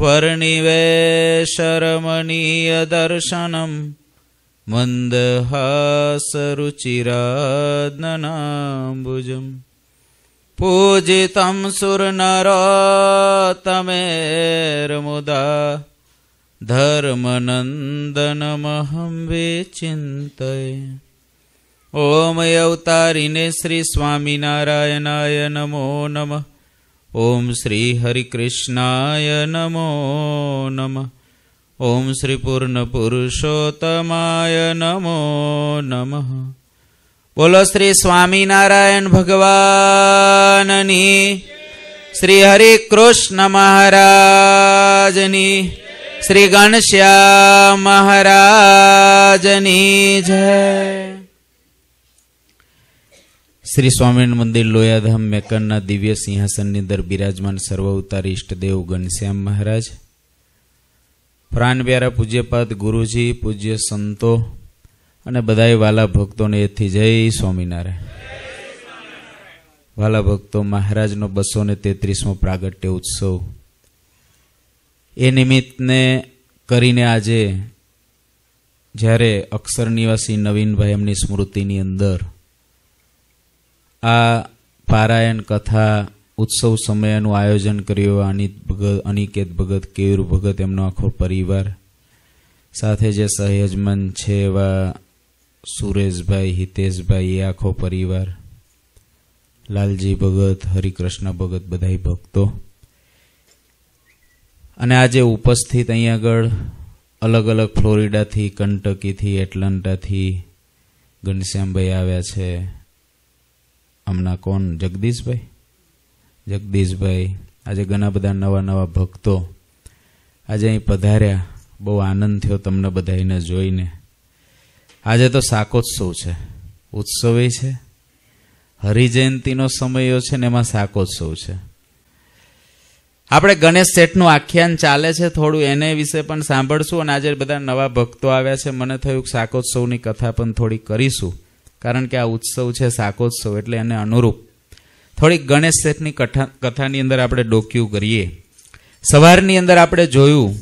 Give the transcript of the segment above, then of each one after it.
वर्णिवेशरमणीयदर्शनम् मन्दहासरुचिरादनाम्बुजम् पूजितं सुरनरातमेर्मुदा धर्मनन्दनमहं विचिन्तये ॐ अवतारिणे श्रीस्वामिनारायणाय नमो नमः ઓમ શ્રી હરિકૃષ્ણાય નમો નમઃ ઓમ શ્રી પૂર્ણ પુરુષોત્તમાય નમો નમઃ બોલો શ્રી સ્વામિનારાયણ ભગવાનની શ્રી હરિ મહારાજની શ્રી ગણશ્યા મહારાજની જય શ્રી સ્વામિનારાયણ મંદિર લોયાધામ મેકરના દિવ્ય સિંહાસનની અંદર બિરાજમાન સર્વ અવતાર ઇષ્ટદેવ ઘનશ્યામ મહારાજ પ્રાણપ્યારા પૂજ્યપાદ ગુરુજી પૂજ્ય સંતો અને બધાય વાલા ભક્તોને એથી જય સ્વામિનારાયણ વાલા ભક્તો મહારાજનો બસો ને તેત્રીસમો પ્રાગટ્ય ઉત્સવ એ નિમિત્તને કરીને આજે જ્યારે અક્ષર નિવાસી નવીનભાઈ એમની સ્મૃતિની અંદર આ પારાયણ કથા ઉત્સવ સમયનું આયોજન કર્યું અનિત ભગત અનિકેત ભગત કેયુર ભગત એમનો આખો પરિવાર સાથે જે સહયજમાન છે એવા સુરેશભાઈ હિતેશભાઈ એ આખો પરિવાર લાલજી ભગત હરિકૃષ્ણ ભગત બધાય ભક્તો અને આજે ઉપસ્થિત અહીં આગળ અલગ અલગ ફ્લોરિડાથી કંટકીથી એટલાન્ટાથી ઘનશ્યામભાઈ આવ્યા છે હમણાં કોણ જગદીશભાઈ જગદીશભાઈ આજે ઘણા બધા નવા નવા ભક્તો આજે અહીં પધાર્યા બહુ આનંદ થયો તમને બધાને જોઈને આજે તો શાકોત્સવ છે ઉત્સવ એ છે હરિજયંતિનો સમયો છે ને એમાં શાકોત્સવ છે આપણે ગણેશ શેઠનું આખ્યાન ચાલે છે થોડું એને વિશે પણ સાંભળશું અને આજે બધા નવા ભક્તો આવ્યા છે મને થયું શાકોત્સવની કથા પણ થોડી કરીશું કારણ કે આ ઉત્સવ છે શાકોત્સવ એટલે એને અનુરૂપ થોડીક ગણેશ શેઠની કથા કથાની અંદર આપણે ડોક્યું કરીએ સવારની અંદર આપણે જોયું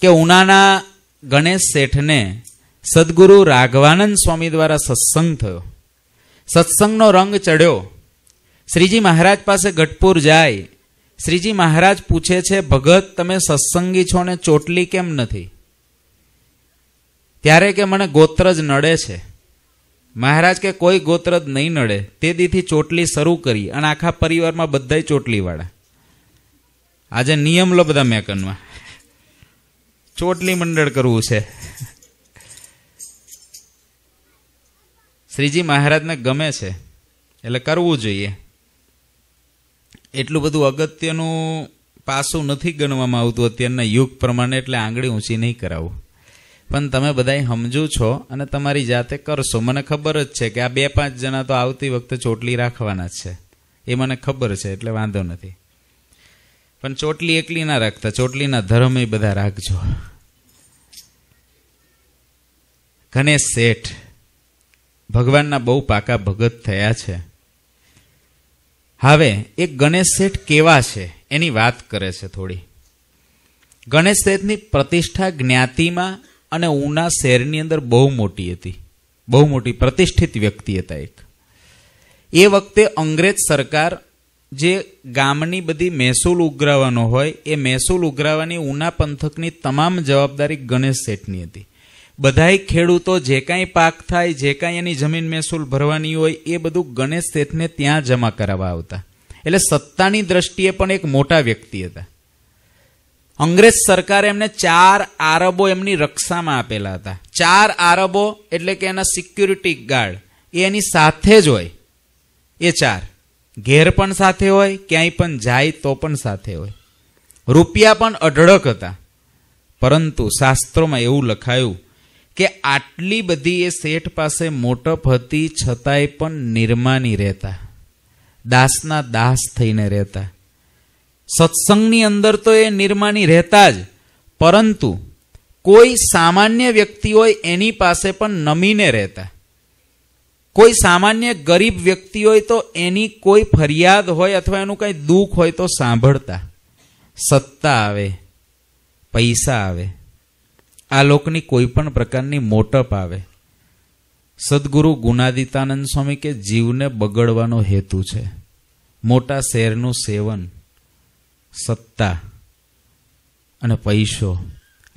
કે ઉનાના ગણેશ શેઠને સદગુરુ રાઘવાનંદ સ્વામી દ્વારા સત્સંગ થયો સત્સંગનો રંગ ચડ્યો શ્રીજી મહારાજ પાસે ગઢપુર જાય શ્રીજી મહારાજ પૂછે છે ભગત તમે સત્સંગી છો ને ચોટલી કેમ નથી ત્યારે કે મને ગોત્ર જ નડે છે મહારાજ કે કોઈ ગોત્ર જ નહીં નડે તે દીથી ચોટલી શરૂ કરી અને આખા પરિવારમાં બધાય ચોટલીવાળા આજે નિયમ લો બધા મેકનમાં ચોટલી મંડળ કરવું છે શ્રીજી મહારાજને ગમે છે એટલે કરવું જોઈએ એટલું બધું અગત્યનું પાસું નથી ગણવામાં આવતું અત્યારના યુગ પ્રમાણે એટલે આંગળી ઊંચી નહીં કરાવું પણ તમે બધા સમજો છો અને તમારી જાતે કરશો મને ખબર જ છે કે આ બે પાંચ જણા તો આવતી વખતે ચોટલી રાખવાના જ છે એ મને ખબર છે એટલે વાંધો નથી પણ ચોટલી એકલી ના રાખતા ચોટલીના ધર્મ એ બધા રાખજો ગણેશ શેઠ ભગવાનના બહુ પાકા ભગત થયા છે હવે એક ગણેશ શેઠ કેવા છે એની વાત કરે છે થોડી ગણેશ શેઠની પ્રતિષ્ઠા જ્ઞાતિમાં અને ઉના શહેરની અંદર બહુ મોટી હતી બહુ મોટી પ્રતિષ્ઠિત વ્યક્તિ હતા એક એ વખતે અંગ્રેજ સરકાર જે ગામની બધી મહેસૂલ ઉઘરાવાનો હોય એ મહેસૂલ ઉઘરાવાની ઉના પંથકની તમામ જવાબદારી ગણેશ શેઠની હતી બધાય ખેડૂતો જે કાંઈ પાક થાય જે કાંઈ એની જમીન મહેસૂલ ભરવાની હોય એ બધું ગણેશ શેઠને ત્યાં જમા કરાવવા આવતા એટલે સત્તાની દ્રષ્ટિએ પણ એક મોટા વ્યક્તિ હતા અંગ્રેજ સરકારે એમને ચાર આરબો એમની રક્ષામાં આપેલા હતા ચાર આરબો એટલે કે એના સિક્યુરિટી ગાર્ડ એ એની સાથે જ હોય એ ચાર ઘેર પણ સાથે હોય ક્યાંય પણ જાય તો પણ સાથે હોય રૂપિયા પણ અઢળક હતા પરંતુ શાસ્ત્રોમાં એવું લખાયું કે આટલી બધી એ શેઠ પાસે મોટપ હતી છતાંય પણ નિર્માની રહેતા દાસના દાસ થઈને રહેતા સત્સંગની અંદર તો એ નિર્માની રહેતા જ પરંતુ કોઈ સામાન્ય વ્યક્તિ હોય એની પાસે પણ નમીને રહેતા કોઈ સામાન્ય ગરીબ વ્યક્તિ હોય તો એની કોઈ ફરિયાદ હોય અથવા એનું કંઈ દુઃખ હોય તો સાંભળતા સત્તા આવે પૈસા આવે આ લોકની કોઈ પણ પ્રકારની મોટપ આવે સદગુરુ ગુનાદિતાનંદ સ્વામી કે જીવને બગડવાનો હેતુ છે મોટા શેરનું સેવન સત્તા અને પૈસો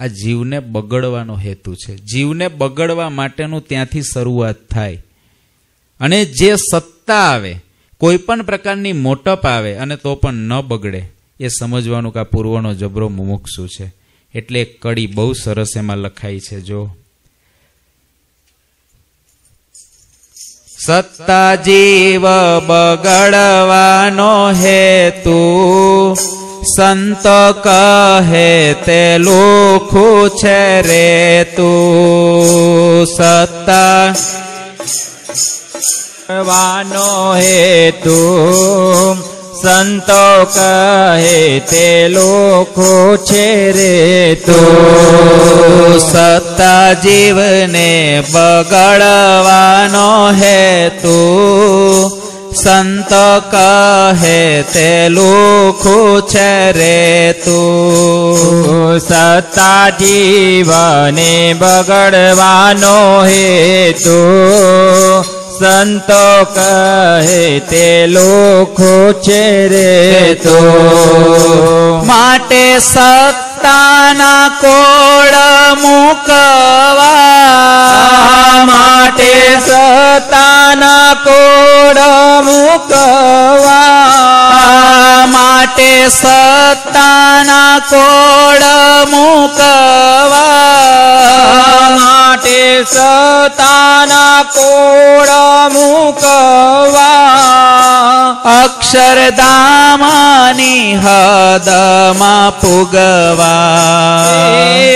આ જીવને બગડવાનો હેતુ છે જીવને બગડવા માટેનું ત્યાંથી શરૂઆત થાય અને જે સત્તા આવે કોઈ પણ પ્રકારની મોટપ આવે અને તો પણ ન બગડે એ સમજવાનું કે આ પૂર્વનો જબરો મુમુક્ષુ છે એટલે કડી બહુ સરસ એમાં લખાઈ છે જો સત્તા જીવ બગડવાનો હેતુ संत कहे ते लो तू सत्ता वानो हे तू संत कहे ते लो खो रे तू सत्ता जीवने बगळव नो हे तू संत कहे ते लोखु छरे तू सत्ता जीवने बगड़वानो हे तू संत कहे ते लोखु छरे तू माटे सत સત્તાના કોળ મૂકવા માટે સત્તાના કોડ મૂકવા માટે સત્તાના કોડ મૂકવા માટે સત્તાના કોડ મૂકવા અક્ષરધામાની હદમાં પુગવા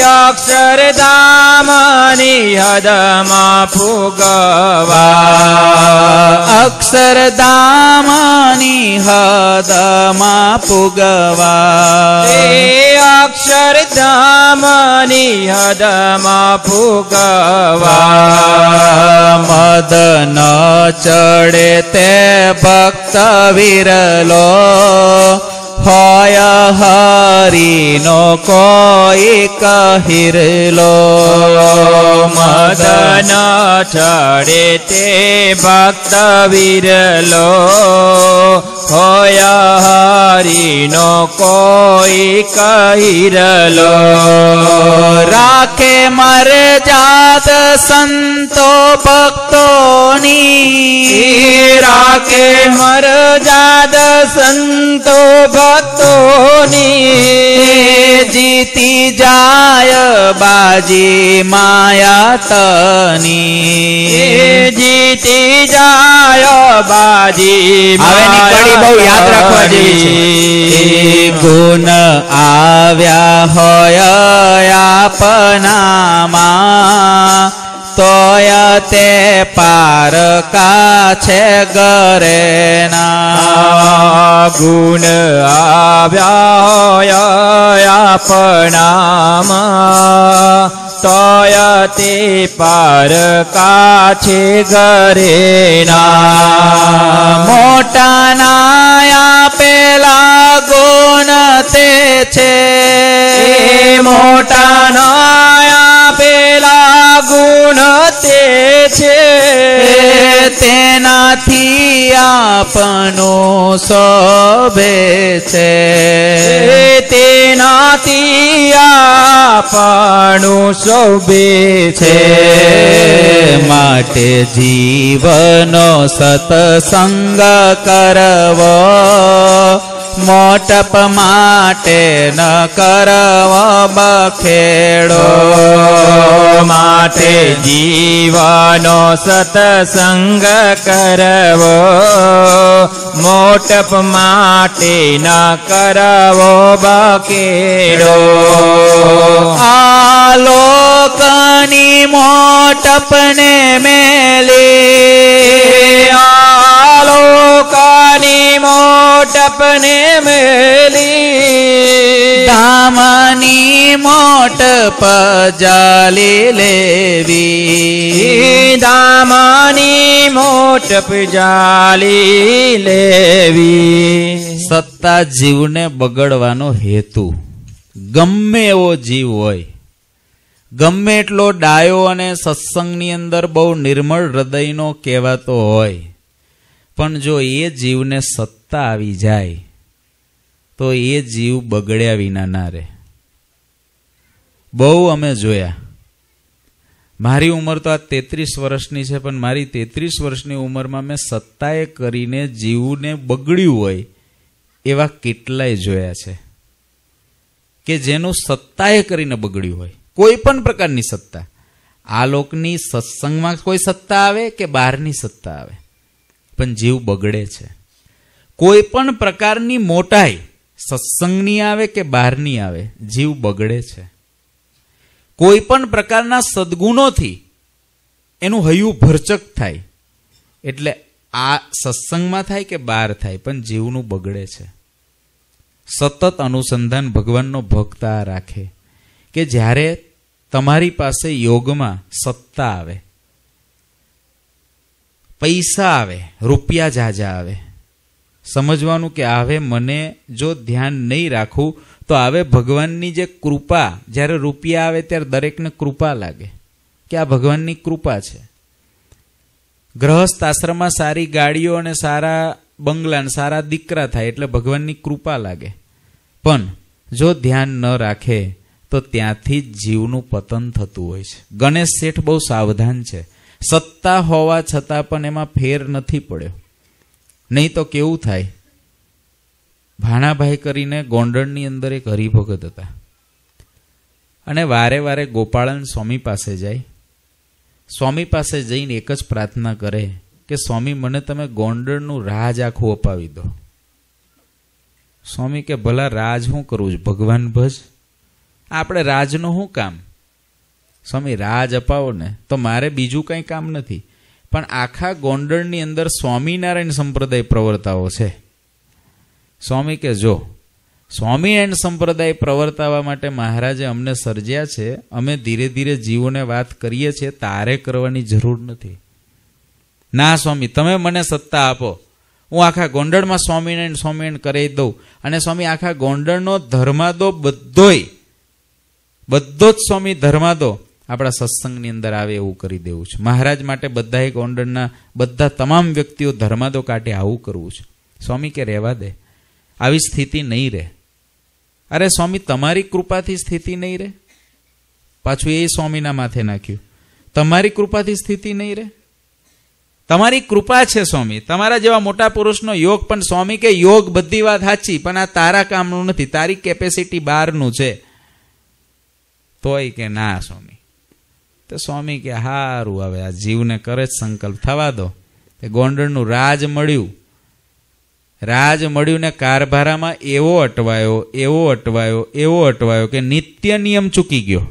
अक्षर दामनि हदमा भगवा अक्षर दामनि हदमा भुगवा अक्षर दामनि भक्तविरलो હોય હરિનો કોઈ કહિરલો મદન ચડે તે ભક્ત વિરલો હોય હરિનો કોઈ કહિરલો રાખે મરે જાત સંતો ભક્તોની રાખે મર જાત સંતો ભક્ત ભક્તોની જીતી જાય બાજી માયા તની જીતી જાય બાજી હવે બહુ યાદ રાખવા જેવી ગુણ આવ્યા હોય આપનામાં তয়াতে পার কাছে গরে না গুণ আব্যায় আপনাম তয়তে পার কাছে গরে না মোটা নায়া পেলা গুণতে છે મોટા ગુણ તે છે તેનાથી આપનો શોભે છે તેનાથી આપણું શોભે છે માટે જીવનો સતસંગ કરવો મોટપ માટે ન કરવો બખેડો માટે જીવાનો સત સંગ કરવો મોટપ માટે ન કરવો બખેડો આલોકની મોટપને મેલી આલોકની મોટપને મેલી દામની મોટ પજાલી લેવી દામની મોટ પજાલી લેવી સત્તા જીવને બગડવાનો હેતુ ગમે એવો જીવ હોય ગમે એટલો ડાયો અને સત્સંગની અંદર બહુ નિર્મળ હૃદયનો કહેવાતો હોય પણ જો એ જીવને સત્તા આવી જાય તો એ જીવ બગડ્યા વિના ના રહે બહુ અમે જોયા મારી ઉંમર તો આ તેત્રીસ વર્ષની છે પણ મારી તેત્રીસ વર્ષની ઉંમરમાં મેં સત્તાએ કરીને જીવને બગડ્યું હોય એવા કેટલાય જોયા છે કે જેનું સત્તાએ કરીને બગડ્યું હોય કોઈ પણ પ્રકારની સત્તા આ લોકની સત્સંગમાં કોઈ સત્તા આવે કે બહારની સત્તા આવે પણ જીવ બગડે છે કોઈ પણ પ્રકારની મોટાઈ સત્સંગની આવે કે બહારની આવે જીવ બગડે છે કોઈ પણ પ્રકારના સદગુણોથી એનું હૈયું ભરચક થાય એટલે આ સત્સંગમાં થાય કે બહાર થાય પણ જીવનું બગડે છે સતત અનુસંધાન ભગવાનનો ભક્તા રાખે કે જ્યારે તમારી પાસે યોગમાં સત્તા આવે પૈસા આવે રૂપિયા જાજા આવે સમજવાનું કે હવે મને જો ધ્યાન નહીં રાખું તો હવે ભગવાનની જે કૃપા જ્યારે રૂપિયા આવે ત્યારે દરેકને કૃપા લાગે કે આ ભગવાનની કૃપા છે ગ્રહસ્થ આશ્રમમાં સારી ગાડીઓ અને સારા બંગલા અને સારા દીકરા થાય એટલે ભગવાનની કૃપા લાગે પણ જો ધ્યાન ન રાખે તો ત્યાંથી જ જીવનું પતન થતું હોય છે ગણેશ શેઠ બહુ સાવધાન છે સત્તા હોવા છતાં પણ એમાં ફેર નથી પડ્યો નહીં તો કેવું થાય ભાણાભાઈ કરીને ગોંડળની અંદર એક હરિભગત હતા અને વારે વારે ગોપાળન સ્વામી પાસે જાય સ્વામી પાસે જઈને એક જ પ્રાર્થના કરે કે સ્વામી મને તમે ગોંડળનું રાજ આખું અપાવી દો સ્વામી કે ભલા રાજ હું કરું છું ભગવાન ભજ આપણે રાજનું શું કામ સ્વામી રાજ અપાવો ને તો મારે બીજું કંઈ કામ નથી પણ આખા ગોંડળની અંદર સ્વામિનારાયણ સંપ્રદાય પ્રવર્તાઓ છે સ્વામી કે જો સ્વામિનારાયણ સંપ્રદાય પ્રવર્તાવા માટે મહારાજે અમને સર્જ્યા છે અમે ધીરે ધીરે જીવોને વાત કરીએ છીએ તારે કરવાની જરૂર નથી ના સ્વામી તમે મને સત્તા આપો હું આખા ગોંડળમાં સ્વામિનારાયણ સ્વામિનારાયણ કરી દઉં અને સ્વામી આખા ગોંડળનો ધર્માદો બધોય બધો જ સ્વામી ધર્માદો આપણા સત્સંગની અંદર આવે એવું કરી દેવું છે મહારાજ માટે બધા એક ઓંડરના બધા તમામ વ્યક્તિઓ ધર્માદો કાઢે આવું કરવું છે સ્વામી કે રહેવા દે આવી સ્થિતિ નહીં રહે અરે સ્વામી તમારી કૃપાથી સ્થિતિ નહીં રહે પાછું એ સ્વામીના માથે નાખ્યું તમારી કૃપાથી સ્થિતિ નહીં રહે તમારી કૃપા છે સ્વામી તમારા જેવા મોટા પુરુષનો યોગ પણ સ્વામી કે યોગ બધી વાત સાચી પણ આ તારા કામનું નથી તારી કેપેસિટી બહારનું છે તોય કે ના સ્વામી તો સ્વામી કે હારું હવે આ જીવને કરે જ સંકલ્પ થવા દો તે ગોંડળનું રાજ મળ્યું રાજ મળ્યું ને કારભારામાં એવો અટવાયો એવો અટવાયો એવો અટવાયો કે નિત્ય નિયમ ચૂકી ગયો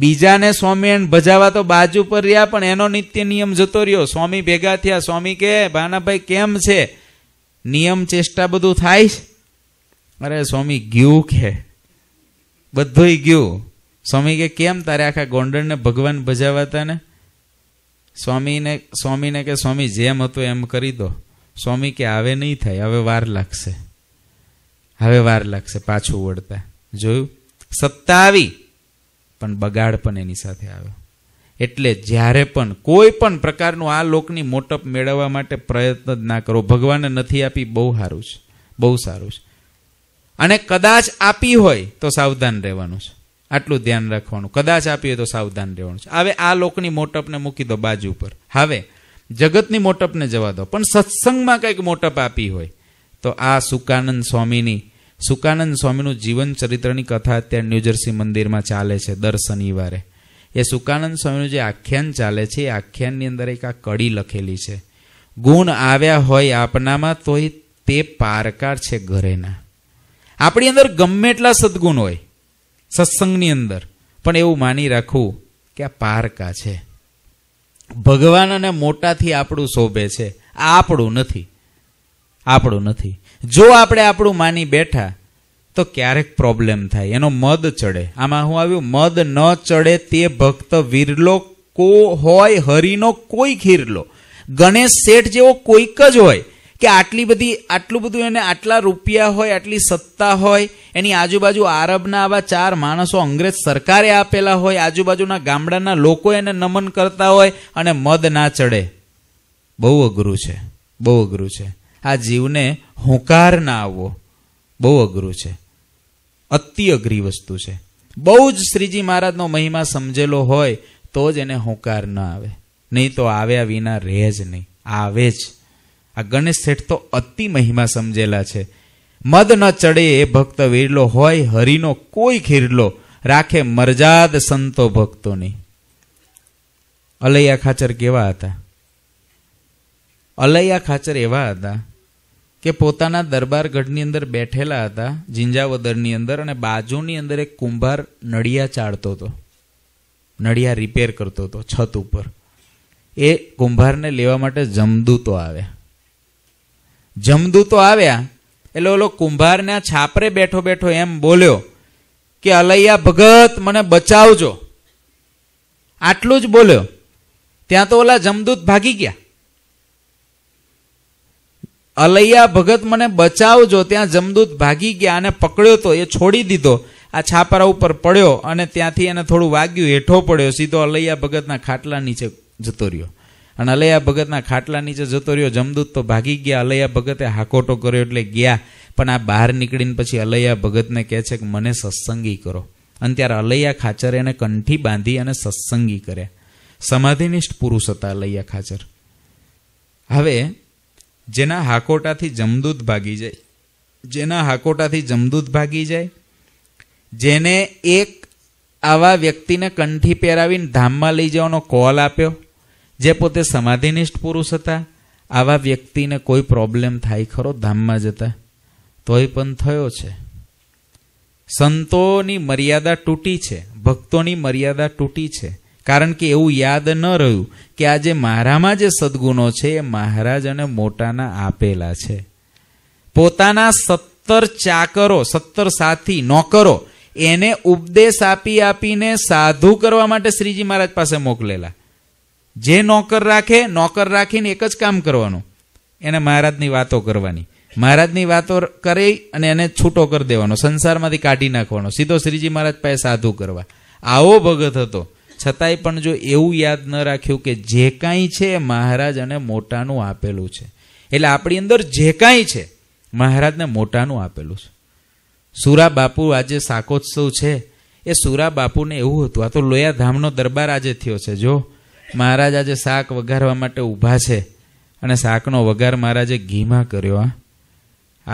બીજાને સ્વામી એને ભજાવા તો બાજુ પર રહ્યા પણ એનો નિત્ય નિયમ જતો રહ્યો સ્વામી ભેગા થયા સ્વામી કે ભાનાભાઈ કેમ છે નિયમ ચેષ્ટા બધું થાય અરે સ્વામી ગયું કે બધું ગયું સ્વામી કે કેમ તારે આખા ગોંડળને ભગવાન ભજાવાતા ને સ્વામીને સ્વામીને કે સ્વામી જેમ હતું એમ કરી દો સ્વામી કે આવે નહીં થાય હવે વાર લાગશે હવે વાર લાગશે પાછું વળતા જોયું સત્તા આવી પણ બગાડ પણ એની સાથે આવ્યો એટલે જ્યારે પણ કોઈ પણ પ્રકારનું આ લોકની મોટપ મેળવવા માટે પ્રયત્ન જ ના કરો ભગવાને નથી આપી બહુ સારું છે બહુ સારું છે અને કદાચ આપી હોય તો સાવધાન રહેવાનું છે આટલું ધ્યાન રાખવાનું કદાચ આપીએ તો સાવધાન રહેવાનું છે હવે આ લોકની મોટપને મૂકી દો બાજુ ઉપર હવે જગતની મોટપને જવા દો પણ સત્સંગમાં કંઈક મોટપ આપી હોય તો આ સુકાનંદ સ્વામીની સુકાનંદ સ્વામીનું જીવન ચરિત્રની કથા અત્યારે ન્યૂજર્સી મંદિરમાં ચાલે છે દર શનિવારે એ સુકાનંદ સ્વામીનું જે આખ્યાન ચાલે છે એ આખ્યાનની અંદર એક આ કડી લખેલી છે ગુણ આવ્યા હોય આપનામાં તોય તે પારકાર છે ઘરેના આપણી અંદર ગમે એટલા સદગુણ હોય સત્સંગની અંદર પણ એવું માની રાખવું કે આ પારકા છે ભગવાન અને મોટાથી આપણું શોભે છે આ આપણું નથી આપણું નથી જો આપણે આપણું માની બેઠા તો ક્યારેક પ્રોબ્લેમ થાય એનો મદ ચડે આમાં હું આવ્યું મદ ન ચડે તે ભક્ત વિરલો કો હોય હરિનો કોઈ ખીરલો ગણેશ શેઠ જેવો કોઈક જ હોય કે આટલી બધી આટલું બધું એને આટલા રૂપિયા હોય આટલી સત્તા હોય એની આજુબાજુ આરબના આવા ચાર માણસો અંગ્રેજ સરકારે આપેલા હોય આજુબાજુના ગામડાના લોકો એને નમન કરતા હોય અને મદ ના ચડે બહુ અઘરું છે બહુ અઘરું છે આ જીવને હોંકાર ના આવવો બહુ અઘરું છે અતિ અઘરી વસ્તુ છે બહુ જ શ્રીજી મહારાજનો મહિમા સમજેલો હોય તો જ એને હોંકાર ન આવે નહીં તો આવ્યા વિના રહે જ નહીં આવે જ આ ગણેશ શેઠ તો અતિ મહિમા સમજેલા છે મદ ન ચડે એ ભક્ત વેરલો હોય હરિનો કોઈ ખીરલો રાખે મરજાદ સંતો ભક્તોની અલૈયા ખાચર કેવા હતા અલૈયા ખાચર એવા હતા કે પોતાના દરબાર ગઢની અંદર બેઠેલા હતા જિંજાવદરની અંદર અને બાજુની અંદર એક કુંભાર નડિયા ચાળતો હતો નડિયા રિપેર કરતો હતો છત ઉપર એ કુંભારને લેવા માટે જમદૂતો આવે જમદૂતો આવ્યા એટલે ઓલો કુંભારના છાપરે બેઠો બેઠો એમ બોલ્યો કે અલૈયા ભગત મને બચાવજો આટલું જ બોલ્યો ત્યાં તો ઓલા જમદૂત ભાગી ગયા અલૈયા ભગત મને બચાવજો ત્યાં જમદૂત ભાગી ગયા અને પકડ્યો તો એ છોડી દીધો આ છાપરા ઉપર પડ્યો અને ત્યાંથી એને થોડું વાગ્યું હેઠો પડ્યો સીધો અલૈયા ભગતના ખાટલા નીચે જતો રહ્યો અને અલૈયા ભગતના ખાટલા નીચે જતો રહ્યો જમદૂત તો ભાગી ગયા અલૈયા ભગતે હાકોટો કર્યો એટલે ગયા પણ આ બહાર નીકળીને પછી અલૈયા ભગતને કહે છે કે મને સત્સંગી કરો અને ત્યારે અલૈયા ખાચર એને કંઠી બાંધી અને સત્સંગી કર્યા સમાધિનિષ્ઠ પુરુષ હતા અલૈયા ખાચર હવે જેના હાકોટાથી જમદૂત ભાગી જાય જેના હાકોટાથી જમદૂત ભાગી જાય જેને એક આવા વ્યક્તિને કંઠી પહેરાવીને ધામમાં લઈ જવાનો કોલ આપ્યો જે પોતે સમાધિનિષ્ઠ પુરુષ હતા આવા વ્યક્તિને કોઈ પ્રોબ્લેમ થાય ખરો ધામમાં જતા તોય પણ થયો છે સંતોની મર્યાદા તૂટી છે ભક્તોની મર્યાદા તૂટી છે કારણ કે એવું યાદ ન રહ્યું કે આજે મારામાં જે સદગુણો છે એ મહારાજ અને મોટાના આપેલા છે પોતાના સત્તર ચાકરો સત્તર સાથી નોકરો એને ઉપદેશ આપી આપીને સાધુ કરવા માટે શ્રીજી મહારાજ પાસે મોકલેલા જે નોકર રાખે નોકર રાખીને એક જ કામ કરવાનું એને મહારાજની વાતો કરવાની મહારાજની વાતો કરી અને એને છૂટો કરી દેવાનો સંસારમાંથી કાઢી નાખવાનો સીધો શ્રીજી મહારાજ પાસે સાધુ કરવા આવો ભગત હતો છતાંય પણ જો એવું યાદ ન રાખ્યું કે જે કાંઈ છે મહારાજ અને મોટાનું આપેલું છે એટલે આપણી અંદર જે કાંઈ છે મહારાજને મોટાનું આપેલું છે સુરા બાપુ આજે શાકોત્સવ છે એ સુરા બાપુને એવું હતું આ તો લોયા ધામનો દરબાર આજે થયો છે જો મહારાજ આજે શાક વઘારવા માટે ઊભા છે અને શાકનો વઘાર મહારાજે ઘીમાં કર્યો આ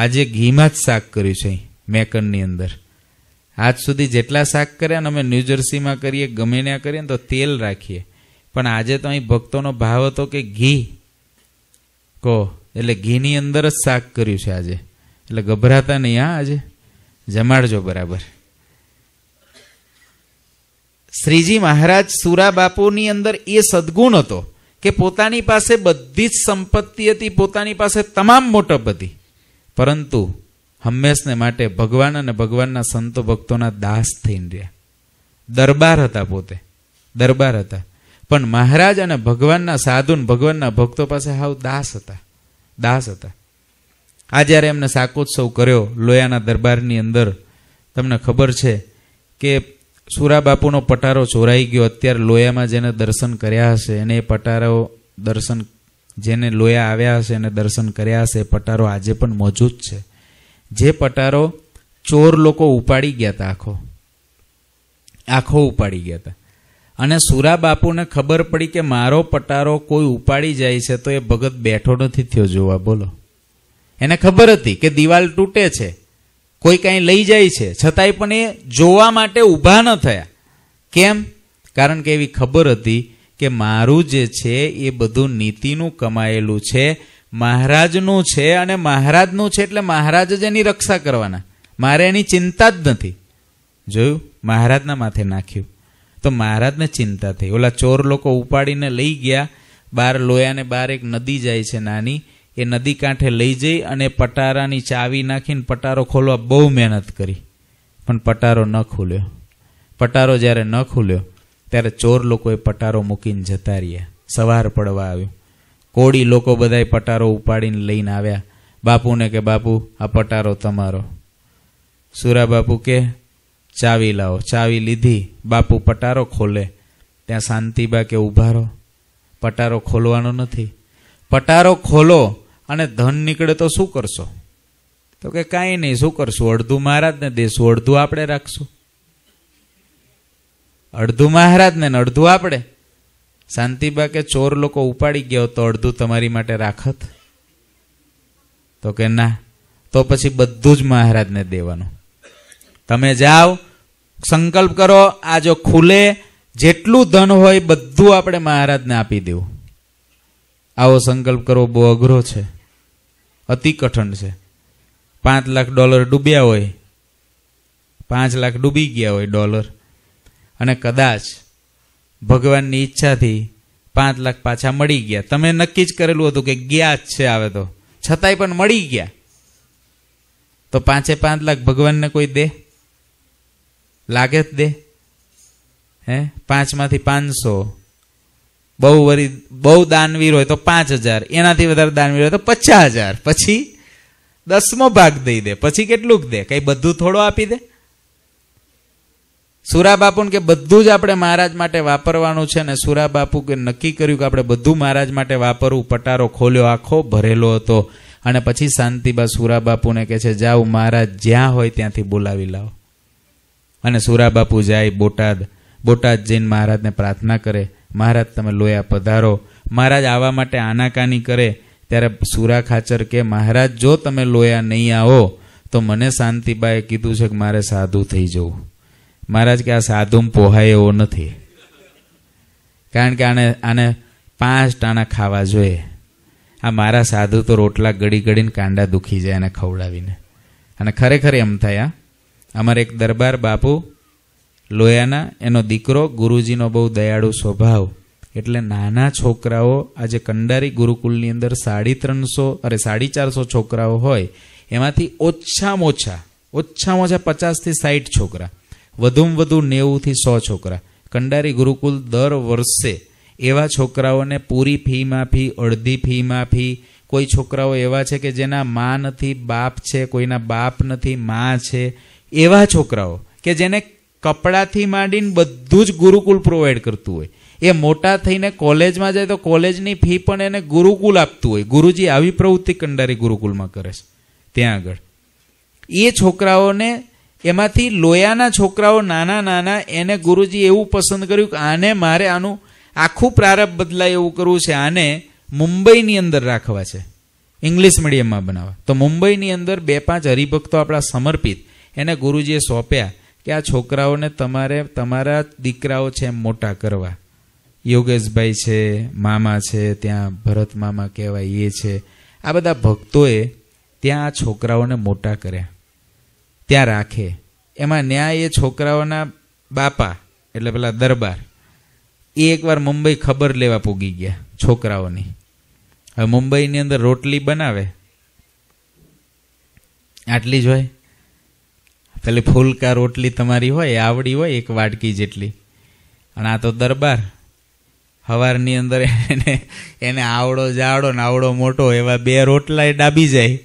આજે ઘીમાં જ શાક કર્યું છે મેકનની અંદર આજ સુધી જેટલા શાક કર્યા ને અમે ન્યૂજર્સીમાં કરીએ ગમે ત્યાં કરીએ ને તો તેલ રાખીએ પણ આજે તો અહીં ભક્તોનો ભાવ હતો કે ઘી કહો એટલે ઘીની અંદર જ શાક કર્યું છે આજે એટલે ગભરાતા નહીં હા આજે જમાડજો બરાબર શ્રીજી મહારાજ સુરાબાપુની અંદર એ સદગુણ હતો કે પોતાની પાસે બધી જ સંપત્તિ હતી પોતાની પાસે તમામ મોટપ હતી પરંતુ હંમેશને માટે ભગવાન અને ભગવાનના સંતો ભક્તોના દાસ થઈને રહ્યા દરબાર હતા પોતે દરબાર હતા પણ મહારાજ અને ભગવાનના સાધુન ભગવાનના ભક્તો પાસે હાવ દાસ હતા દાસ હતા આ જ્યારે એમને શાકોત્સવ કર્યો લોયાના દરબારની અંદર તમને ખબર છે કે સુરાબાપુનો પટારો ચોરાઈ ગયો અત્યારે લોયામાં જેને દર્શન કર્યા હશે એને એ પટારો દર્શન જેને લોયા આવ્યા હશે એને દર્શન કર્યા હશે એ પટારો આજે પણ મોજૂદ છે જે પટારો ચોર લોકો ઉપાડી ગયા હતા આખો આખો ઉપાડી ગયા હતા અને સુરાબાપુને ખબર પડી કે મારો પટારો કોઈ ઉપાડી જાય છે તો એ ભગત બેઠો નથી થયો જોવા બોલો એને ખબર હતી કે દિવાલ તૂટે છે કોઈ કાંઈ લઈ જાય છે છતાંય પણ એ જોવા માટે ઊભા ન થયા કેમ કારણ કે એવી ખબર હતી કે મારું જે છે એ બધું નીતિનું કમાયેલું છે મહારાજનું છે અને મહારાજનું છે એટલે મહારાજ જ એની રક્ષા કરવાના મારે એની ચિંતા જ નથી જોયું મહારાજના માથે નાખ્યું તો મહારાજને ચિંતા થઈ ઓલા ચોર લોકો ઉપાડીને લઈ ગયા બાર લોયાને બહાર એક નદી જાય છે નાની એ નદી કાંઠે લઈ જઈ અને પટારાની ચાવી નાખીને પટારો ખોલવા બહુ મહેનત કરી પણ પટારો ન ખુલ્યો પટારો જ્યારે ન ખુલ્યો ત્યારે ચોર લોકોએ પટારો મૂકીને જતા રહ્યા સવાર પડવા આવ્યું કોળી લોકો બધાય પટારો ઉપાડીને લઈને આવ્યા બાપુને કે બાપુ આ પટારો તમારો સુરા બાપુ કે ચાવી લાવો ચાવી લીધી બાપુ પટારો ખોલે ત્યાં શાંતિબા કે રહો પટારો ખોલવાનો નથી પટારો ખોલો અને ધન નીકળે તો શું કરશો તો કે કાંઈ નહીં શું કરશું અડધું મહારાજને દેશું અડધું આપણે રાખશું અડધું મહારાજને ને અડધું આપણે શાંતિબા કે ચોર લોકો ઉપાડી ગયો તો અડધું તમારી માટે રાખત તો કે ના તો પછી બધું જ મહારાજને દેવાનું તમે જાઓ સંકલ્પ કરો આ જો ખુલે જેટલું ધન હોય બધું આપણે મહારાજને આપી દેવું આવો સંકલ્પ કરવો બહુ અઘરો છે અતિ કઠણ છે પાંચ લાખ ડોલર ડૂબ્યા હોય પાંચ લાખ ડૂબી ગયા હોય ડોલર અને કદાચ ભગવાનની ઈચ્છાથી પાંચ લાખ પાછા મળી ગયા તમે નક્કી જ કરેલું હતું કે ગયા જ છે આવે તો છતાંય પણ મળી ગયા તો પાંચે પાંચ લાખ ભગવાનને કોઈ દે લાગે જ દે હે પાંચમાંથી પાંચસો બહુ વરી બહુ દાનવીર હોય તો પાંચ હજાર એનાથી વધારે દાનવીર હોય તો પચાસ હજાર પછી દસમો ભાગ દઈ દે પછી કેટલુંક દે કઈ બધું થોડો આપી દે સુરાબાપુને કે બધું જ આપણે મહારાજ માટે વાપરવાનું છે ને સુરાબાપુ કે નક્કી કર્યું કે આપણે બધું મહારાજ માટે વાપરવું પટારો ખોલ્યો આખો ભરેલો હતો અને પછી શાંતિબા સુરાબાપુને કે છે જાઓ મહારાજ જ્યાં હોય ત્યાંથી બોલાવી લાવો અને સુરાબાપુ જાય બોટાદ બોટાદ જઈને મહારાજને પ્રાર્થના કરે મહારાજ તમે લોયા પધારો મહારાજ આવવા માટે આનાકાની કરે ત્યારે સુરા ખાચર કે મહારાજ જો તમે લોયા નહીં આવો તો મને શાંતિબાએ કીધું છે કે મારે સાધુ થઈ જવું મહારાજ કે આ સાધુમાં પોહાય એવો નથી કારણ કે આને આને પાંચ ટાણા ખાવા જોઈએ આ મારા સાધુ તો રોટલા ગળી ગળીને કાંડા દુખી જાય એને ખવડાવીને અને ખરેખર એમ થયા અમારે એક દરબાર બાપુ લોયાના એનો દીકરો ગુરુજીનો બહુ દયાળુ સ્વભાવ એટલે નાના છોકરાઓ આજે કંડારી ગુરુકુલની અંદર સાડી ત્રણસો અરે સાડી ચારસો છોકરાઓ હોય એમાંથી ઓછામાં ઓછા ઓછામાં ઓછા પચાસથી સાઠ છોકરા વધુમાં વધુ નેવુંથી સો છોકરા કંડારી ગુરુકુલ દર વર્ષે એવા છોકરાઓને પૂરી ફી માફી અડધી ફી માફી કોઈ છોકરાઓ એવા છે કે જેના મા નથી બાપ છે કોઈના બાપ નથી મા છે એવા છોકરાઓ કે જેને કપડાથી માંડીને બધું જ ગુરુકુલ પ્રોવાઈડ કરતું હોય એ મોટા થઈને કોલેજમાં જાય તો કોલેજની ફી પણ એને ગુરુકુલ આપતું હોય ગુરુજી આવી પ્રવૃત્તિ કંડારી ગુરુકુલમાં કરે છે ત્યાં આગળ એ છોકરાઓને એમાંથી લોયાના છોકરાઓ નાના નાના એને ગુરુજી એવું પસંદ કર્યું કે આને મારે આનું આખું પ્રારંભ બદલાય એવું કરવું છે આને મુંબઈની અંદર રાખવા છે ઇંગ્લિશ મીડિયમમાં બનાવવા તો મુંબઈની અંદર બે પાંચ હરિભક્તો આપણા સમર્પિત એને ગુરુજીએ સોંપ્યા કે આ છોકરાઓને તમારે તમારા દીકરાઓ છે એમ મોટા કરવા યોગેશભાઈ છે મામા છે ત્યાં ભરત મામા કહેવાય એ છે આ બધા ભક્તોએ ત્યાં આ છોકરાઓને મોટા કર્યા ત્યાં રાખે એમાં ન્યાય એ છોકરાઓના બાપા એટલે પેલા દરબાર એ એકવાર મુંબઈ ખબર લેવા પૂગી ગયા છોકરાઓની હવે મુંબઈની અંદર રોટલી બનાવે આટલી જ હોય એટલે ફૂલકા રોટલી તમારી હોય આવડી હોય એક વાટકી જેટલી અને આ તો દરબાર હવારની અંદર એને એને આવડો જાડો ને આવડો મોટો એવા બે રોટલા ડાબી જાય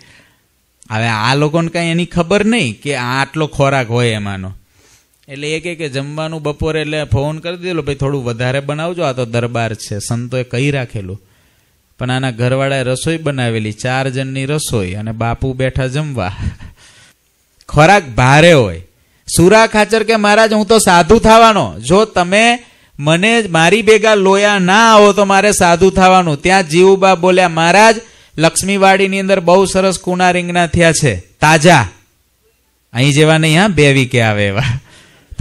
હવે આ લોકોને કાંઈ એની ખબર નહીં કે આ આટલો ખોરાક હોય એમાંનો એટલે એ કે જમવાનું બપોરે એટલે ફોન કરી દીધેલો ભાઈ થોડું વધારે બનાવજો આ તો દરબાર છે સંતોએ કહી રાખેલું પણ આના ઘરવાળાએ રસોઈ બનાવેલી ચાર જણની રસોઈ અને બાપુ બેઠા જમવા ખોરાક ભારે હોય સુરા ખાચર કે મહારાજ હું તો સાધુ થવાનો જો તમે મને મારી ભેગા લોયા ના આવો તો મારે સાધુ થવાનું ત્યાં જીવુબા બોલ્યા મહારાજ લક્ષ્મીવાડીની અંદર બહુ સરસ કુણા રીંગણા થયા છે તાજા અહીં જેવા નહીં હા બે વીકે આવે એવા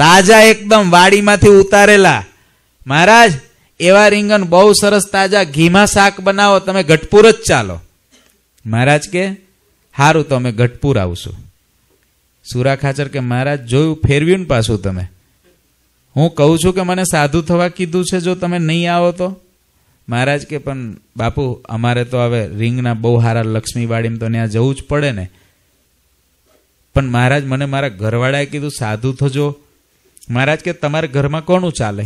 તાજા એકદમ વાડીમાંથી ઉતારેલા મહારાજ એવા રીંગણ બહુ સરસ તાજા ઘીમાં શાક બનાવો તમે ગઢપુર જ ચાલો મહારાજ કે સારું તો અમે ગઢપુર આવશું સુરા ખાચર કે મહારાજ જોયું ફેરવ્યું ને પાછું તમે હું કહું છું કે મને સાધુ થવા કીધું છે જો તમે નહીં આવો તો મહારાજ કે પણ બાપુ અમારે તો હવે રિંગના બહુ સારા લક્ષ્મીવાડીમાં તો ત્યાં જવું જ પડે ને પણ મહારાજ મને મારા ઘરવાળાએ કીધું સાધુ થજો મહારાજ કે તમારા ઘરમાં કોનું ચાલે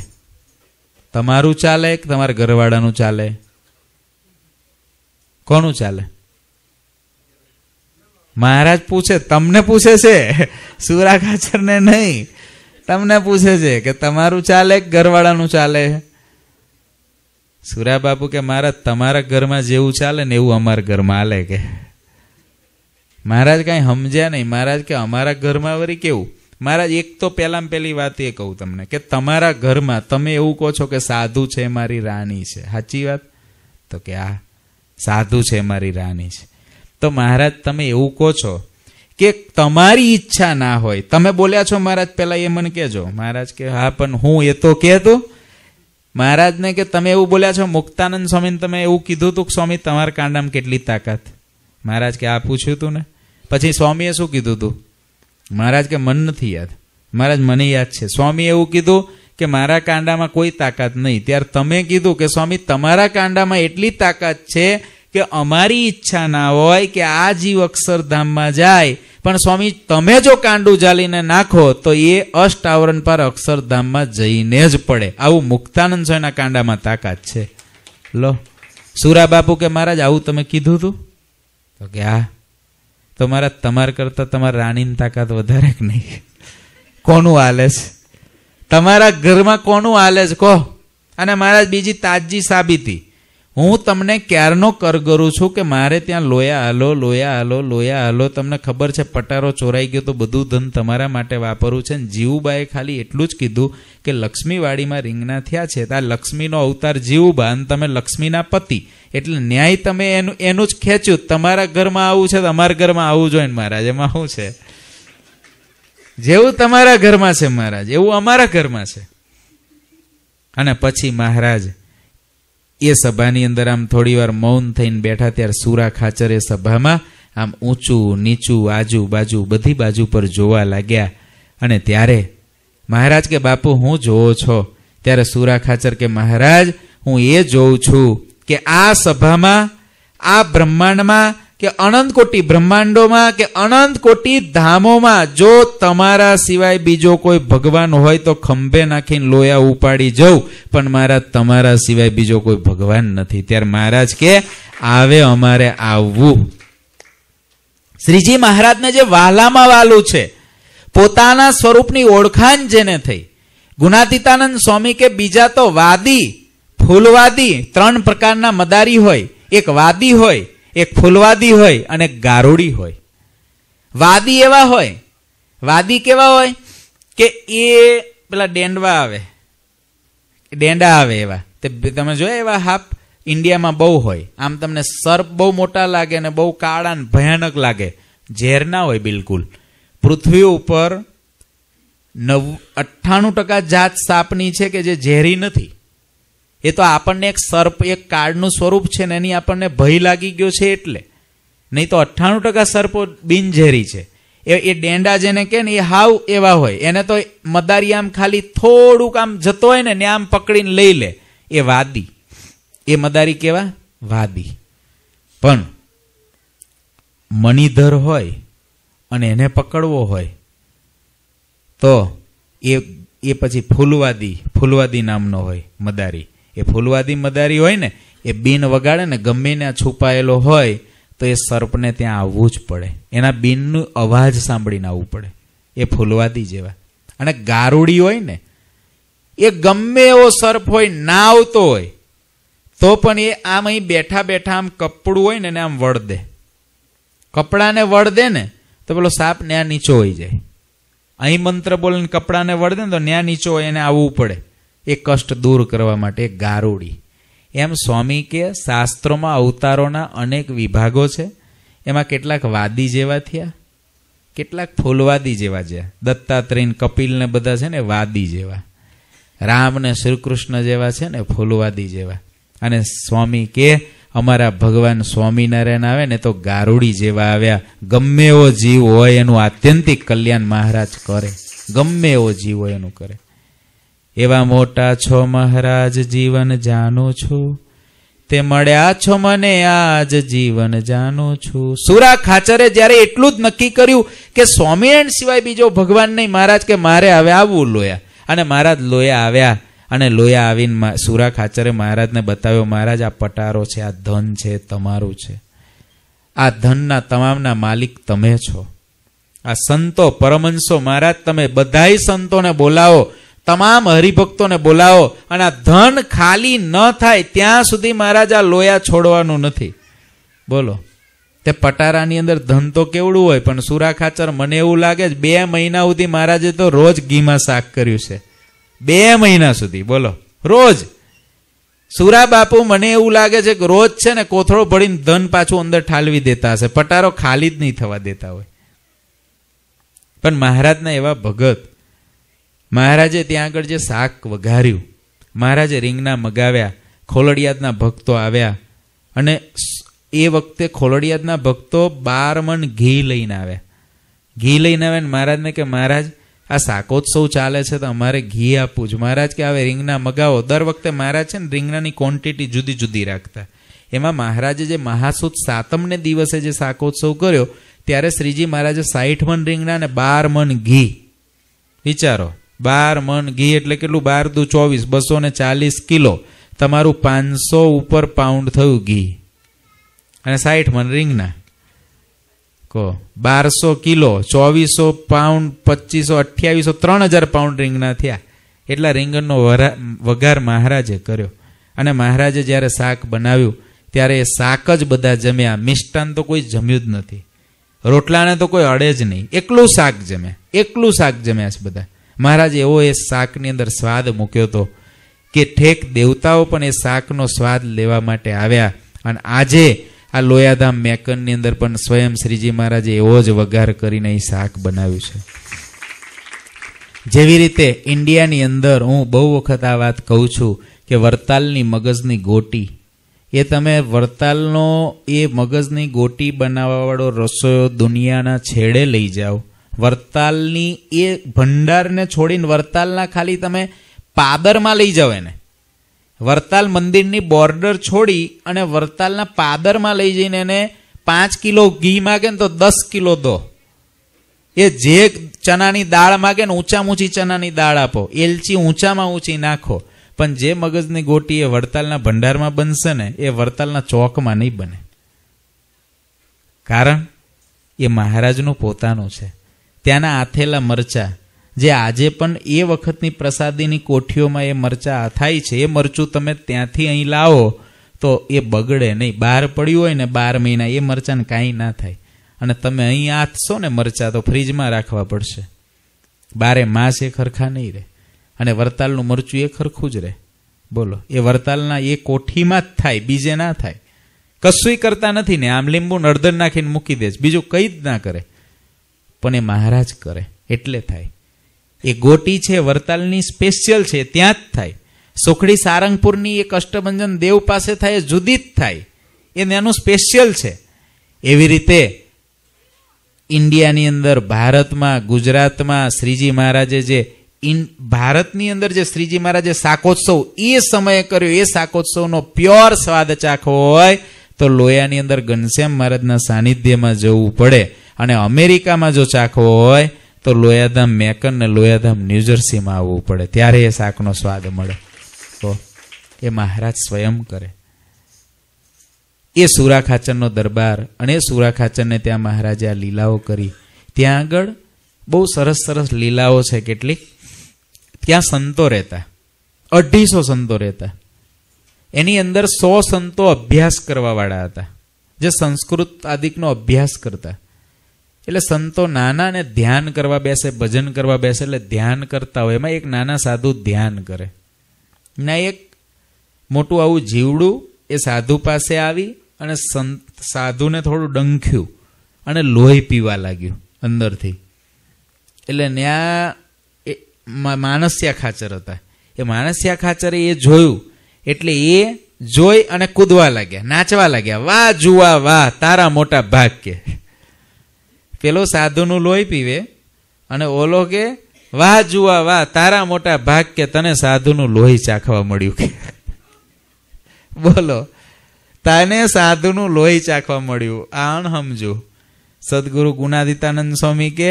તમારું ચાલે કે તમારા ઘરવાળાનું ચાલે કોનું ચાલે મહારાજ પૂછે તમને પૂછે છે ને નહીં તમને પૂછે છે કે તમારું ચાલે ઘરવાળાનું ચાલે સુરા બાપુ કે મહારાજ તમારા ઘરમાં જેવું ચાલે ને એવું અમારા ઘરમાં હાલે કે મહારાજ કાંઈ સમજ્યા નહીં મહારાજ કે અમારા ઘરમાં વરી કેવું મહારાજ એક તો પહેલાં પહેલી વાત એ કહું તમને કે તમારા ઘરમાં તમે એવું કહો છો કે સાધુ છે મારી રાણી છે સાચી વાત તો કે આ સાધુ છે મારી રાણી છે તો મહારાજ તમે એવું કહો છો કે તમારી ઈચ્છા ના હોય તમે બોલ્યા છો મહારાજ પહેલાં એ મને કહેજો મહારાજ કે હા પણ હું એ તો કહેતો મહારાજને કે તમે એવું બોલ્યા છો મુક્તાનંદ સ્વામીને તમે એવું કીધું તું સ્વામી તમારા કાંડામાં કેટલી તાકાત મહારાજ કે આ પૂછ્યું તું ને પછી સ્વામીએ શું કીધું તું મહારાજ કે મન નથી યાદ મહારાજ મને યાદ છે સ્વામીએ એવું કીધું કે મારા કાંડામાં કોઈ તાકાત નહીં ત્યારે તમે કીધું કે સ્વામી તમારા કાંડામાં એટલી તાકાત છે કે અમારી ઈચ્છા ના હોય કે આ જીવ અક્ષરધામમાં જાય પણ સ્વામી તમે જો કાંડું જાલીને નાખો તો એ અષ્ટ આવરણ પર અક્ષરધામમાં જઈને જ પડે આવું મુક્તાનંદ સ્વામીના કાંડામાં તાકાત છે લો સુરા બાપુ કે મહારાજ આવું તમે કીધું હતું તો કે આ તો મારા તમાર કરતાં તમારા રાણીની તાકાત વધારે કે નહીં કોનું હાલે છે તમારા ઘરમાં કોનું હાલે છે કહો અને મહારાજ બીજી તાજી સાબિતી હું તમને ક્યારનો કર કરું છું કે મારે ત્યાં લોયા હાલો લોયા હાલો લોયા હાલો તમને ખબર છે પટારો ચોરાઈ ગયો તો બધું ધન તમારા માટે વાપરવું છે ને જીવુબાએ ખાલી એટલું જ કીધું કે લક્ષ્મીવાડીમાં રીંગણા થયા છે આ લક્ષ્મીનો અવતાર જીવુબા અને તમે લક્ષ્મીના પતિ એટલે ન્યાય તમે એનું એનું જ ખેંચ્યું તમારા ઘરમાં આવું છે તો અમારા ઘરમાં આવવું જોઈએ ને મહારાજ એમાં શું છે જેવું તમારા ઘરમાં છે મહારાજ એવું અમારા ઘરમાં છે અને પછી મહારાજ એ સભાની અંદર આમ થોડીવાર મૌન થઈને બેઠા ત્યારે સુરા ખાચર એ સભામાં આમ ઊંચું નીચું આજુબાજુ બધી બાજુ પર જોવા લાગ્યા અને ત્યારે મહારાજ કે બાપુ હું જોવો છો ત્યારે સુરા ખાચર કે મહારાજ હું એ જોઉં છું કે આ સભામાં આ બ્રહ્માંડમાં કે અનંત કોટી બ્રહ્માંડોમાં કે અનંત કોટી ધામોમાં જો તમારા સિવાય બીજો કોઈ ભગવાન હોય તો ખંભે નાખીને લોયા ઉપાડી જઉં પણ મારા તમારા સિવાય બીજો કોઈ ભગવાન નથી ત્યારે મહારાજ કે આવે અમારે આવવું શ્રીજી મહારાજને જે વાલામાં વાલું છે પોતાના સ્વરૂપની ઓળખાણ જેને થઈ ગુણાતીતાનંદ સ્વામી કે બીજા તો વાદી ફૂલવાદી ત્રણ પ્રકારના મદારી હોય એક વાદી હોય એક ફૂલવાદી હોય અને ગારોડી હોય વાદી એવા હોય વાદી કેવા હોય કે એ પેલા ડેંડવા આવે ડેંડા આવે એવા તે તમે જોયા એવા હાફ ઇન્ડિયામાં બહુ હોય આમ તમને સર્પ બહુ મોટા લાગે અને બહુ કાળા ને ભયાનક લાગે ઝેર ના હોય બિલકુલ પૃથ્વી ઉપર નવ અઠ્ઠાણું ટકા જાત સાપની છે કે જે ઝેરી નથી એ તો આપણને એક સર્પ એક કાળનું સ્વરૂપ છે ને એની આપણને ભય લાગી ગયો છે એટલે નહીં તો અઠ્ઠાણું ટકા સર્પો બિનઝેરી છે એ એ ડેંડા જેને કે ને એ હાવ એવા હોય એને તો મદારી આમ ખાલી થોડુંક આમ જતો હોય ને ને આમ પકડીને લઈ લે એ વાદી એ મદારી કેવા વાદી પણ મણિધર હોય અને એને પકડવો હોય તો એ એ પછી ફૂલવાદી ફૂલવાદી નામનો હોય મદારી એ ફૂલવાદી મદારી હોય ને એ બિન વગાડે ને ગમે ત્યાં છુપાયેલો હોય તો એ સર્પને ત્યાં આવવું જ પડે એના બિનનું અવાજ સાંભળીને આવવું પડે એ ફૂલવાદી જેવા અને ગારુડી હોય ને એ ગમે એવો સર્પ હોય ના આવતો હોય તો પણ એ આમ અહીં બેઠા બેઠા આમ કપડું હોય ને એને આમ વળ દે કપડાને વળ દે ને તો પેલો સાપ ન્યા નીચો હોઈ જાય અહીં મંત્ર બોલીને કપડાને વળ દે ને તો ન્યા નીચો હોય એને આવવું પડે એ કષ્ટ દૂર કરવા માટે ગારોડી એમ સ્વામી કે શાસ્ત્રોમાં અવતારોના અનેક વિભાગો છે એમાં કેટલાક વાદી જેવા થયા કેટલાક ફૂલવાદી જેવા છે દત્તાત્રેય કપિલને બધા છે ને વાદી જેવા રામ ને શ્રીકૃષ્ણ જેવા છે ને ફૂલવાદી જેવા અને સ્વામી કે અમારા ભગવાન સ્વામિનારાયણ આવે ને તો ગારુડી જેવા આવ્યા ગમે એવો જીવ હોય એનું આત્યંતિક કલ્યાણ મહારાજ કરે ગમે એવો જીવ હોય એનું કરે એવા મોટા છો મહારાજ જીવન જાણો છો તે મળ્યા છો મને આજ જીવન જાણો છું સુરા ખાચરે જ્યારે એટલું જ નક્કી કર્યું કે સ્વામિનારાયણ સિવાય બીજો ભગવાન નહીં મહારાજ કે મારે હવે આવવું લોયા અને મહારાજ લોયા આવ્યા અને લોયા આવીને સુરા ખાચરે મહારાજને બતાવ્યો મહારાજ આ પટારો છે આ ધન છે તમારું છે આ ધનના તમામના માલિક તમે છો આ સંતો પરમંશો મહારાજ તમે બધાય સંતોને બોલાવો તમામ હરિભક્તોને બોલાવો અને આ ધન ખાલી ન થાય ત્યાં સુધી મહારાજ આ લોયા છોડવાનું નથી બોલો તે પટારાની અંદર ધન તો કેવડું હોય પણ સુરા ખાચર મને એવું લાગે છે બે મહિના સુધી મહારાજે તો રોજ ઘીમાં શાક કર્યું છે બે મહિના સુધી બોલો રોજ સુરા બાપુ મને એવું લાગે છે કે રોજ છે ને કોથળો ભરીને ધન પાછું અંદર ઠાલવી દેતા હશે પટારો ખાલી જ નહીં થવા દેતા હોય પણ મહારાજના એવા ભગત મહારાજે ત્યાં આગળ જે શાક વઘાર્યું મહારાજે રીંગણા મગાવ્યા ખોલડિયાદના ભક્તો આવ્યા અને એ વખતે ખોલડિયાદના ભક્તો બાર મણ ઘી લઈને આવ્યા ઘી લઈને આવ્યા ને મહારાજને કે મહારાજ આ શાકોત્સવ ચાલે છે તો અમારે ઘી આપવું જ મહારાજ કે હવે રીંગણા મગાવો દર વખતે મહારાજ છે ને રીંગણાની ક્વોન્ટિટી જુદી જુદી રાખતા એમાં મહારાજે જે મહાસુદ સાતમને દિવસે જે શાકોત્સવ કર્યો ત્યારે શ્રીજી મહારાજે સાઠ મન રીંગણા અને બાર મન ઘી વિચારો બાર મન ઘી એટલે કેટલું બાર દુ ચોવીસ બસો ને ચાલીસ કિલો તમારું પાંચસો ઉપર પાઉન્ડ થયું ઘી અને સાઠ મન રીંગના કહો બારસો કિલો ચોવીસો પાઉન્ડ પચીસો અઠ્યાવીસો ત્રણ હજાર પાઉન્ડ રીંગણા થયા એટલા રીંગણનો વઘાર મહારાજે કર્યો અને મહારાજે જ્યારે શાક બનાવ્યું ત્યારે એ શાક જ બધા જમ્યા મિષ્ટાન તો કોઈ જમ્યું જ નથી રોટલાને તો કોઈ અડે જ નહીં એકલું શાક જમ્યા એકલું શાક જમ્યા છે બધા મહારાજ એવો એ શાકની અંદર સ્વાદ મૂક્યો હતો કે ઠેક દેવતાઓ પણ એ શાકનો સ્વાદ લેવા માટે આવ્યા અને આજે આ લોયાધામ મેકનની અંદર પણ સ્વયં શ્રીજી મહારાજે એવો જ વઘાર કરીને એ શાક બનાવ્યું છે જેવી રીતે ઇન્ડિયાની અંદર હું બહુ વખત આ વાત કહું છું કે વરતાલની મગજની ગોટી એ તમે વરતાલનો એ મગજની ગોટી બનાવવાવાળો રસોયો દુનિયાના છેડે લઈ જાઓ વરતાલની એ ભંડારને છોડીને વરતાલના ખાલી તમે પાદરમાં લઈ જાઓ એને વરતાલ મંદિરની બોર્ડર છોડી અને વરતાલના પાદરમાં લઈ જઈને એને પાંચ કિલો ઘી માગે ને તો દસ કિલો દો એ જે ચણાની દાળ માગે ને ઊંચામાં ઊંચી ચનાની દાળ આપો એલચી ઊંચામાં ઊંચી નાખો પણ જે મગજની ગોટી એ વડતાલના ભંડારમાં બનશે ને એ વડતાલના ચોકમાં નહીં બને કારણ એ મહારાજનું પોતાનું છે ત્યાંના આથેલા મરચાં જે આજે પણ એ વખતની પ્રસાદીની કોઠીઓમાં એ મરચાં આથાય છે એ મરચું તમે ત્યાંથી અહીં લાવો તો એ બગડે નહીં બહાર પડ્યું હોય ને બાર મહિના એ મરચાંને કાંઈ ના થાય અને તમે અહીં આથશો ને મરચાં તો ફ્રીજમાં રાખવા પડશે બારે માસ એ ખરખા નહીં રહે અને વરતાલનું મરચું એ ખરખું જ રહે બોલો એ વરતાલના એ કોઠીમાં જ થાય બીજે ના થાય કશું કરતા નથી ને આમ લીંબુ નડદર નાખીને મૂકી દે બીજું કંઈ જ ના કરે પણ એ મહારાજ કરે એટલે થાય એ ગોટી છે વરતાલની સ્પેશિયલ છે ત્યાં જ થાય સોખડી સારંગપુરની એ કષ્ટભંજન દેવ પાસે થાય જુદી જ થાય એ ત્યાંનું સ્પેશિયલ છે એવી રીતે ઇન્ડિયાની અંદર ભારતમાં ગુજરાતમાં શ્રીજી મહારાજે જે ઇન ભારતની અંદર જે શ્રીજી મહારાજે શાકોત્સવ એ સમયે કર્યો એ શાકોત્સવનો પ્યોર સ્વાદ ચાખવો હોય તો લોયાની અંદર ઘનશ્યામ મહારાજના સાનિધ્યમાં જવું પડે અને અમેરિકામાં જો ચાખવો હોય તો લોયાધામ મેકન ને લોયાધામ ન્યૂજર્સીમાં આવવું પડે ત્યારે એ શાકનો સ્વાદ મળે તો એ મહારાજ સ્વયં કરે એ સુરા ખાચરનો દરબાર અને એ સુરા ખાચરને ત્યાં મહારાજે આ લીલાઓ કરી ત્યાં આગળ બહુ સરસ સરસ લીલાઓ છે કેટલીક ત્યાં સંતો રહેતા અઢીસો સંતો રહેતા એની અંદર સો સંતો અભ્યાસ કરવાવાળા હતા જે સંસ્કૃત આદિકનો અભ્યાસ કરતા એટલે સંતો નાના ને ધ્યાન કરવા બેસે ભજન કરવા બેસે એટલે ધ્યાન કરતા હોય એમાં એક નાના સાધુ ધ્યાન કરે ના એક મોટું આવું જીવડું એ સાધુ પાસે આવી અને સંત સાધુને થોડું ડંખ્યું અને લોહી પીવા લાગ્યું અંદરથી એટલે ત્યાં માનસ્યા ખાચર હતા એ માનસ્યા ખાચરે એ જોયું એટલે એ જોઈ અને કૂદવા લાગ્યા નાચવા લાગ્યા વાહ જુવા વાહ તારા મોટા ભાગ કે પેલો સાધુનું લોહી પીવે અને ઓલો કે વાહ જુવા વાહ તારા મોટા ભાગ કે તને સાધુનું લોહી ચાખવા મળ્યું કે બોલો તને સાધુનું લોહી ચાખવા મળ્યું આણ સમજો સદગુરુ ગુણાદિતાનંદ સ્વામી કે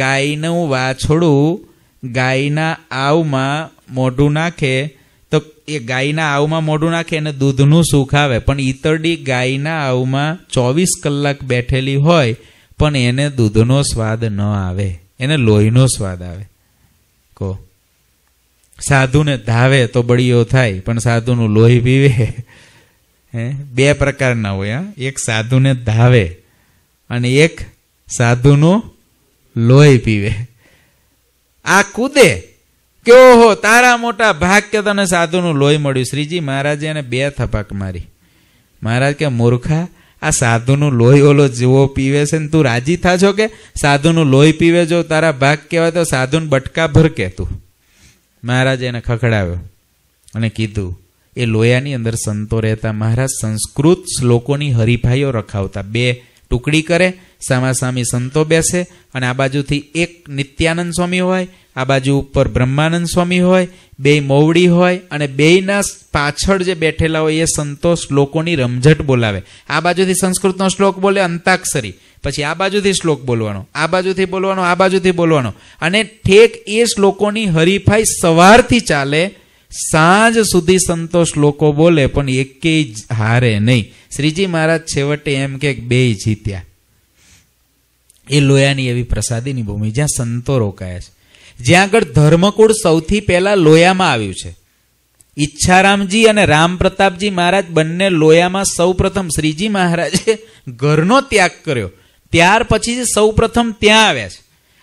ગાયનું વાછોડું ગાયના આવમાં મોઢું નાખે તો એ ગાયના આવમાં મોઢું નાખે અને દૂધનું સુખ આવે પણ ઈતરડી ગાયના આવમાં ચોવીસ કલાક બેઠેલી હોય પણ એને દૂધનો સ્વાદ ન આવે એને લોહીનો સ્વાદ આવે કહો સાધુને ધાવે તો બળીઓ થાય પણ સાધુનું લોહી પીવે હે બે પ્રકારના હોય હા એક સાધુને ધાવે અને એક સાધુનું લોહી પીવે આ કૂદે કે ઓહો તારા મોટા ભાગ કે તને સાધુનું લોહી મળ્યું શ્રીજી મહારાજે એને બે થપાક મારી મહારાજ કે મૂર્ખા આ સાધુનું લોહી ઓલો જેવો પીવે છે ને તું રાજી થા છો કે સાધુનું લોહી પીવે જો તારા ભાગ કહેવાય તો સાધુને બટકા ભર કે તું મહારાજ એને ખખડાવ્યો અને કીધું એ લોયાની અંદર સંતો રહેતા મહારાજ સંસ્કૃત શ્લોકોની હરીફાઈઓ રખાવતા બે ટુકડી કરે સામા સામી સંતો બેસે અને આ બાજુથી એક નિત્યાનંદ સ્વામી હોય આ બાજુ ઉપર બ્રહ્માનંદ સ્વામી હોય બે મોવડી હોય અને બેયના પાછળ જે બેઠેલા હોય એ સંતો શ્લોકોની રમઝટ બોલાવે આ બાજુથી સંસ્કૃતનો શ્લોક બોલે અંતાક્ષરી પછી આ બાજુથી શ્લોક બોલવાનો આ બાજુથી બોલવાનો આ બાજુથી બોલવાનો અને ઠેક એ શ્લોકોની હરીફાઈ સવારથી ચાલે સાંજ સુધી સંતો શ્લોકો બોલે પણ એકેય હારે નહીં શ્રીજી મહારાજ છેવટે એમ કે બે જીત્યા એ લોયાની એવી પ્રસાદીની ભૂમિ જ્યાં સંતો રોકાયા છે જ્યાં આગળ ધર્મકુળ સૌથી પહેલાં લોયામાં આવ્યું છે ઈચ્છારામજી અને રામ પ્રતાપજી મહારાજ બંને લોયામાં સૌપ્રથમ શ્રીજી મહારાજે ઘરનો ત્યાગ કર્યો ત્યાર પછી સૌપ્રથમ ત્યાં આવ્યા છે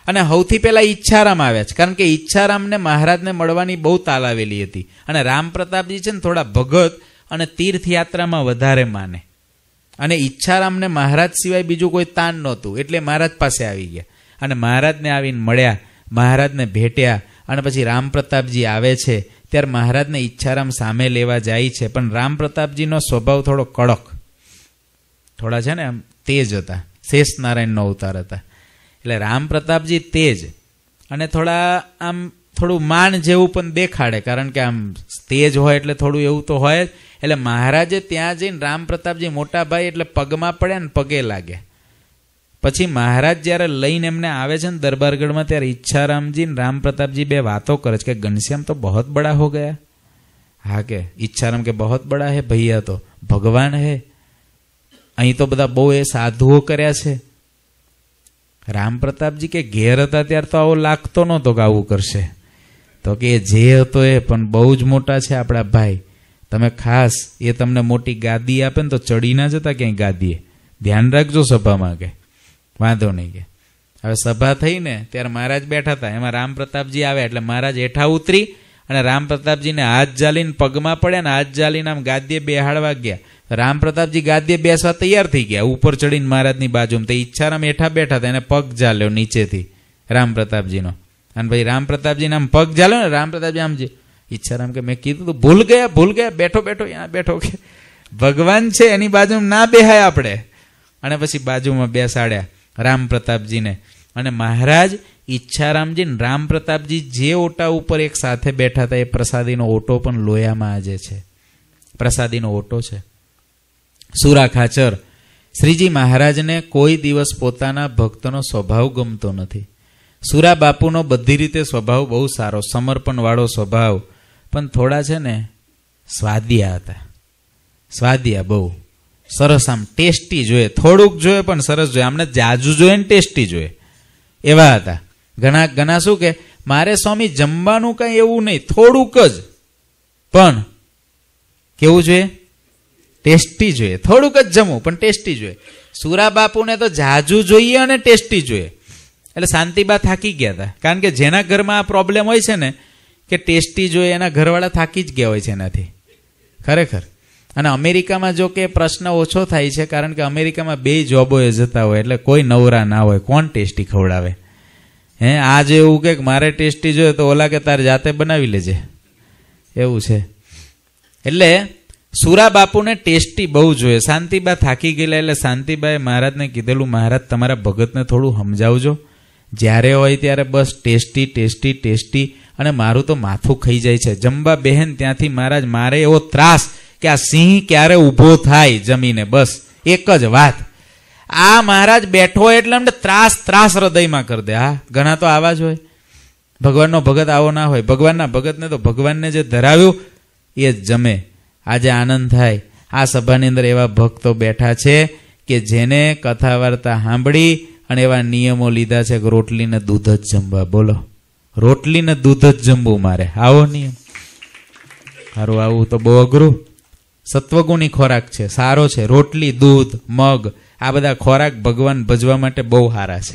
અને સૌથી પહેલાં ઈચ્છારામ આવ્યા છે કારણ કે ઈચ્છારામને મહારાજને મળવાની બહુ તાલ આવેલી હતી અને રામ પ્રતાપજી છે ને થોડા ભગત અને તીર્થયાત્રામાં વધારે માને અને ઈચ્છારામને મહારાજ સિવાય બીજું કોઈ તાન નહોતું એટલે મહારાજ પાસે આવી ગયા અને મહારાજને આવીને મળ્યા મહારાજને ભેટ્યા અને પછી રામપ્રતાપજી આવે છે ત્યારે મહારાજને ઈચ્છારામ સામે લેવા જાય છે પણ રામ પ્રતાપજીનો સ્વભાવ થોડો કડક થોડા છે ને આમ તેજ હતા શેષ નારાયણનો અવતાર હતા એટલે રામપ્રતાપજી તેજ અને થોડા આમ થોડું માન જેવું પણ દેખાડે કારણ કે આમ તેજ હોય એટલે થોડું એવું તો હોય એટલે મહારાજે ત્યાં જઈને રામપ્રતાપજી મોટા ભાઈ એટલે પગમાં પડ્યા ને પગે લાગ્યા પછી મહારાજ જ્યારે લઈને એમને આવે છે ને દરબારગઢમાં ત્યારે ઈચ્છારામજી ને રામ પ્રતાપજી બે વાતો કરે છે કે ઘનશ્યામ તો બહોત બડા હો ગયા હા કે ઈચ્છારામ કે બહોત બડા હે ભૈયા તો ભગવાન હે અહીં તો બધા બહુ એ સાધુઓ કર્યા છે રામ પ્રતાપજી કે ઘેર હતા ત્યારે તો આવો લાગતો નહોતો કે આવું કરશે તો કે જે હતો એ પણ બહુ જ મોટા છે આપણા ભાઈ તમે ખાસ એ તમને મોટી ગાદી આપે ને તો ચડી ના જતા ક્યાંય ગાદીએ ધ્યાન રાખજો સભામાં કે વાંધો નહીં કે હવે સભા થઈ ને ત્યારે મહારાજ બેઠા હતા એમાં રામ પ્રતાપજી આવ્યા એટલે મહારાજ હેઠા ઉતરી અને રામ પ્રતાપજીને હાથ જાલીને પગમાં પડ્યા ને હાથ જાલીને આમ ગાદ્ય બેહાડવા ગયા રામ પ્રતાપજી ગાદ્ય બેસવા તૈયાર થઈ ગયા ઉપર ચડીને મહારાજની બાજુમાં તો ઈચ્છારામ હેઠા બેઠા હતા એને પગ ઝાલ્યો નીચેથી રામ પ્રતાપજીનો અને ભાઈ રામ પ્રતાપજીને આમ પગ ઝાલ્યો ને રામ પ્રતાપજી આમ જે ઈચ્છારામ કે મેં કીધું તું ભૂલ ગયા ભૂલ ગયા બેઠો બેઠો ત્યાં બેઠો કે ભગવાન છે એની બાજુમાં ના બેહાય આપણે અને પછી બાજુમાં બેસાડ્યા રામ પ્રતાપજીને અને મહારાજ ઈચ્છારામજી ને રામ પ્રતાપજી જે ઓટા ઉપર એક સાથે બેઠા હતા એ પ્રસાદીનો ઓટો પણ લોયામાં આજે છે પ્રસાદીનો ઓટો છે સુરા ખાચર શ્રીજી મહારાજને કોઈ દિવસ પોતાના ભક્તનો સ્વભાવ ગમતો નથી સુરા બાપુનો બધી રીતે સ્વભાવ બહુ સારો સમર્પણવાળો સ્વભાવ પણ થોડા છે ને સ્વાદિયા હતા સ્વાદિયા બહુ સરસ આમ ટેસ્ટી જોઈએ થોડુંક જોઈએ પણ સરસ જોઈએ આમને જાજુ જોઈએ ને ટેસ્ટી જોઈએ એવા હતા ઘણા ઘણા શું કે મારે સ્વામી જમવાનું કાંઈ એવું નહીં થોડુંક જ પણ કેવું જોઈએ ટેસ્ટી જોઈએ થોડુંક જ જમવું પણ ટેસ્ટી જોઈએ સુરા બાપુને તો જાજુ જોઈએ અને ટેસ્ટી જોઈએ એટલે શાંતિબા થાકી ગયા હતા કારણ કે જેના ઘરમાં આ પ્રોબ્લેમ હોય છે ને કે ટેસ્ટી જોઈએ એના ઘરવાળા થાકી જ ગયા હોય છે એનાથી ખરેખર અને અમેરિકામાં જો કે પ્રશ્ન ઓછો થાય છે કારણ કે અમેરિકામાં બે જોબોએ જતા હોય એટલે કોઈ નવરા ના હોય કોણ ટેસ્ટી ખવડાવે હે આજે એવું કે મારે ટેસ્ટી જોઈએ તો ઓલા કે તારે જાતે બનાવી લેજે એવું છે એટલે સુરા બાપુને ટેસ્ટી બહુ જોઈએ શાંતિબા થાકી ગયેલા એટલે શાંતિબાએ મહારાજને કીધેલું મહારાજ તમારા ભગતને થોડું સમજાવજો જ્યારે હોય ત્યારે બસ ટેસ્ટી ટેસ્ટી ટેસ્ટી અને મારું તો માથું ખાઈ જાય છે જમવા બહેન ત્યાંથી મહારાજ મારે એવો ત્રાસ કે આ સિંહ ક્યારે ઊભો થાય જમીને બસ એક જ વાત આ મહારાજ બેઠો એટલે એમને ત્રાસ ત્રાસ હૃદયમાં કરી દે હા ઘણા તો આવા જ હોય ભગવાનનો ભગત આવો ના હોય ભગવાનના ભગતને તો ભગવાનને જે ધરાવ્યું એ જ જમે આજે આનંદ થાય આ સભાની અંદર એવા ભક્તો બેઠા છે કે જેને કથા વાર્તા સાંભળી અને એવા નિયમો લીધા છે કે રોટલીને દૂધ જ જમવા બોલો રોટલીને દૂધ જ જમવું મારે આવો નિયમ સારું આવું તો બહુ અઘરું સત્વગુણી ખોરાક છે સારો છે રોટલી દૂધ મગ આ બધા ખોરાક ભગવાન ભજવા માટે બહુ સારા છે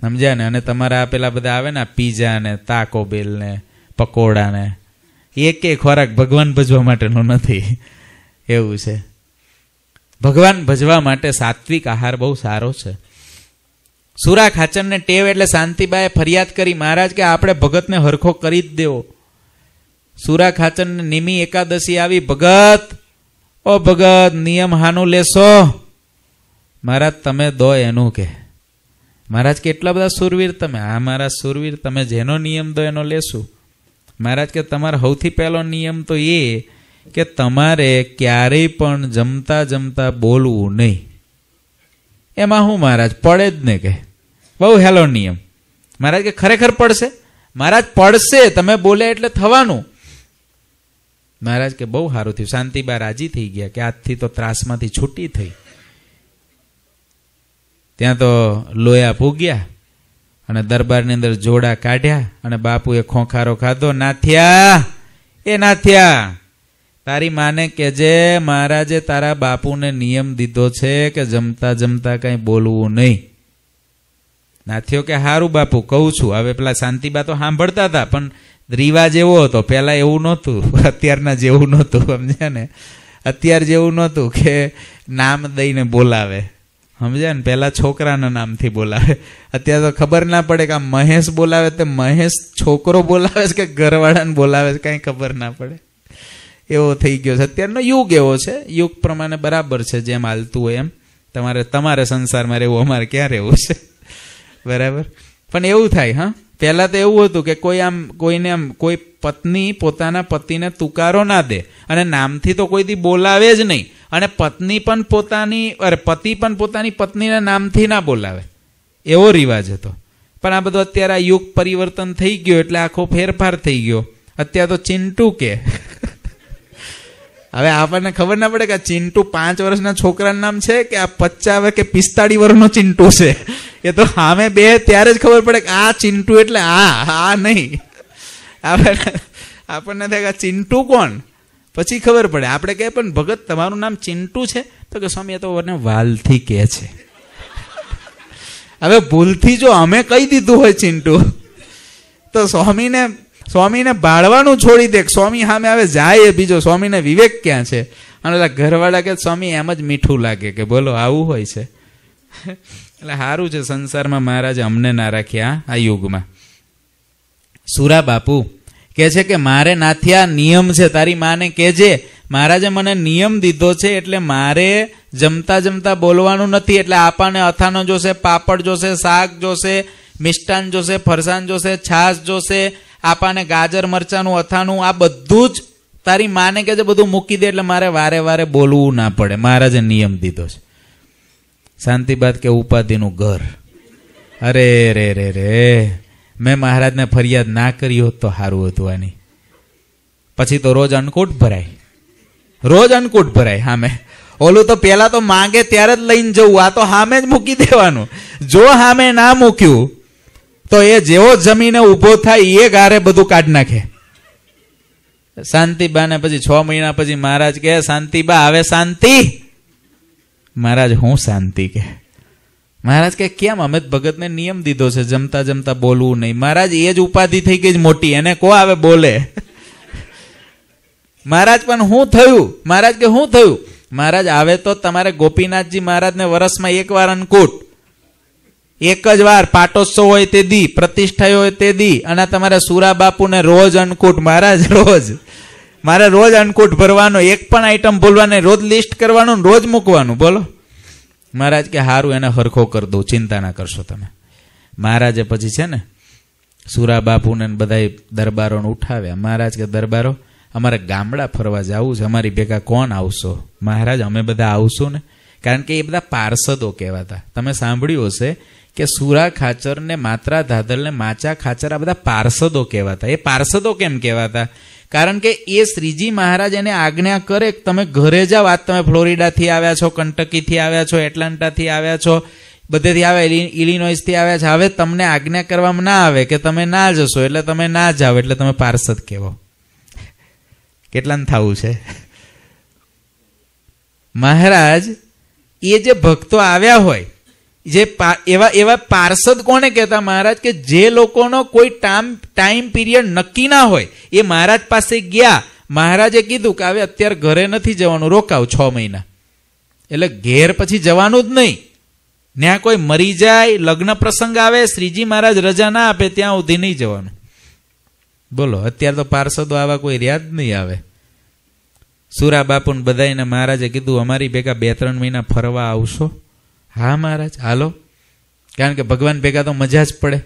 સમજ્યા ને અને તમારા પેલા બધા આવે ને પીઝા ને તાકો બેલ ને પકોડા ને એકે ખોરાક ભગવાન ભજવા માટેનો નથી એવું છે ભગવાન ભજવા માટે સાત્વિક આહાર બહુ સારો છે સુરા ખાચરને ટેવ એટલે શાંતિબાએ ફરિયાદ કરી મહારાજ કે આપણે ભગતને હરખો કરી જ દેવો સુરા ખાચન નિમી એકાદશી આવી ભગત ઓ ભગત નિયમ હાનું લેશો મહારાજ તમે દો એનું કે મહારાજ કેટલા બધા સુરવીર તમે હા મારા સુરવીર તમે જેનો નિયમ દો એનો લેશું મહારાજ કે તમારો સૌથી પહેલો નિયમ તો એ કે તમારે ક્યારેય પણ જમતા જમતા બોલવું નહીં એમાં હું મહારાજ પડે જ ને કે બહુ હેલો નિયમ મહારાજ કે ખરેખર પડશે મહારાજ પડશે તમે બોલ્યા એટલે થવાનું મહારાજ કે બહુ સારું થયું શાંતિબા રાજી થઈ ગયા કે આજથી તો ત્રાસમાંથી છૂટી થઈ ત્યાં તો લોયા પૂગ્યા અને દરબારની અંદર જોડા કાઢ્યા અને બાપુએ ખોખારો ખાધો નાથ્યા એ નાથ્યા તારી માને કેજે મહારાજે તારા બાપુને નિયમ દીધો છે કે જમતા જમતા કઈ બોલવું નહીં નાથ્યો કે હારું બાપુ કહું છું હવે પેલા શાંતિબા તો સાંભળતા હતા પણ રિવાજ એવો હતો પહેલાં એવું નહોતું અત્યારના જેવું નહોતું સમજ્યા ને અત્યાર જેવું નહોતું કે નામ દઈને બોલાવે સમજ્યા ને પહેલાં છોકરાના નામથી બોલાવે અત્યારે તો ખબર ના પડે કે આ મહેશ બોલાવે તે મહેશ છોકરો બોલાવે છે કે ઘરવાળાને બોલાવે છે કાંઈ ખબર ના પડે એવો થઈ ગયો છે અત્યારનો યુગ એવો છે યુગ પ્રમાણે બરાબર છે જેમ હાલતું હોય એમ તમારે તમારે સંસારમાં રહેવું અમારે ક્યાં રહેવું છે બરાબર પણ એવું થાય હા પહેલા તો એવું હતું કે કોઈ આમ કોઈને આમ કોઈ પત્ની પોતાના પતિને તુકારો ના દે અને નામથી તો કોઈથી બોલાવે જ નહીં અને પત્ની પણ પોતાની અરે પતિ પણ પોતાની પત્નીને નામથી ના બોલાવે એવો રિવાજ હતો પણ આ બધું અત્યારે આ યુગ પરિવર્તન થઈ ગયો એટલે આખો ફેરફાર થઈ ગયો અત્યારે તો ચિંટુ કે હવે આપણને ખબર ના પડે કે આ ચિંટુ પાંચ વર્ષના છોકરાનું નામ છે કે આ પચાસ કે પિસ્તાળી વર્ષનો ચિંટુ છે એ તો હામે બે ત્યારે જ ખબર પડે કે આ ચિંટુ એટલે આ આ નહીં આપણે આપણને થાય કે ચિંટુ કોણ પછી ખબર પડે આપણે કહે પણ ભગત તમારું નામ ચિંટુ છે તો કે સ્વામી એ તો મને વાલથી કહે છે હવે ભૂલથી જો અમે કહી દીધું હોય ચિંટુ તો સ્વામીને સ્વામીને બાળવાનું છોડી દે સ્વામી સામે હવે જાય બીજો સ્વામીને વિવેક ક્યાં છે અને ઘરવાળા કે સ્વામી એમ જ મીઠું લાગે કે બોલો આવું હોય છે એટલે સારું છે સંસારમાં મહારાજ અમને ના રાખ્યા આ યુગમાં સુરા બાપુ કે છે કે મારે નાથ્યા નિયમ છે તારી માને કેજે મહારાજે મને નિયમ દીધો છે એટલે મારે જમતા જમતા બોલવાનું નથી એટલે આપાને અથાનો જોશે પાપડ જોશે શાક જોશે મિષ્ટાન જોશે ફરસાણ જોશે છાશ જોશે આપાને ગાજર મરચાનું અથાનું આ બધું જ તારી માને કે જે બધું મૂકી દે એટલે મારે વારે વારે બોલવું ના પડે મહારાજે નિયમ દીધો છે શાંતિ બાદ કે ઉપાધિનું ઘર અરે રે રે રે મેં મહારાજને ફરિયાદ ના કરી હોત તો સારું હતું આની પછી તો રોજ અન્નકૂટ ભરાય રોજ અન્નકૂટ ભરાય હામે ઓલું તો પેલા તો માંગે ત્યારે જ લઈને જવું આ તો હામે જ મૂકી દેવાનું જો હામે ના મૂક્યું તો એ જેવો જમીને ઊભો થાય એ ગારે બધું કાઢી નાખે શાંતિબાને પછી છ મહિના પછી મહારાજ કહે શાંતિબા આવે શાંતિ મહારાજ હું શાંતિ કે મહારાજ કે કેમ અમિત ભગતને નિયમ દીધો છે જમતા જમતા બોલવું નહીં મહારાજ એ જ ઉપાધિ થઈ ગઈ જ મોટી એને કો આવે બોલે મહારાજ પણ હું થયું મહારાજ કે શું થયું મહારાજ આવે તો તમારે ગોપીનાથજી મહારાજને વર્ષમાં એક વાર અન્નકૂટ એક જ વાર પાટોત્સવ હોય તે દી પ્રતિષ્ઠા હોય તે દી અને તમારે સુરા બાપુને રોજ અન્નકૂટ મહારાજ રોજ મારે રોજ અન્નકૂટ ભરવાનો એક પણ આઈટમ ભૂલવાની રોજ લિસ્ટ કરવાનું રોજ મૂકવાનું બોલો મહારાજ કે સારું એને હરખો કરી દઉં ચિંતા ના કરશો તમે મહારાજે પછી છે ને સુરા બાપુને બધા દરબારોને ઉઠાવ્યા મહારાજ કે દરબારો અમારે ગામડા ફરવા જવું છે અમારી ભેગા કોણ આવશો મહારાજ અમે બધા આવશું ને કારણ કે એ બધા પાર્ષદો કહેવાતા તમે સાંભળ્યું હશે કે સુરા ખાચર ને માત્રા ધાધલ ને માચા ખાચર આ બધા પાર્ષદો કહેવાતા એ પાર્ષદો કેમ કહેવાતા કારણ કે એ શ્રીજી મહારાજ એને આજ્ઞા કરે તમે ઘરે જાઓ આજ તમે ફ્લોરિડાથી આવ્યા છો કંટકીથી આવ્યા છો એટલાન્ટાથી આવ્યા છો બધેથી આવે ઇલિનોઇસથી આવ્યા છે હવે તમને આજ્ઞા કરવામાં ના આવે કે તમે ના જશો એટલે તમે ના જાઓ એટલે તમે પાર્ષદ કહેવો કેટલાને થવું છે મહારાજ એ જે ભક્તો આવ્યા હોય જે એવા એવા પાર્ષદ કોને કહેતા મહારાજ કે જે લોકોનો કોઈ ટાઈમ ટાઈમ પીરિયડ નક્કી ના હોય એ મહારાજ પાસે ગયા મહારાજે કીધું કે હવે અત્યારે ઘરે નથી જવાનું રોકાવ છ મહિના એટલે ઘેર પછી જવાનું જ નહીં ત્યાં કોઈ મરી જાય લગ્ન પ્રસંગ આવે શ્રીજી મહારાજ રજા ના આપે ત્યાં સુધી નહીં જવાનું બોલો અત્યારે તો પાર્ષદો આવા કોઈ યાદ નહીં આવે સુરા બાપુને બધાને મહારાજે કીધું અમારી ભેગા બે ત્રણ મહિના ફરવા આવશો હા મહારાજ હાલો કારણ કે ભગવાન ભેગા તો મજા જ પડે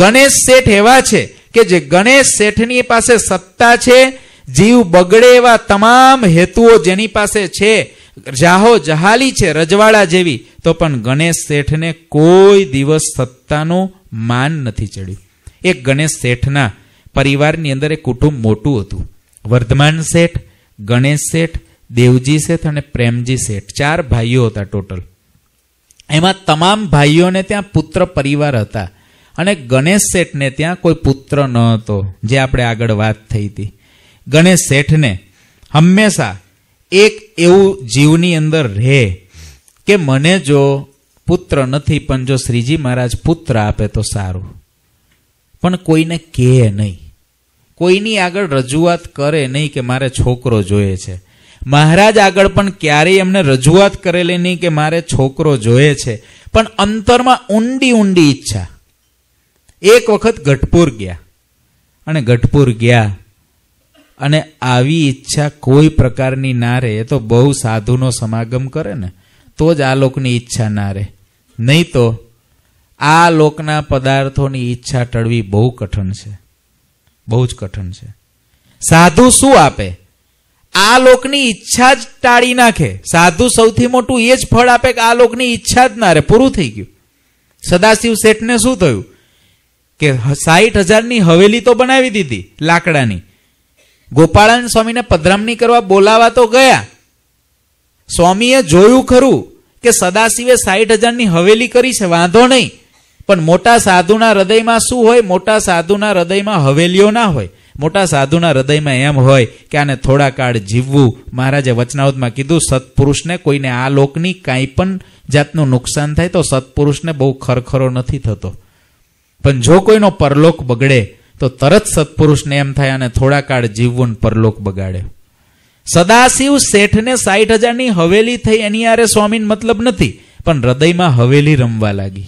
ગણેશ શેઠ એવા છે કે જે ગણેશ શેઠની પાસે સત્તા છે જીવ બગડે એવા તમામ હેતુઓ જેની પાસે છે જાહો જહાલી છે રજવાડા જેવી તો પણ ગણેશ શેઠને કોઈ દિવસ સત્તાનું માન નથી ચડ્યું એક ગણેશ શેઠના પરિવારની અંદર એ કુટુંબ મોટું હતું વર્ધમાન શેઠ ગણેશ શેઠ દેવજી શેઠ અને પ્રેમજી શેઠ ચાર ભાઈઓ હતા ટોટલ એમાં તમામ ભાઈઓને ત્યાં પુત્ર પરિવાર હતા અને ગણેશ શેઠને ત્યાં કોઈ પુત્ર ન હતો જે આપણે આગળ વાત થઈ હતી ગણેશ શેઠને હંમેશા એક એવું જીવની અંદર રહે કે મને જો પુત્ર નથી પણ જો શ્રીજી મહારાજ પુત્ર આપે તો સારું પણ કોઈને કહે નહીં કોઈની આગળ રજૂઆત કરે નહીં કે મારે છોકરો જોઈએ છે મહારાજ આગળ પણ ક્યારેય એમને રજૂઆત કરેલી નહીં કે મારે છોકરો જોઈએ છે પણ અંતરમાં ઊંડી ઊંડી ઈચ્છા એક વખત ગઢપુર ગયા અને ગઢપુર ગયા અને આવી ઈચ્છા કોઈ પ્રકારની ના રહે તો બહુ સાધુનો સમાગમ કરે ને તો જ આ લોકની ઈચ્છા ના રહે નહીં તો આ લોકના પદાર્થોની ઈચ્છા ટળવી બહુ કઠણ છે બહુ જ કઠણ છે સાધુ શું આપે આ લોકની ઈચ્છા જ ટાળી નાખે સાધુ સૌથી મોટું એ જ ફળ આપે કે આ લોકની ઈચ્છા જ ના રહે પૂરું થઈ ગયું સદાશિવ શેઠને શું થયું કે સાહીઠ હજારની હવેલી તો બનાવી દીધી લાકડાની ગોપાળાન સ્વામીને પધરામણી કરવા બોલાવા તો ગયા સ્વામીએ જોયું ખરું કે સદાશિવે સાહીઠ હજારની હવેલી કરી છે વાંધો નહીં પણ મોટા સાધુના હૃદયમાં શું હોય મોટા સાધુના હૃદયમાં હવેલીઓ ના હોય મોટા સાધુના હૃદયમાં એમ હોય કે આને થોડા કાળ જીવવું મહારાજે વચનાવતમાં કીધું સત્પુરુષને કોઈને આ લોકની કાંઈ પણ જાતનું નુકસાન થાય તો સત્પુરુષને બહુ ખરખરો નથી થતો પણ જો કોઈનો પરલોક બગડે તો તરત સત્પુરુષને એમ થાય અને થોડા કાળ જીવવું પરલોક બગાડે સદાશિવ શેઠને સાઠ હજારની હવેલી થઈ એની આરે સ્વામીન મતલબ નથી પણ હૃદયમાં હવેલી રમવા લાગી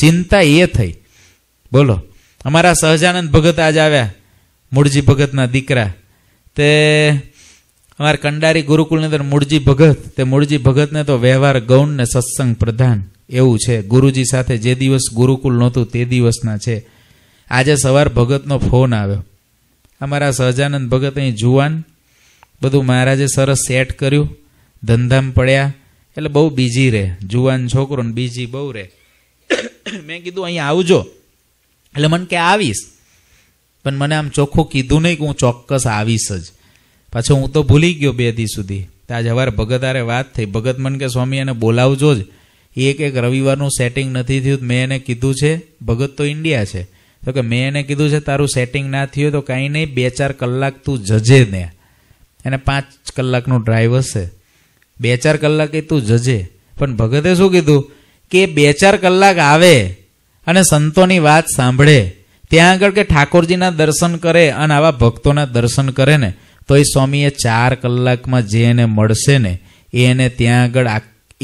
ચિંતા એ થઈ બોલો અમારા સહજાનંદ ભગત આજ આવ્યા મૂળજી ભગતના દીકરા તે અમારા કંડારી ગુરુકુળની અંદર મૂળજી ભગત તે મૂળજી ભગતને તો વ્યવહાર ગૌણ ને સત્સંગ પ્રધાન એવું છે ગુરુજી સાથે જે દિવસ ગુરુકુળ નહોતું તે દિવસના છે આજે સવાર ભગતનો ફોન આવ્યો અમારા સહજાનંદ ભગત અહીં જુવાન બધું મહારાજે સરસ સેટ કર્યું ધંધામ પડ્યા એટલે બહુ બીજી રહે જુવાન છોકરો બીજી બહુ રહે મેં કીધું અહીં આવજો એટલે મને કે આવીશ પણ મને આમ ચોખ્ખું કીધું નહીં કે હું ચોક્કસ આવીશ જ પાછો હું તો ભૂલી ગયો બે દી સુધી ત્યાં જવાર ભગત આરે વાત થઈ ભગત મન કે સ્વામી એને બોલાવજો જ એક એક રવિવારનું સેટિંગ નથી થયું મેં એને કીધું છે ભગત તો ઇન્ડિયા છે તો કે મેં એને કીધું છે તારું સેટિંગ ના થયું તો કાંઈ નહીં બે ચાર કલાક તું જજે ને એને પાંચ કલાકનું ડ્રાઈવ હશે બે ચાર કલાક એ તું જજે પણ ભગતે શું કીધું કે બે ચાર કલાક આવે અને સંતોની વાત સાંભળે ત્યાં આગળ કે ઠાકોરજીના દર્શન કરે અને આવા ભક્તોના દર્શન કરે ને તો એ સ્વામીએ ચાર કલાકમાં જે એને મળશે ને એને ત્યાં આગળ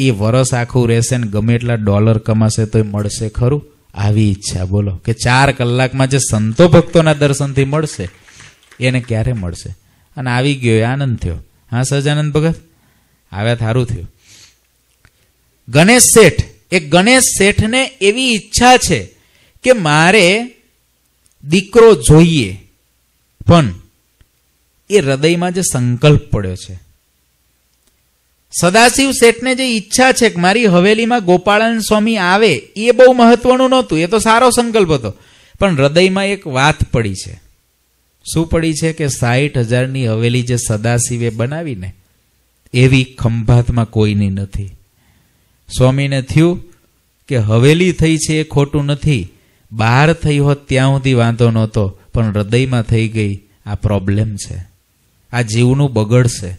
એ વરસ આખું રહેશે ને ગમે એટલા ડોલર કમાશે તો એ મળશે ખરું આવી ઈચ્છા બોલો કે ચાર કલાકમાં જે સંતો ભક્તોના દર્શનથી મળશે એને ક્યારે મળશે અને આવી ગયો આનંદ થયો હા સહજાનંદ ભગત આવ્યા થારું થયું ગણેશ શેઠ એ ગણેશ શેઠને એવી ઈચ્છા છે કે મારે દીકરો જોઈએ પણ એ હૃદયમાં જે સંકલ્પ પડ્યો છે સદાશિવ શેઠને જે ઈચ્છા છે કે મારી હવેલીમાં ગોપાળન સ્વામી આવે એ બહુ મહત્વનું નહોતું એ તો સારો સંકલ્પ હતો પણ હૃદયમાં એક વાત પડી છે શું પડી છે કે સાહીઠ હજારની હવેલી જે સદાશિવે બનાવીને એવી ખંભાતમાં કોઈની નથી સ્વામીને થયું કે હવેલી થઈ છે એ ખોટું નથી બહાર થઈ હોત ત્યાં સુધી વાંધો નહોતો પણ હૃદયમાં થઈ ગઈ આ પ્રોબ્લેમ છે આ જીવનું બગડશે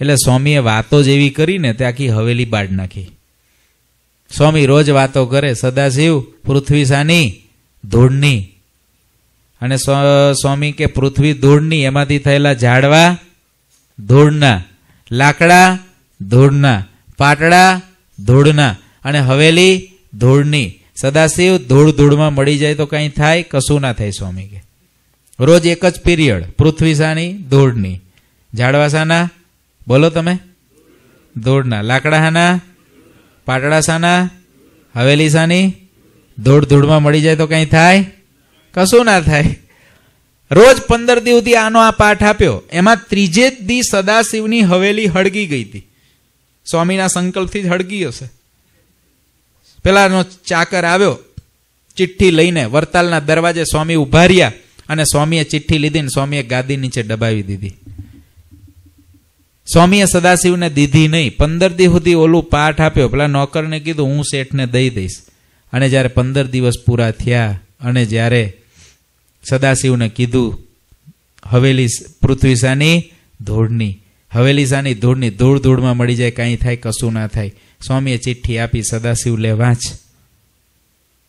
એટલે સ્વામીએ વાતો જેવી કરીને તે આખી હવેલી બાળ નાખી સ્વામી રોજ વાતો કરે સદાશિવ પૃથ્વી સાની ધૂળની અને સ્વામી કે પૃથ્વી ધૂળની એમાંથી થયેલા ઝાડવા ધૂળના લાકડા ધૂળના પાટડા ધૂળના અને હવેલી ધૂળની સદાશિવ ધૂળ ધૂળમાં મળી જાય તો કંઈ થાય કશું ના થાય સ્વામી કે રોજ એક જ પીરિયડ પૃથ્વીસાની ધૂળની ઝાડવાસાના બોલો તમે ધૂળના લાકડાના પાટડાસાના હવેલીસાની ધૂળ ધૂળમાં મળી જાય તો કંઈ થાય કશું ના થાય રોજ પંદર દિવસથી આનો આ પાઠ આપ્યો એમાં ત્રીજે જ દી સદાશિવની હવેલી હળગી ગઈ હતી સ્વામીના સંકલ્પથી જ હળગી હશે પેલાનો ચાકર આવ્યો ચિઠ્ઠી લઈને વરતાલના દરવાજે સ્વામી ઉભા રહ્યા અને સ્વામીએ ચિઠ્ઠી લીધી ને સ્વામીએ ગાદી નીચે દબાવી દીધી સ્વામીએ સદાશિવને દીધી નહીં પંદર દિવસ સુધી ઓલું પાઠ આપ્યો પેલા નોકરને કીધું હું શેઠને દઈ દઈશ અને જ્યારે પંદર દિવસ પૂરા થયા અને જ્યારે સદાશિવને કીધું હવેલી પૃથ્વીસાની ધૂળની હવેલીસાની ધૂળની ધૂળ ધૂળમાં મળી જાય કાંઈ થાય કશું ના થાય સ્વામીએ ચિઠ્ઠી આપી સદાશિવલે વાંચ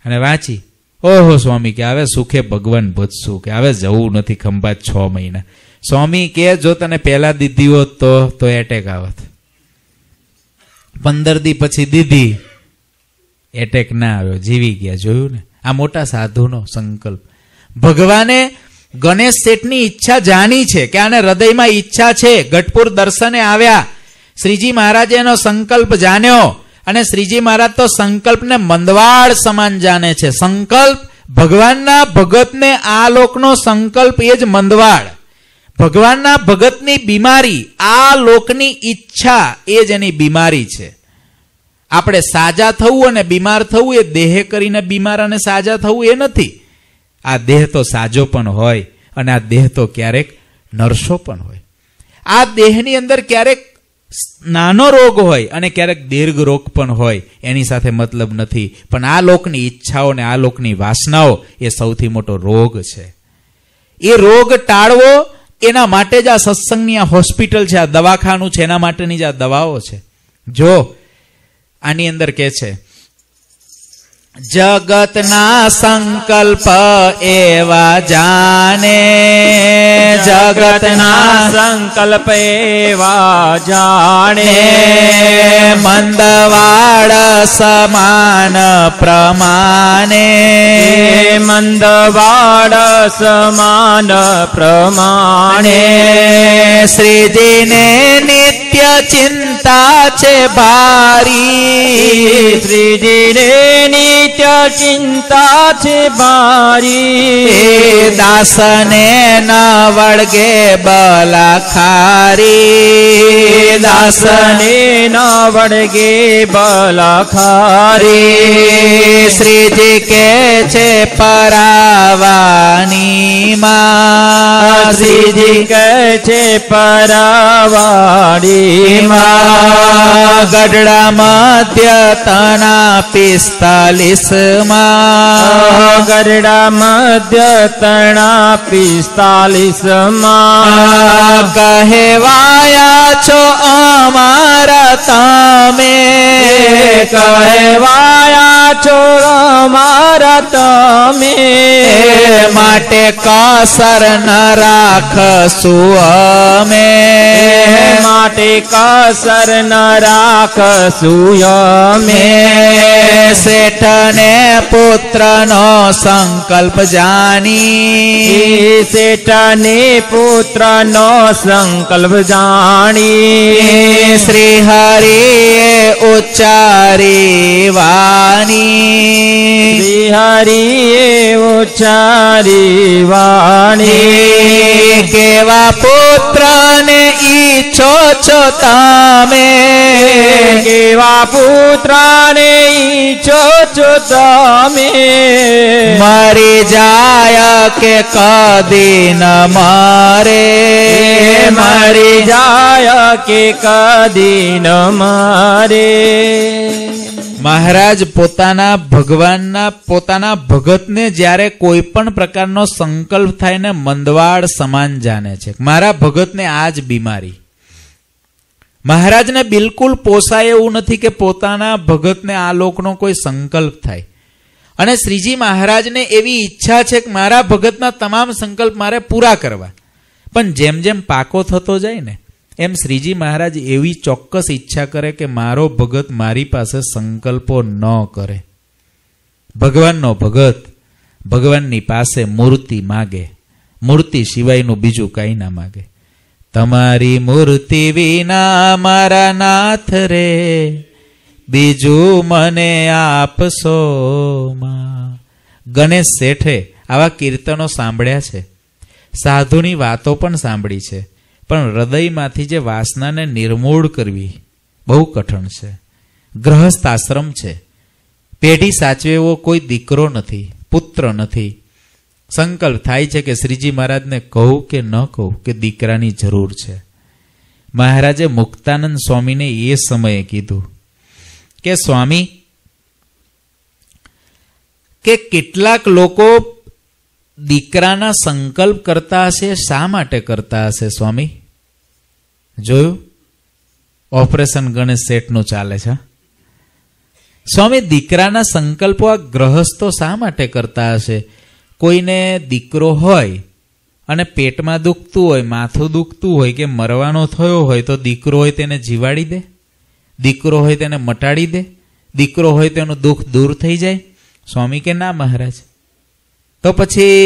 અને વાંચી ઓહો સ્વામી કે હવે સુખે ભગવાન ભજશું કે હવે જવું નથી ખંભાત છ મહિના સ્વામી કે જો તને પહેલા દીધી હોત તો તો એટેક આવત પંદર દી પછી દીધી એટેક ના આવ્યો જીવી ગયા જોયું ને આ મોટા સાધુનો સંકલ્પ ભગવાને ગણેશ શેઠની ઈચ્છા જાણી છે કે આને હૃદયમાં ઈચ્છા છે ગઢપુર દર્શને આવ્યા શ્રીજી મહારાજે એનો સંકલ્પ જાણ્યો અને શ્રીજી મહારાજ તો સંકલ્પને મંદવાળ સમાન જાણે છે સંકલ્પ ભગવાનના ભગતને આ લોકનો સંકલ્પ એ જ મંદવાળ ભગવાનના ભગતની બીમારી આ લોકની ઈચ્છા એ જ એની બીમારી છે આપણે સાજા થવું અને બીમાર થવું એ દેહ કરીને બીમાર અને સાજા થવું એ નથી આ દેહ તો સાજો પણ હોય અને આ દેહ તો ક્યારેક નરસો પણ હોય આ દેહની અંદર ક્યારેક નાનો રોગ હોય અને ક્યારેક દીર્ઘ રોગ પણ હોય એની સાથે મતલબ નથી પણ આ લોકની ઈચ્છાઓ અને આ લોકની વાસનાઓ એ સૌથી મોટો રોગ છે એ રોગ ટાળવો એના માટે જ આ સત્સંગની આ હોસ્પિટલ છે આ દવાખાનું છે એના માટેની જ આ દવાઓ છે જો આની અંદર કહે છે जगतना सङ्कल्प एव जाने जगतना सङ्कल्प एव जाने मन्दवाड समान प्रमाणे मन्दवाड समान प्रमाणे श्रीदिने नित्य चिन्ता च वारी सृदिने નિત્ય ચિંતા છે ભારી દાસને ન વળગે બલા ખારી દાસને ન વળગે બલા ખારી શ્રીજી કે છે પરાવાની માં શ્રીજી કે છે પરાવાણી માં ગઢડા મધ્ય તના પિસ્તાલીસ गरडा मध्य तना पिस्तालीस कहवाया छो अमारा तमे कहवाया छो अमारा तमे माटे कसर न राख सुमे माटे कसर न राख सुमे सेठ ને પુત્રનો સંકલ્પ જાણી શેઠને પુત્રનો સંકલ્પ જાણી શ્રી હરિએ ઉચ્ચારી વાણી શ્રી હરિએ ઉચ્ચારી વાણી કેવા પુત્રને ઈચ્છો છો તમે કેવા પુત્રને ઈચ્છો છો તમે મરી જાય કે કદી ન મારે મરી જાય કે કદી ન મારે મહારાજ પોતાના ભગવાનના પોતાના ભગતને જ્યારે કોઈ પણ પ્રકારનો સંકલ્પ થાય ને મંદવાડ સમાન જાણે છે મારા ભગતને આ જ બીમારી મહારાજને બિલકુલ પોસાય એવું નથી કે પોતાના ભગતને આ લોકનો કોઈ સંકલ્પ થાય અને શ્રીજી મહારાજને એવી ઈચ્છા છે કે મારા ભગતના તમામ સંકલ્પ મારે પૂરા કરવા પણ જેમ જેમ પાકો થતો જાય ને એમ શ્રીજી મહારાજ એવી ચોક્કસ ઈચ્છા કરે કે મારો ભગત મારી પાસે સંકલ્પો ન કરે ભગવાનનો ભગત ભગવાનની પાસે મૂર્તિ માગે મૂર્તિ સિવાયનું બીજું કાંઈ ના માગે તમારી મૂર્તિ વિના મારા નાથ રે બીજું મને આપશો ગણેશ શેઠે આવા કીર્તનો સાંભળ્યા છે સાધુની વાતો પણ સાંભળી છે પણ હૃદયમાંથી જે વાસનાને નિર્મૂળ કરવી બહુ કઠણ છે ગ્રહસ્થ આશ્રમ છે પેઢી સાચવે એવો કોઈ દીકરો નથી પુત્ર નથી સંકલ્પ થાય છે કે શ્રીજી મહારાજને કહું કે ન કહું કે દીકરાની જરૂર છે મહારાજે મુક્તાનંદ સ્વામીને એ સમયે કીધું કે સ્વામી કે કેટલાક લોકો દીકરાના સંકલ્પ કરતા હશે શા માટે કરતા હશે સ્વામી જોયું ઓપરેશન ગણેશ શેઠનું ચાલે છે સ્વામી દીકરાના સંકલ્પો આ ગ્રહસ્થો શા માટે કરતા હશે કોઈને દીકરો હોય અને પેટમાં દુખતું હોય માથું દુખતું હોય કે મરવાનો થયો હોય તો દીકરો હોય તેને જીવાડી દે દીકરો હોય તેને મટાડી દે દીકરો હોય તેનું દુઃખ દૂર થઈ જાય સ્વામી કે ના મહારાજ તો પછી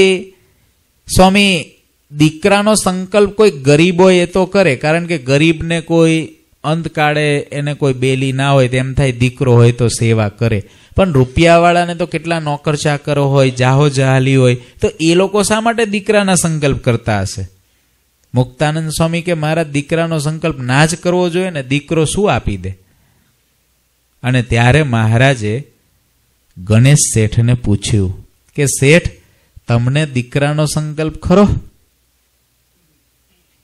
સ્વામી દીકરાનો સંકલ્પ કોઈ ગરીબ હોય એ તો કરે કારણ કે ગરીબને કોઈ અંત કાળે એને કોઈ બેલી ના હોય તેમ થાય દીકરો હોય તો સેવા કરે પણ રૂપિયાવાળાને તો કેટલા નોકર ચાકરો હોય જાહો જહાલી હોય તો એ લોકો શા માટે દીકરાના સંકલ્પ કરતા હશે મુક્તાનંદ સ્વામી કે મારા દીકરાનો સંકલ્પ ના જ કરવો જોઈએ ને દીકરો શું આપી દે અને ત્યારે મહારાજે ગણેશ શેઠને પૂછ્યું કે શેઠ તમને દીકરાનો સંકલ્પ ખરો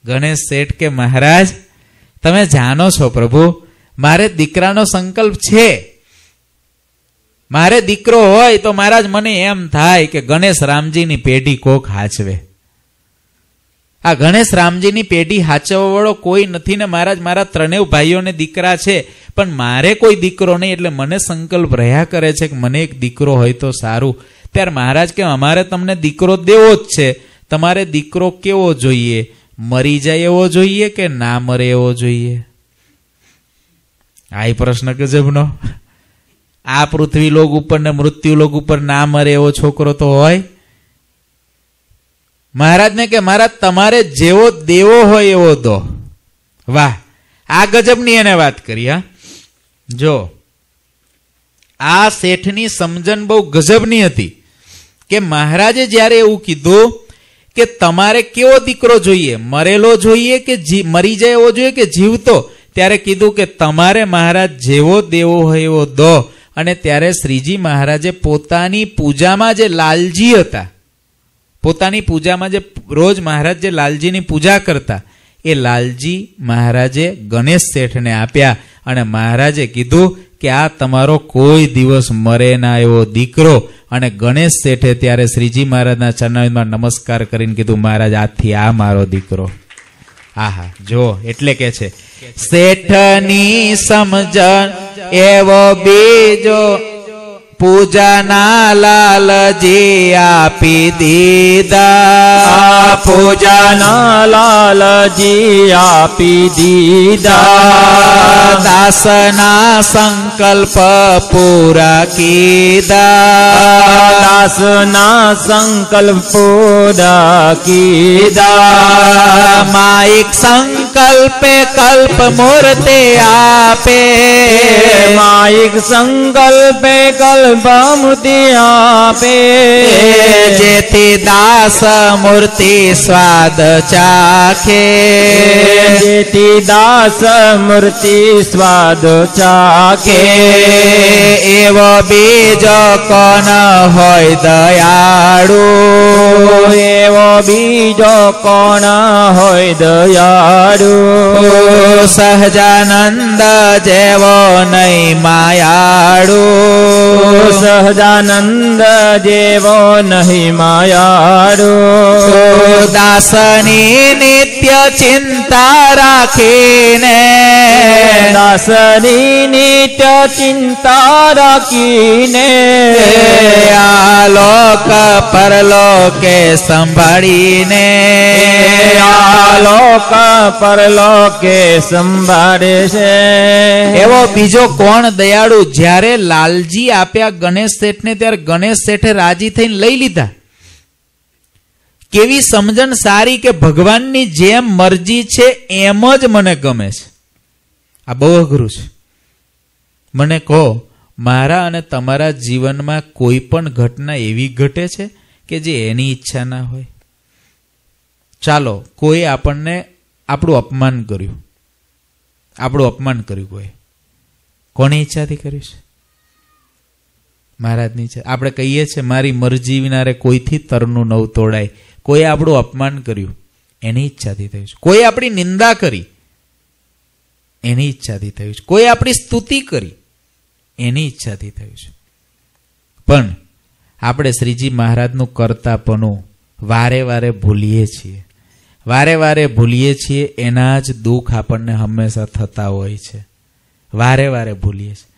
ગણેશ શેઠ કે મહારાજ તમે જાણો છો પ્રભુ મારે દીકરાનો સંકલ્પ છે મારે દીકરો હોય તો મહારાજ મને એમ થાય કે ગણેશ રામજીની પેઢી કોક હાચવે આ ગણેશ રામજીની પેઢી હાચવવાળો કોઈ નથી ને મહારાજ મારા ત્રણેય ભાઈઓને દીકરા છે પણ મારે કોઈ દીકરો નહીં એટલે મને સંકલ્પ રહ્યા કરે છે કે મને એક દીકરો હોય તો સારું ત્યારે મહારાજ કે અમારે તમને દીકરો દેવો જ છે તમારે દીકરો કેવો જોઈએ મરી જાય એવો જોઈએ કે ના મરે એવો જોઈએ આ પ્રશ્ન ગજબનો આ પૃથ્વી લોક ઉપર ને મૃત્યુ લોક ઉપર ના મરે એવો છોકરો તો હોય મહારાજને કે મહારાજ તમારે જેવો દેવો હોય એવો દો વાહ આ ગજબની એને વાત કરી હા જો આ શેઠની સમજણ બહુ ગજબની હતી કે મહારાજે જ્યારે એવું કીધું કે તમારે કેવો દીકરો જોઈએ મરેલો જોઈએ કે મરી જાય એવો જોઈએ કે જીવતો ત્યારે કીધું કે તમારે મહારાજ જેવો દેવો હોય એવો દો અને ત્યારે શ્રીજી મહારાજે પોતાની પૂજામાં જે લાલજી હતા પોતાની પૂજામાં જે રોજ મહારાજ જે લાલજીની પૂજા કરતા એ લાલજી મહારાજે ગણેશ શેઠને આપ્યા અને મહારાજે કીધું કે આ તમારો કોઈ દિવસ મરે ના એવો દીકરો અને ગણેશ શેઠે ત્યારે શ્રીજી મહારાજના ચરણમાં નમસ્કાર કરીને કીધું મહારાજ આજથી આ મારો દીકરો આહા જો એટલે કે છે શેઠની સમજણ એવો બીજો પૂજાના લાલજી આપી દીધા પૂજાના લાલજી આપી દીધા દાસના સંકલ્પ પૂરા કીધા દાસના સંકલ્પ खुदा की माइक संकल्प कल्प मूर्ति आपे माइक संकल्प कल्प मूर्ति आपे जेति दास मूर्ति स्वाद चाखे जेति दास मूर्ति स्वाद चाखे एवं बीज कौन हो दयाड़ू એવો બીજો કોણ હોય દયાળુ સહજાનંદ જેવો નહીં માયાળુ સહજાનંદ જેવો નહીં માયાળુ દાસની નિત્ય ચિંતા રાખીને દાસની નિત્ય ચિંતા રાખીને આ લોક પરલોકે સંભાળીને આ લોક પરલોકે સંભાળે છે એવો બીજો કોણ દયાળુ જ્યારે લાલજી આપ્યા ગણેશ શેઠને ત્યારે ગણેશ શેઠે રાજી થઈને લઈ લીધા કેવી સમજણ સારી કે ભગવાનની જેમ મરજી છે એમ જ મને ગમે છે આ બહુ અઘરું છે મને કહો મારા અને તમારા જીવનમાં કોઈ પણ ઘટના એવી ઘટે છે કે જે એની ઈચ્છા ના હોય ચાલો કોઈ આપણને આપણું અપમાન કર્યું આપણું અપમાન કર્યું કોઈ કોની ઈચ્છાથી કર્યું છે મહારાજની છે આપણે કહીએ છીએ મારી મરજી વિનારે કોઈથી તરનું નવ તોડાય કોઈએ આપણું અપમાન કર્યું એની ઈચ્છાથી થયું છે કોઈ આપણી નિંદા કરી એની ઈચ્છાથી થયું છે કોઈ આપણી સ્તુતિ કરી એની ઈચ્છાથી થયું છે પણ આપણે શ્રીજી મહારાજનું કરતાપણું વારે વારે ભૂલીએ છીએ વારે વારે ભૂલીએ છીએ એના જ દુઃખ આપણને હંમેશા થતા હોય છે વારે વારે ભૂલીએ છીએ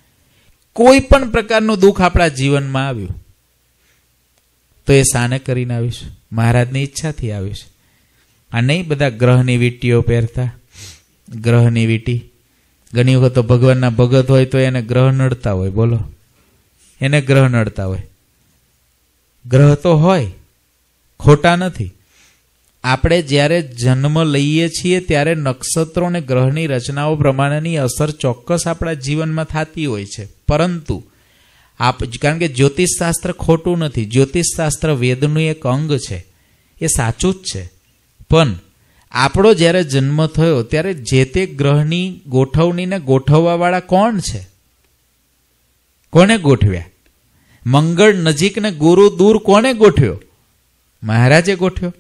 કોઈ પણ પ્રકારનું દુઃખ આપણા જીવનમાં આવ્યું તો એ સાને કરીને આવીશ મહારાજની ઈચ્છાથી આવીશ આ નહીં બધા ગ્રહની વીટીઓ પહેરતા ગ્રહની વીટી ઘણી વખત ભગવાનના ભગત હોય તો એને ગ્રહ નડતા હોય બોલો એને ગ્રહ નડતા હોય ગ્રહ તો હોય ખોટા નથી આપણે જ્યારે જન્મ લઈએ છીએ ત્યારે નક્ષત્રો અને ગ્રહની રચનાઓ પ્રમાણેની અસર ચોક્કસ આપણા જીવનમાં થતી હોય છે પરંતુ આપ કારણ કે જ્યોતિષશાસ્ત્ર ખોટું નથી જ્યોતિષશાસ્ત્ર વેદનું એક અંગ છે એ સાચું જ છે પણ આપણો જ્યારે જન્મ થયો ત્યારે જે તે ગ્રહની ગોઠવણીને ગોઠવવાવાળા કોણ છે કોને ગોઠવ્યા મંગળ નજીક ને ગુરુ દૂર કોને ગોઠવ્યો મહારાજે ગોઠવ્યો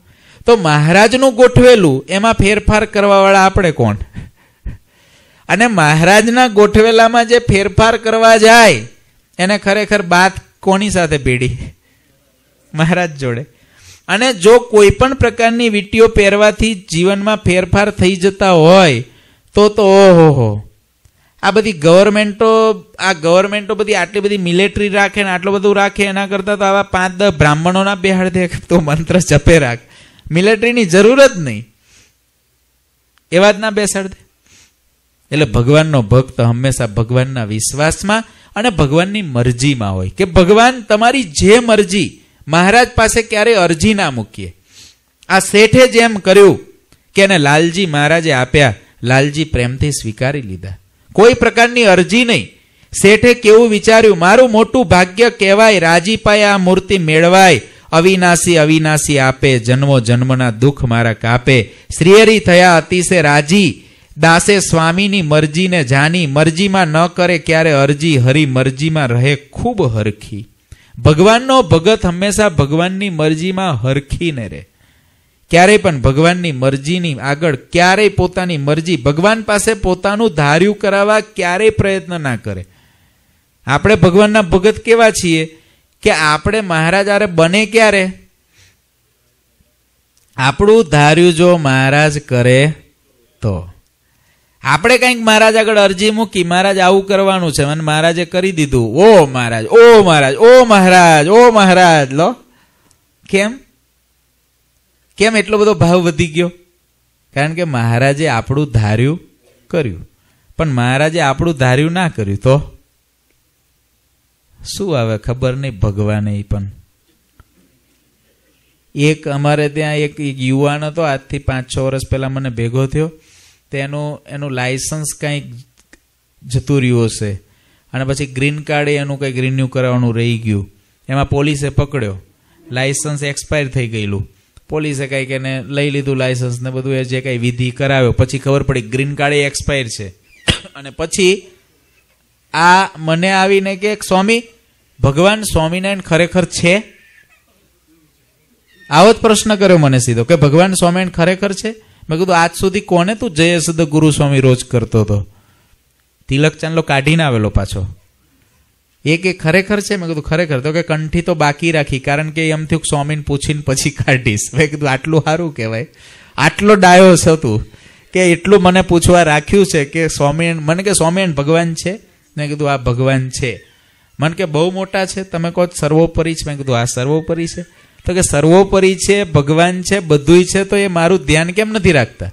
તો મહારાજનું ગોઠવેલું એમાં ફેરફાર કરવાવાળા આપણે કોણ અને મહારાજના ગોઠવેલામાં જે ફેરફાર કરવા જાય એને ખરેખર બાત કોની સાથે પીડી મહારાજ જોડે અને જો કોઈ પણ પ્રકારની વીટીઓ પહેરવાથી જીવનમાં ફેરફાર થઈ જતા હોય તો તો ઓહો આ બધી ગવર્મેન્ટો આ ગવર્મેન્ટો બધી આટલી બધી મિલિટરી રાખે ને આટલું બધું રાખે એના કરતાં તો આવા પાંચ દસ બ્રાહ્મણોના બેહાડ દે તો મંત્ર જપે રાખ મિલિટરીની જરૂર જ નહીં એવા જ ના બેસાડ દે એટલે ભગવાનનો ભક્ત હંમેશા ભગવાનના વિશ્વાસમાં અને ભગવાનની મરજીમાં હોય કે ભગવાન તમારી જે મરજી મહારાજ પાસે ક્યારેય અરજી ના મૂકીએ આ શેઠે જેમ કર્યું કે એને લાલજી મહારાજે આપ્યા લાલજી પ્રેમથી સ્વીકારી લીધા કોઈ પ્રકારની અરજી નહીં શેઠે કેવું વિચાર્યું મારું મોટું ભાગ્ય કહેવાય રાજીપાએ આ મૂર્તિ મેળવાય અવિનાશી અવિનાશી આપે જન્મો જન્મના દુઃખ મારા કાપે શ્રીયરી થયા અતિશય રાજી દાસે સ્વામીની મરજીને જાની મરજીમાં ન કરે ક્યારે અરજી હરી મરજીમાં રહે ખૂબ હરખી ભગવાનનો ભગત હંમેશા ભગવાનની મરજીમાં હરખીને રહે ક્યારેય પણ ભગવાનની મરજીની આગળ ક્યારેય પોતાની મરજી ભગવાન પાસે પોતાનું ધાર્યું કરાવવા ક્યારેય પ્રયત્ન ના કરે આપણે ભગવાનના ભગત કેવા છીએ કે આપણે મહારાજ આરે બને ક્યારે આપણું ધાર્યું જો મહારાજ કરે તો આપણે કંઈક મહારાજ આગળ અરજી મૂકી મહારાજ આવું કરવાનું છે અને મહારાજે કરી દીધું ઓ મહારાજ ઓ મહારાજ ઓ મહારાજ ઓ મહારાજ લો કેમ કેમ એટલો બધો ભાવ વધી ગયો કારણ કે મહારાજે આપણું ધાર્યું કર્યું પણ મહારાજે આપણું ધાર્યું ના કર્યું તો શું આવે ખબર નહીં ભગવાને પણ એક અમારે ત્યાં એક યુવાન હતો આજથી પાંચ છ વર્ષ પહેલાં મને ભેગો થયો તેનું એનું લાયસન્સ કંઈક જતું રહ્યું હશે અને પછી ગ્રીન કાર્ડ એનું કંઈક રિન્યૂ કરાવવાનું રહી ગયું એમાં પોલીસે પકડ્યો લાયસન્સ એક્સપાયર થઈ ગયેલું પોલીસે કંઈક એને લઈ લીધું લાયસન્સ ને બધું એ જે કંઈ વિધિ કરાવ્યો પછી ખબર પડી ગ્રીન કાર્ડ એ એક્સપાયર છે અને પછી આ મને આવીને કે સ્વામી ભગવાન સ્વામિનારાયણ ખરેખર છે આવો જ પ્રશ્ન કર્યો મને સીધો કે ભગવાન સ્વામિનારાયણ ખરેખર છે મેં કીધું આજ સુધી કોને તું જય સિદ્ધ ગુરુ રોજ કરતો હતો તિલક ચાંદલો કાઢીને આવેલો પાછો એ કે ખરેખર છે મેં કીધું ખરેખર તો કે કંઠી તો બાકી રાખી કારણ કે એમ થયું સ્વામીને પૂછીને પછી કાઢીશ મેં કીધું આટલું સારું કહેવાય આટલો ડાયોસ હતું કે એટલું મને પૂછવા રાખ્યું છે કે સ્વામિનારાયણ મને કે સ્વામિનારાયણ ભગવાન છે મેં કીધું આ ભગવાન છે મને કે બહુ મોટા છે તમે કહો સર્વોપરી છે મેં કીધું આ સર્વોપરી છે તો કે સર્વોપરી છે ભગવાન છે બધું છે તો એ મારું ધ્યાન કેમ નથી રાખતા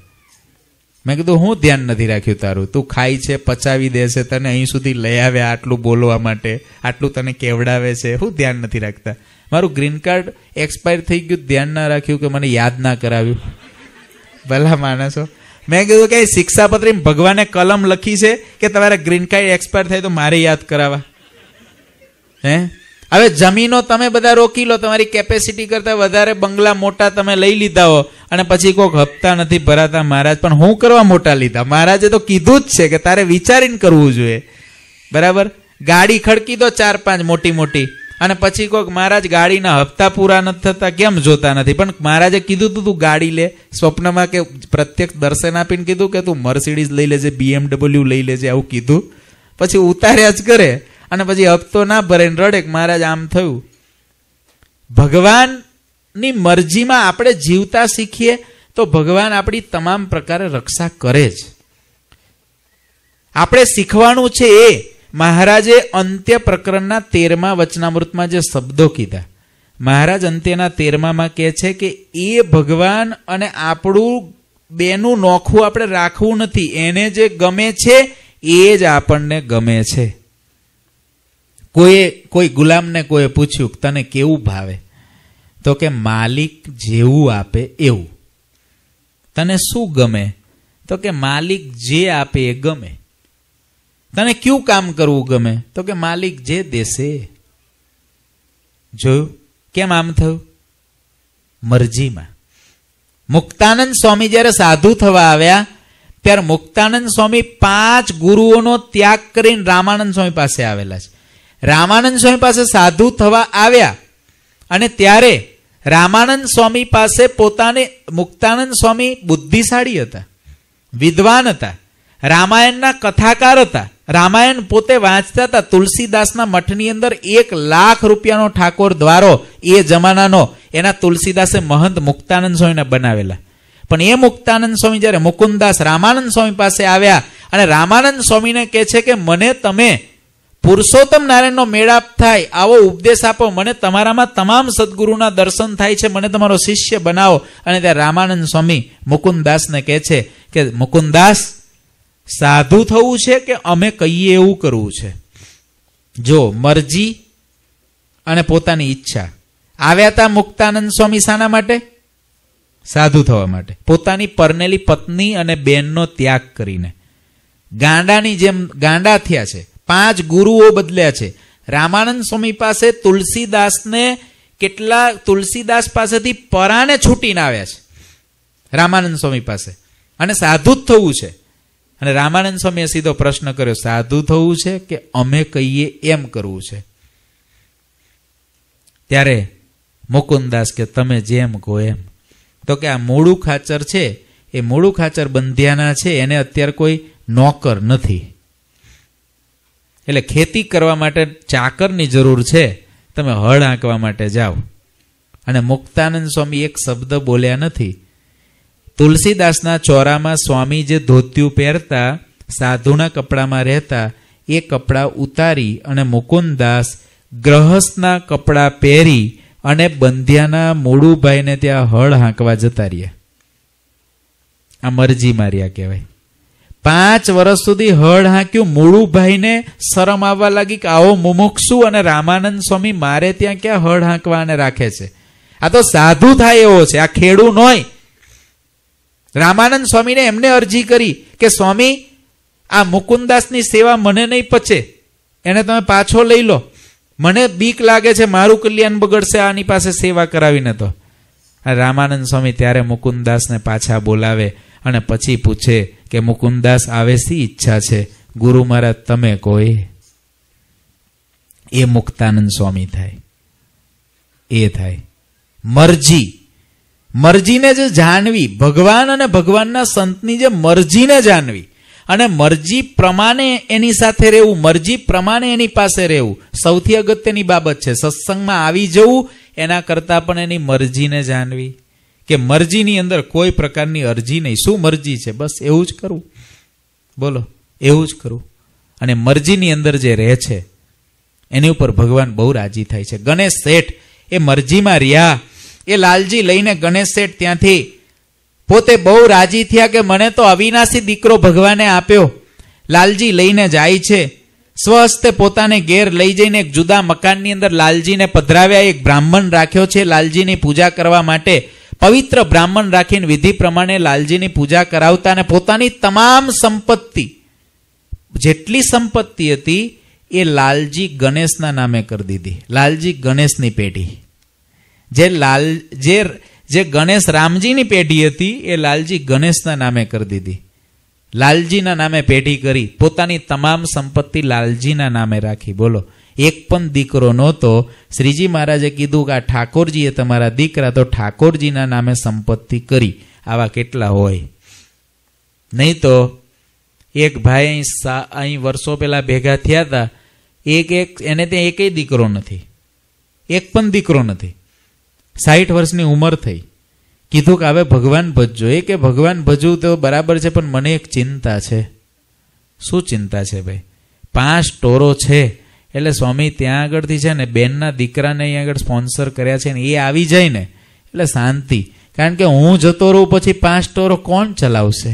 મેં કીધું હું ધ્યાન નથી રાખ્યું તારું તું ખાય છે પચાવી દે છે તને અહીં સુધી લઈ આવે આટલું બોલવા માટે આટલું તને કેવડાવે છે હું ધ્યાન નથી રાખતા મારું ગ્રીન કાર્ડ એક્સપાયર થઈ ગયું ધ્યાન ના રાખ્યું કે મને યાદ ના કરાવ્યું ભલા માણસો મેં કીધું કે શિક્ષાપત્રી ભગવાને કલમ લખી છે કે તમારા ગ્રીન કાર્ડ એક્સપાયર થાય તો મારે યાદ કરાવવા હે હવે જમીનો તમે બધા રોકી લો તમારી કેપેસિટી કરતા વધારે બંગલા મોટા તમે લઈ લીધા હો અને પછી કોઈક હપ્તા નથી ભરાતા મહારાજ પણ હું કરવા મોટા લીધા મહારાજે તો કીધું જ છે કે તારે વિચારીને કરવું જોઈએ બરાબર ગાડી ખડકી દો ચાર પાંચ મોટી મોટી અને પછી કોઈક મહારાજ ગાડીના હપ્તા પૂરા નથી થતા કેમ જોતા નથી પણ મહારાજે કીધું તું તું ગાડી લે સ્વપ્નમાં કે પ્રત્યક્ષ દર્શન આપીને કીધું કે તું મર્સિડીઝ લઈ લેજે બીએમડબલ્યુ લઈ લેજે આવું કીધું પછી ઉતાર્યા જ કરે અને પછી હપ્તો ના ભરે રડે મહારાજ આમ થયું ભગવાનની મરજીમાં આપણે જીવતા શીખીએ તો ભગવાન આપણી તમામ પ્રકારે રક્ષા કરે જ આપણે શીખવાનું છે એ મહારાજે અંત્ય પ્રકરણના તેરમા વચનામૃતમાં જે શબ્દો કીધા મહારાજ અંત્યના તેરમામાં કહે છે કે એ ભગવાન અને આપણું બેનું નોખું આપણે રાખવું નથી એને જે ગમે છે એ જ આપણને ગમે છે કોઈએ કોઈ ગુલામને કોઈએ પૂછ્યું તને કેવું ભાવે તો કે માલિક જેવું આપે એવું તને શું ગમે તો કે માલિક જે આપે એ ગમે તને કયું કામ કરવું ગમે તો કે માલિક જે દેશે જોયું કેમ આમ થયું મરજીમાં મુક્તાનંદ સ્વામી જ્યારે સાધુ થવા આવ્યા ત્યારે મુક્તાનંદ સ્વામી પાંચ ગુરુઓનો ત્યાગ કરીને રામાનંદ સ્વામી પાસે આવેલા છે રામાનંદ સ્વામી પાસે સાધુ થવા આવ્યા અને ત્યારે રામાનંદ સ્વામી પાસે પોતાને મુક્તાનંદ સ્વામી બુદ્ધિશાળી હતા વિદ્વાન હતા રામાયણના કથાકાર હતા રામાયણ પોતે વાંચતા હતા તુલસીદાસના મઠની અંદર એક લાખ રૂપિયાનો ઠાકોર દ્વારો એ જમાનાનો એના તુલસીદાસે મહંત મુક્તાનંદ સ્વામીને બનાવેલા પણ એ મુક્તાનંદ સ્વામી જ્યારે મુકુંદાસ રામાનંદ સ્વામી પાસે આવ્યા અને રામાનંદ સ્વામીને કહે છે કે મને તમે પુરુષોત્તમ નારાયણનો મેળાપ થાય આવો ઉપદેશ આપો મને તમારામાં તમામ સદગુરુના દર્શન થાય છે મને તમારો શિષ્ય બનાવો અને ત્યાં રામાનંદ સ્વામી મુકુંદાસને કહે છે કે મુકુંદાસ સાધુ થવું છે કે અમે કહીએ એવું કરવું છે જો મરજી અને પોતાની ઈચ્છા આવ્યા હતા મુક્તાનંદ સ્વામી શાના માટે સાધુ થવા માટે પોતાની પરનેલી પત્ની અને બેનનો ત્યાગ કરીને ગાંડાની જેમ ગાંડા થયા છે પાંચ ગુરુઓ બદલ્યા છે રામાનંદ સ્વામી પાસે તુલસીદાસને કેટલા તુલસીદાસ પાસેથી પરાને છૂટીને આવ્યા છે રામાનંદ સ્વામી પાસે અને સાધુ જ થવું છે અને રામાનંદ સ્વામીએ સીધો પ્રશ્ન કર્યો સાધુ થવું છે કે અમે કહીએ એમ કરવું છે ત્યારે મુકુંદાસ કે તમે જેમ કહો એમ તો કે આ મૂળું ખાચર છે એ મૂળું ખાચર બંધ્યાના છે એને અત્યારે કોઈ નોકર નથી એટલે ખેતી કરવા માટે ચાકરની જરૂર છે તમે હળ આંકવા માટે જાઓ અને મુક્તાનંદ સ્વામી એક શબ્દ બોલ્યા નથી તુલસીદાસના ચોરામાં સ્વામી જે ધોત્યું પહેરતા સાધુના કપડામાં રહેતા એ કપડાં ઉતારી અને મુકુંદાસ ગ્રહસ્થના કપડાં પહેરી અને બંધ્યાના મોડુભાઈને ત્યાં હળ હાંકવા જતા રહ્યા આ મરજી માર્યા કહેવાય પાંચ વર્ષ સુધી હળ હાંક્યું ભાઈને શરમ આવવા લાગી કે આવો મુમુક્ષુ અને રામાનંદ સ્વામી મારે ત્યાં ક્યાં હળ હાંકવા અને રાખે છે આ તો સાધુ થાય એવો છે આ ખેડૂ નોય રામાનંદ સ્વામીને એમને અરજી કરી કે સ્વામી આ મુકુંદાસની સેવા મને નહીં પચે એને તમે પાછો લઈ લો મને બીક લાગે છે મારું કલ્યાણ બગડશે આની પાસે સેવા કરાવીને તો રામાનંદ સ્વામી ત્યારે મુકુંદાસને પાછા બોલાવે અને પછી પૂછે કે મુકુંદાસ આવે સી ઈચ્છા છે ગુરુ મહારાજ તમે કોઈ એ મુક્તાનંદ સ્વામી થાય એ થાય મરજી મરજીને જે જાણવી ભગવાન અને ભગવાનના સંતની જે મરજીને જાણવી અને મરજી પ્રમાણે એની સાથે રહેવું મરજી પ્રમાણે એની પાસે રહેવું સૌથી અગત્યની બાબત છે સત્સંગમાં આવી જવું એના કરતાં પણ એની મરજીને જાણવી કે મરજીની અંદર કોઈ પ્રકારની અરજી નહીં શું મરજી છે બસ એવું જ કરવું બોલો એવું જ કરવું અને મરજીની અંદર જે રહે છે એની ઉપર ભગવાન બહુ રાજી થાય છે ગણેશ શેઠ એ મરજીમાં રહ્યા એ લાલજી લઈને ગણેશ શેઠ ત્યાંથી પોતે બહુ રાજી થયા કે મને તો અવિનાશી દીકરો ભગવાને આપ્યો લાલજી લઈને જાય છે સ્વહસ્તે પોતાને ઘેર લઈ જઈને એક જુદા મકાનની અંદર લાલજીને પધરાવ્યા એક બ્રાહ્મણ રાખ્યો છે લાલજીની પૂજા કરવા માટે પવિત્ર બ્રાહ્મણ રાખીને વિધિ પ્રમાણે લાલજીની પૂજા કરાવતા અને પોતાની તમામ સંપત્તિ જેટલી સંપત્તિ હતી એ લાલજી ગણેશના નામે કરી દીધી લાલજી ગણેશની પેઢી જે લાલ જે જે ગણેશ રામજીની પેઢી હતી એ લાલજી ગણેશના નામે કરી દીધી લાલજીના નામે પેઢી કરી પોતાની તમામ સંપત્તિ લાલજીના નામે રાખી બોલો એક પણ દીકરો નહોતો શ્રીજી મહારાજે કીધું કે આ ઠાકોરજીએ તમારા દીકરા તો ઠાકોરજીના નામે સંપત્તિ કરી આવા કેટલા હોય નહીં તો એક ભાઈ અહીં અહીં વર્ષો પહેલાં ભેગા થયા હતા એક એક એને ત્યાં એકય દીકરો નથી એક પણ દીકરો નથી સાઠ વર્ષની ઉંમર થઈ કીધું કે હવે ભગવાન ભજજો એ કે ભગવાન ભજવું તો બરાબર છે પણ મને એક ચિંતા છે શું ચિંતા છે ભાઈ પાંચ ટોરો છે એટલે સ્વામી ત્યાં આગળથી છે ને બેનના દીકરાને અહીં આગળ સ્પોન્સર કર્યા છે ને એ આવી જાય ને એટલે શાંતિ કારણ કે હું જતો રહું પછી પાંચ ટોરો કોણ ચલાવશે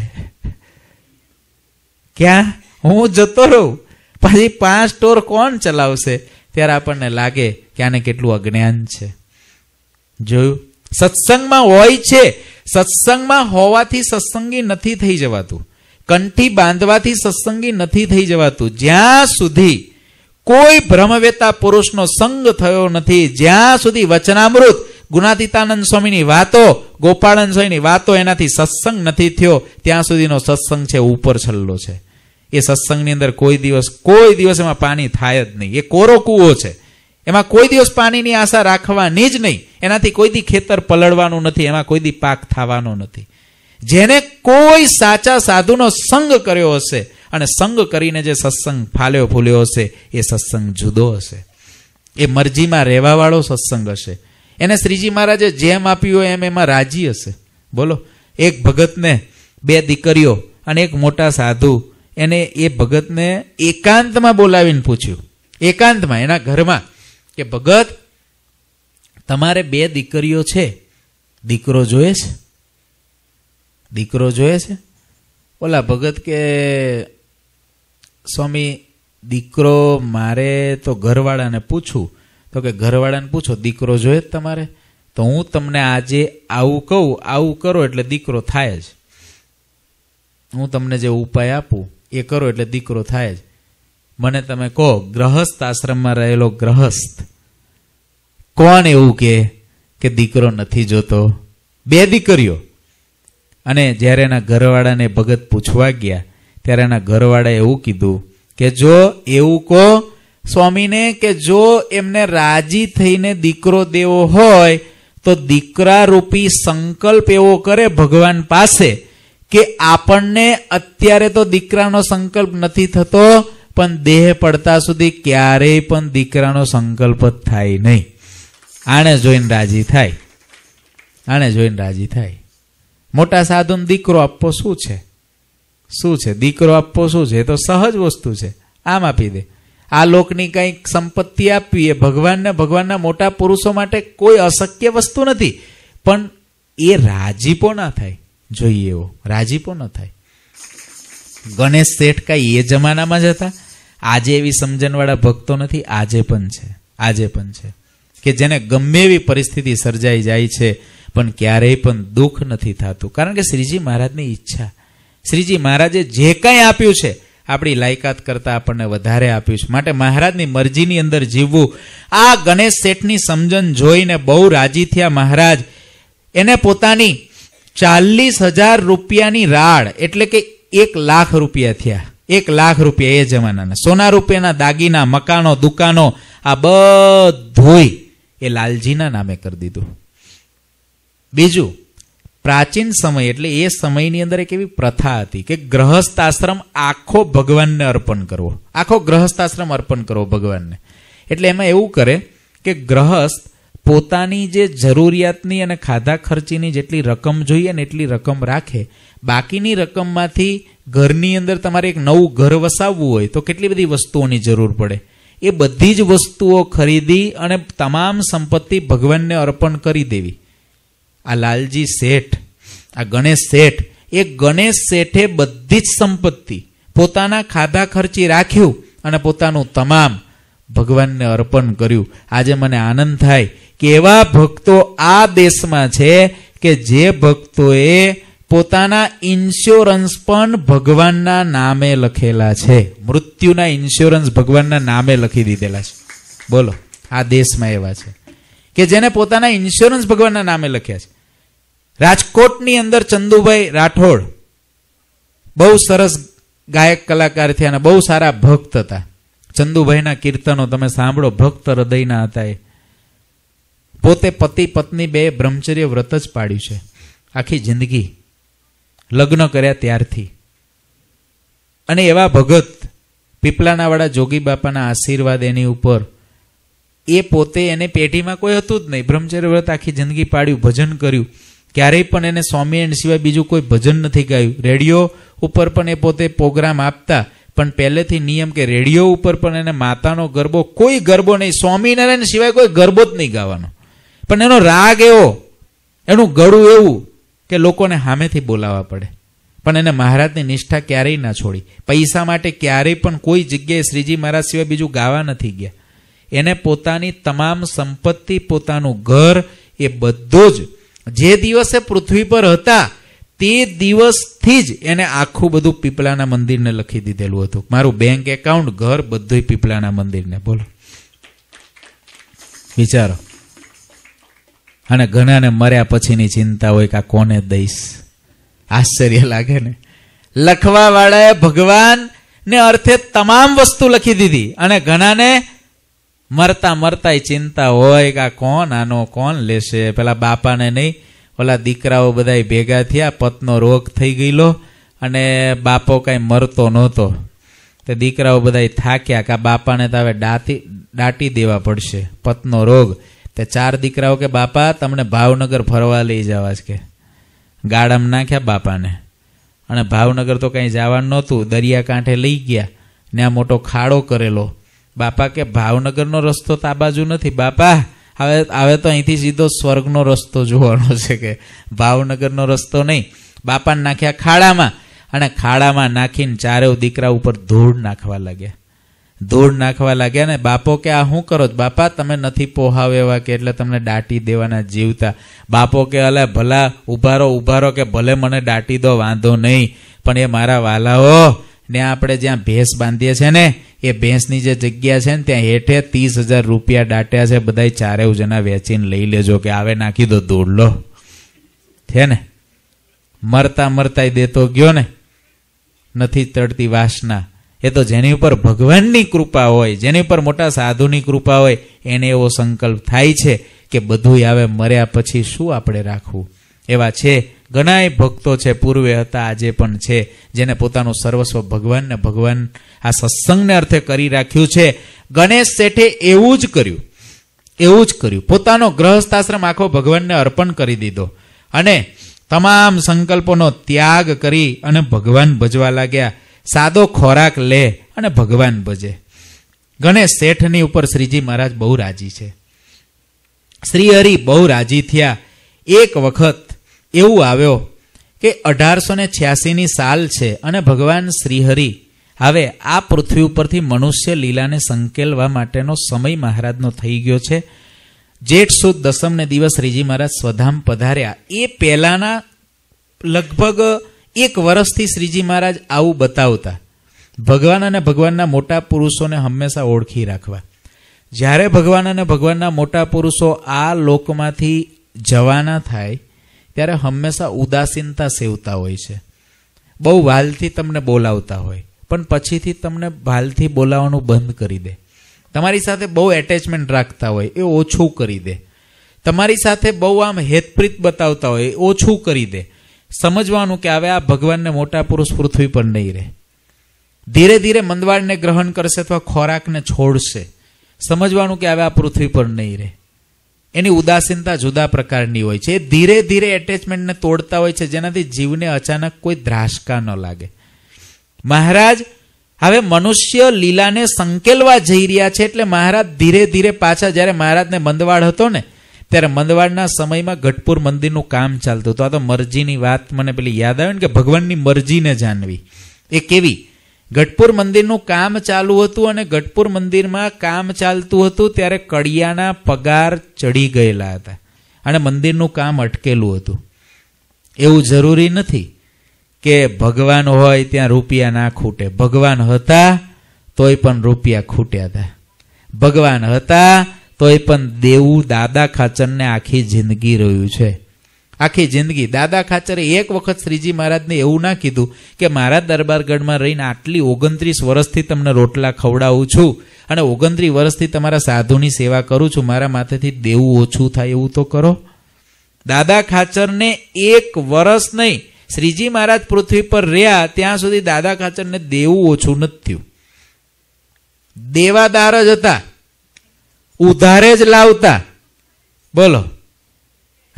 ક્યાં હું જતો રહું પછી પાંચ ટોર કોણ ચલાવશે ત્યારે આપણને લાગે કે આને કેટલું અજ્ઞાન છે જોયું સત્સંગમાં હોય છે સત્સંગમાં હોવાથી સત્સંગી નથી થઈ જવાતું કંઠી બાંધવાથી સત્સંગી નથી થઈ જવાતું જ્યાં સુધી કોઈ ભ્રમવેતા પુરુષનો સંગ થયો નથી જ્યાં સુધી વચનામૃત ગુણાતીતાનંદ સ્વામીની વાતો ગોપાળન સ્વામીની વાતો એનાથી સત્સંગ નથી થયો ત્યાં સુધીનો સત્સંગ છે ઉપર છલ્લો છે એ સત્સંગની અંદર કોઈ દિવસ કોઈ દિવસ એમાં પાણી થાય જ નહીં એ કોરો કૂવો છે એમાં કોઈ દિવસ પાણીની આશા રાખવાની જ નહીં એનાથી કોઈ દી ખેતર પલળવાનું નથી એમાં કોઈ દી પાક થવાનો નથી જેને કોઈ સાચા સાધુનો સંગ કર્યો હશે અને સંગ કરીને જે સત્સંગ ફાલ્યો ફૂલ્યો હશે એ સત્સંગ જુદો હશે એ મરજીમાં રહેવાવાળો સત્સંગ હશે એને શ્રીજી મહારાજે જેમ આપ્યું હોય એમ એમાં રાજી હશે બોલો એક ભગતને બે દીકરીઓ અને એક મોટા સાધુ એને એ ભગતને એકાંતમાં બોલાવીને પૂછ્યું એકાંતમાં એના ઘરમાં કે ભગત તમારે બે દીકરીઓ છે દીકરો જોઈએ છે દીકરો જોઈએ છે ઓલા ભગત કે સ્વામી દીકરો મારે તો ઘરવાળાને પૂછું તો કે ઘરવાળાને પૂછો દીકરો જોઈએ તમારે તો હું તમને આજે આવું કહું આવું કરો એટલે દીકરો થાય જ હું તમને જે ઉપાય આપું એ કરો એટલે દીકરો થાય જ મને તમે કહો ગ્રહસ્થ આશ્રમમાં રહેલો ગ્રહસ્થ કોણ એવું કે કે દીકરો નથી જોતો બે દીકરીઓ અને જ્યારે એના ઘરવાળાને ભગત પૂછવા ગયા ત્યારે એના ઘરવાળાએ એવું કીધું કે જો એવું કહો સ્વામીને કે જો એમને રાજી થઈને દીકરો દેવો હોય તો દીકરા રૂપી સંકલ્પ એવો કરે ભગવાન પાસે કે આપણને અત્યારે તો દીકરાનો સંકલ્પ નથી થતો પણ દેહ પડતા સુધી ક્યારેય પણ દીકરાનો સંકલ્પ જ થાય નહીં આણે જોઈને રાજી થાય આણે જોઈને રાજી થાય મોટા સાધુને દીકરો આપવો શું છે શું છે દીકરો આપવો શું છે એ તો સહજ વસ્તુ છે આમ આપી દે આ લોકની કંઈક સંપત્તિ આપવી એ ભગવાનને ભગવાનના મોટા પુરુષો માટે કોઈ અશક્ય વસ્તુ નથી પણ એ રાજીપો ના થાય જોઈએ એવો રાજીપો ન થાય ગણેશ શેઠ કાંઈ એ જમાનામાં જ હતા આજે એવી સમજણવાળા ભક્તો નથી આજે પણ છે આજે પણ છે કે જેને ગમે એવી પરિસ્થિતિ સર્જાઈ જાય છે પણ ક્યારેય પણ દુઃખ નથી થતું કારણ કે શ્રીજી મહારાજની ઈચ્છા શ્રીજી મહારાજે જે કાંઈ આપ્યું છે આપણી લાયકાત કરતાં આપણને વધારે આપ્યું છે માટે મહારાજની મરજીની અંદર જીવવું આ ગણેશ શેઠની સમજણ જોઈને બહુ રાજી થયા મહારાજ એને પોતાની ચાલીસ હજાર રૂપિયાની રાડ એટલે કે એક લાખ રૂપિયા થયા એક લાખ રૂપિયા એ જમાનાના સોના રૂપિયાના દાગીના મકાનો દુકાનો આ બધું એ લાલજીના નામે કરી દીધું બીજું પ્રાચીન સમય એટલે એ સમયની અંદર એક એવી પ્રથા હતી કે ગ્રહસ્થ આશ્રમ આખો ભગવાનને અર્પણ કરવો આખો ગ્રહસ્થ આશ્રમ અર્પણ કરવો ભગવાનને એટલે એમાં એવું કરે કે ગ્રહસ્થ પોતાની જે જરૂરિયાતની અને ખાધા ખર્ચીની જેટલી રકમ જોઈએ ને એટલી રકમ રાખે બાકીની રકમમાંથી ઘરની અંદર તમારે એક નવું ઘર વસાવવું હોય તો કેટલી બધી વસ્તુઓની જરૂર પડે એ બધી જ વસ્તુઓ ખરીદી અને તમામ સંપત્તિ ભગવાનને અર્પણ કરી દેવી આ લાલજી શેઠ આ ગણેશ શેઠ એ ગણેશ શેઠે બધી જ સંપત્તિ પોતાના ખાધા ખર્ચી રાખ્યું અને પોતાનું તમામ ભગવાનને અર્પણ કર્યું આજે મને આનંદ થાય કે એવા ભક્તો આ દેશમાં છે કે જે ભક્તોએ પોતાના ઇન્સ્યોરન્સ પણ ભગવાનના નામે લખેલા છે મૃત્યુના ઇન્સ્યોરન્સ ભગવાનના નામે લખી દીધેલા છે બોલો આ દેશમાં એવા છે કે જેને પોતાના ઇન્સ્યોરન્સ ભગવાનના નામે લખ્યા છે રાજકોટની અંદર ચંદુભાઈ રાઠોડ બહુ સરસ ગાયક કલાકાર થયા અને બહુ સારા ભક્ત હતા ચંદુભાઈના કીર્તનો તમે સાંભળો ભક્ત હૃદયના હતા એ પોતે પતિ પત્ની બે બ્રહ્મચર્ય વ્રત જ પાડ્યું છે આખી જિંદગી લગ્ન કર્યા ત્યારથી અને એવા ભગત પીપલાનાવાળા જોગી બાપાના આશીર્વાદ એની ઉપર એ પોતે એને પેઢીમાં કોઈ હતું જ નહીં બ્રહ્મચર્ય વ્રત આખી જિંદગી પાડ્યું ભજન કર્યું ક્યારેય પણ એને સ્વામી એન્ડ સિવાય બીજું કોઈ ભજન નથી ગાયું રેડિયો ઉપર પણ એ પોતે પ્રોગ્રામ આપતા પણ પહેલેથી નિયમ કે રેડિયો ઉપર પણ એને માતાનો ગરબો કોઈ ગરબો નહીં સ્વામિનારાયણ સિવાય કોઈ ગરબો જ નહીં ગાવાનો પણ એનો રાગ એવો એનું ગળું એવું કે લોકોને સામેથી બોલાવવા પડે પણ એને મહારાજની નિષ્ઠા ક્યારેય ના છોડી પૈસા માટે ક્યારેય પણ કોઈ જગ્યાએ શ્રીજી મહારાજ સિવાય બીજું ગાવા નથી ગયા એને પોતાની તમામ સંપત્તિ પોતાનું ઘર એ બધો જ જે દિવસે પૃથ્વી પર હતા તે દિવસથી જ એને આખું બધું પીપળાના મંદિરને લખી દીધેલું હતું મારું બેંક એકાઉન્ટ ઘર બધું પીપળાના મંદિરને બોલો વિચારો અને ઘણાને મર્યા પછીની ચિંતા હોય કે આ કોને દઈશ આશ્ચર્ય લાગે ને લખવા વાળાએ ભગવાન ને અર્થે તમામ વસ્તુ લખી દીધી અને ઘણાને મરતા મરતાય ચિંતા હોય કે આ કોણ આનો કોણ લેશે પેલા બાપાને નહીં ઓલા દીકરાઓ બધા ભેગા થયા પતનો રોગ થઈ ગયેલો અને બાપો કાંઈ મરતો નહોતો તે દીકરાઓ બધા થાક્યા કે આ બાપાને તો હવે ડાટી દાટી દેવા પડશે પતનો રોગ તે ચાર દીકરાઓ કે બાપા તમને ભાવનગર ફરવા લઈ જવા છે કે ગાડામાં નાખ્યા બાપાને અને ભાવનગર તો કાંઈ જવાનું નહોતું દરિયાકાંઠે લઈ ગયા ને આ મોટો ખાડો કરેલો બાપા કે ભાવનગરનો રસ્તો તો આ બાજુ નથી બાપા હવે હવે તો અહીંથી સીધો સ્વર્ગનો રસ્તો જોવાનો છે કે ભાવનગરનો રસ્તો નહીં બાપાને નાખ્યા ખાડામાં અને ખાડામાં નાખીને ચારેવ દીકરા ઉપર ધૂળ નાખવા લાગ્યા ધૂળ નાખવા લાગ્યા ને બાપો કે આ શું કરો બાપા તમે નથી પોહાવ એવા કે એટલે તમને દાટી દેવાના જીવતા બાપો કે અલે ભલા ઉભારો ઉભારો કે ભલે મને દાટી દો વાંધો નહીં પણ એ મારા વાલાઓ ને આપણે જ્યાં ભેંસ બાંધીએ છીએ ને એ ભેંસની જે જગ્યા છે ને ત્યાં હેઠે ત્રીસ હજાર રૂપિયા દાટ્યા છે બધા ચારેવ જણા વેચીને લઈ લેજો કે આવે નાખી દો દોડલો છે ને મરતા મરતા દેતો ગયો ને નથી તડતી વાસના એ તો જેની ઉપર ભગવાનની કૃપા હોય જેની ઉપર મોટા સાધુની કૃપા હોય એને એવો સંકલ્પ થાય છે કે બધું આવે મર્યા પછી શું આપણે રાખવું એવા છે ઘણાય ભક્તો છે પૂર્વે હતા આજે પણ છે જેને પોતાનું સર્વસ્વ ભગવાન ભગવાનને ભગવાન આ સત્સંગને અર્થે કરી રાખ્યું છે ગણેશ શેઠે એવું જ કર્યું એવું જ કર્યું પોતાનો ગ્રહસ્થાશ્રમ આખો ભગવાનને અર્પણ કરી દીધો અને તમામ સંકલ્પોનો ત્યાગ કરી અને ભગવાન ભજવા લાગ્યા સાદો ખોરાક લે અને ભગવાન ભજે ગણેશ શેઠની ઉપર શ્રીજી મહારાજ બહુ રાજી છે શ્રીહરિ બહુ રાજી થયા એક વખત એવું આવ્યો કે અઢારસો ને છ્યાસીની સાલ છે અને ભગવાન શ્રીહરિ હવે આ પૃથ્વી ઉપરથી મનુષ્ય લીલાને સંકેલવા માટેનો સમય મહારાજનો થઈ ગયો છે જેઠ સુદ દસમને દિવસ શ્રીજી મહારાજ સ્વધામ પધાર્યા એ પહેલાંના લગભગ એક વર્ષથી શ્રીજી મહારાજ આવું બતાવતા ભગવાન અને ભગવાનના મોટા પુરુષોને હંમેશા ઓળખી રાખવા જ્યારે ભગવાન અને ભગવાનના મોટા પુરુષો આ લોકમાંથી જવાના થાય ત્યારે હંમેશા ઉદાસીનતા સેવતા હોય છે બહુ વાલથી તમને બોલાવતા હોય પણ પછીથી તમને વાલથી બોલાવવાનું બંધ કરી દે તમારી સાથે બહુ એટેચમેન્ટ રાખતા હોય એ ઓછું કરી દે તમારી સાથે બહુ આમ હેતપ્રીત બતાવતા હોય એ ઓછું કરી દે સમજવાનું કે હવે આ ભગવાનને મોટા પુરુષ પૃથ્વી પર નહીં રહે ધીરે ધીરે મંદવાળને ગ્રહણ કરશે અથવા ખોરાકને છોડશે સમજવાનું કે હવે આ પૃથ્વી પર નહીં રહે એની ઉદાસીનતા જુદા પ્રકારની હોય છે એ ધીરે ધીરે એટેચમેન્ટને તોડતા હોય છે જેનાથી જીવને અચાનક કોઈ દ્રાસકા ન લાગે મહારાજ હવે મનુષ્ય લીલાને સંકેલવા જઈ રહ્યા છે એટલે મહારાજ ધીરે ધીરે પાછા જ્યારે મહારાજને મંદવાડ હતો ને ત્યારે મંદવાડના સમયમાં ગઢપુર મંદિરનું કામ ચાલતું હતું આ તો મરજીની વાત મને પેલી યાદ આવે ને કે ભગવાનની મરજીને જાણવી એ કેવી ગઢપુર મંદિરનું કામ ચાલુ હતું અને ગઢપુર મંદિરમાં કામ ચાલતું હતું ત્યારે કડિયાના પગાર ચડી ગયેલા હતા અને મંદિરનું કામ અટકેલું હતું એવું જરૂરી નથી કે ભગવાન હોય ત્યાં રૂપિયા ના ખૂટે ભગવાન હતા તોય પણ રૂપિયા ખૂટ્યા હતા ભગવાન હતા તોય પણ દેવું દાદા ખાચરને આખી જિંદગી રહ્યું છે આખી જિંદગી દાદા ખાચરે એક વખત શ્રીજી મહારાજને એવું ના કીધું કે મારા દરબારગઢમાં રહીને આટલી ઓગણત્રીસ વર્ષથી તમને રોટલા ખવડાવું છું અને ઓગણત્રીસ વર્ષથી તમારા સાધુની સેવા કરું છું મારા માથેથી દેવું ઓછું થાય એવું તો કરો દાદા ખાચરને એક વર્ષ નહીં શ્રીજી મહારાજ પૃથ્વી પર રહ્યા ત્યાં સુધી દાદા ખાચરને દેવું ઓછું નથી થયું દેવાદાર જ હતા ઉધારે જ લાવતા બોલો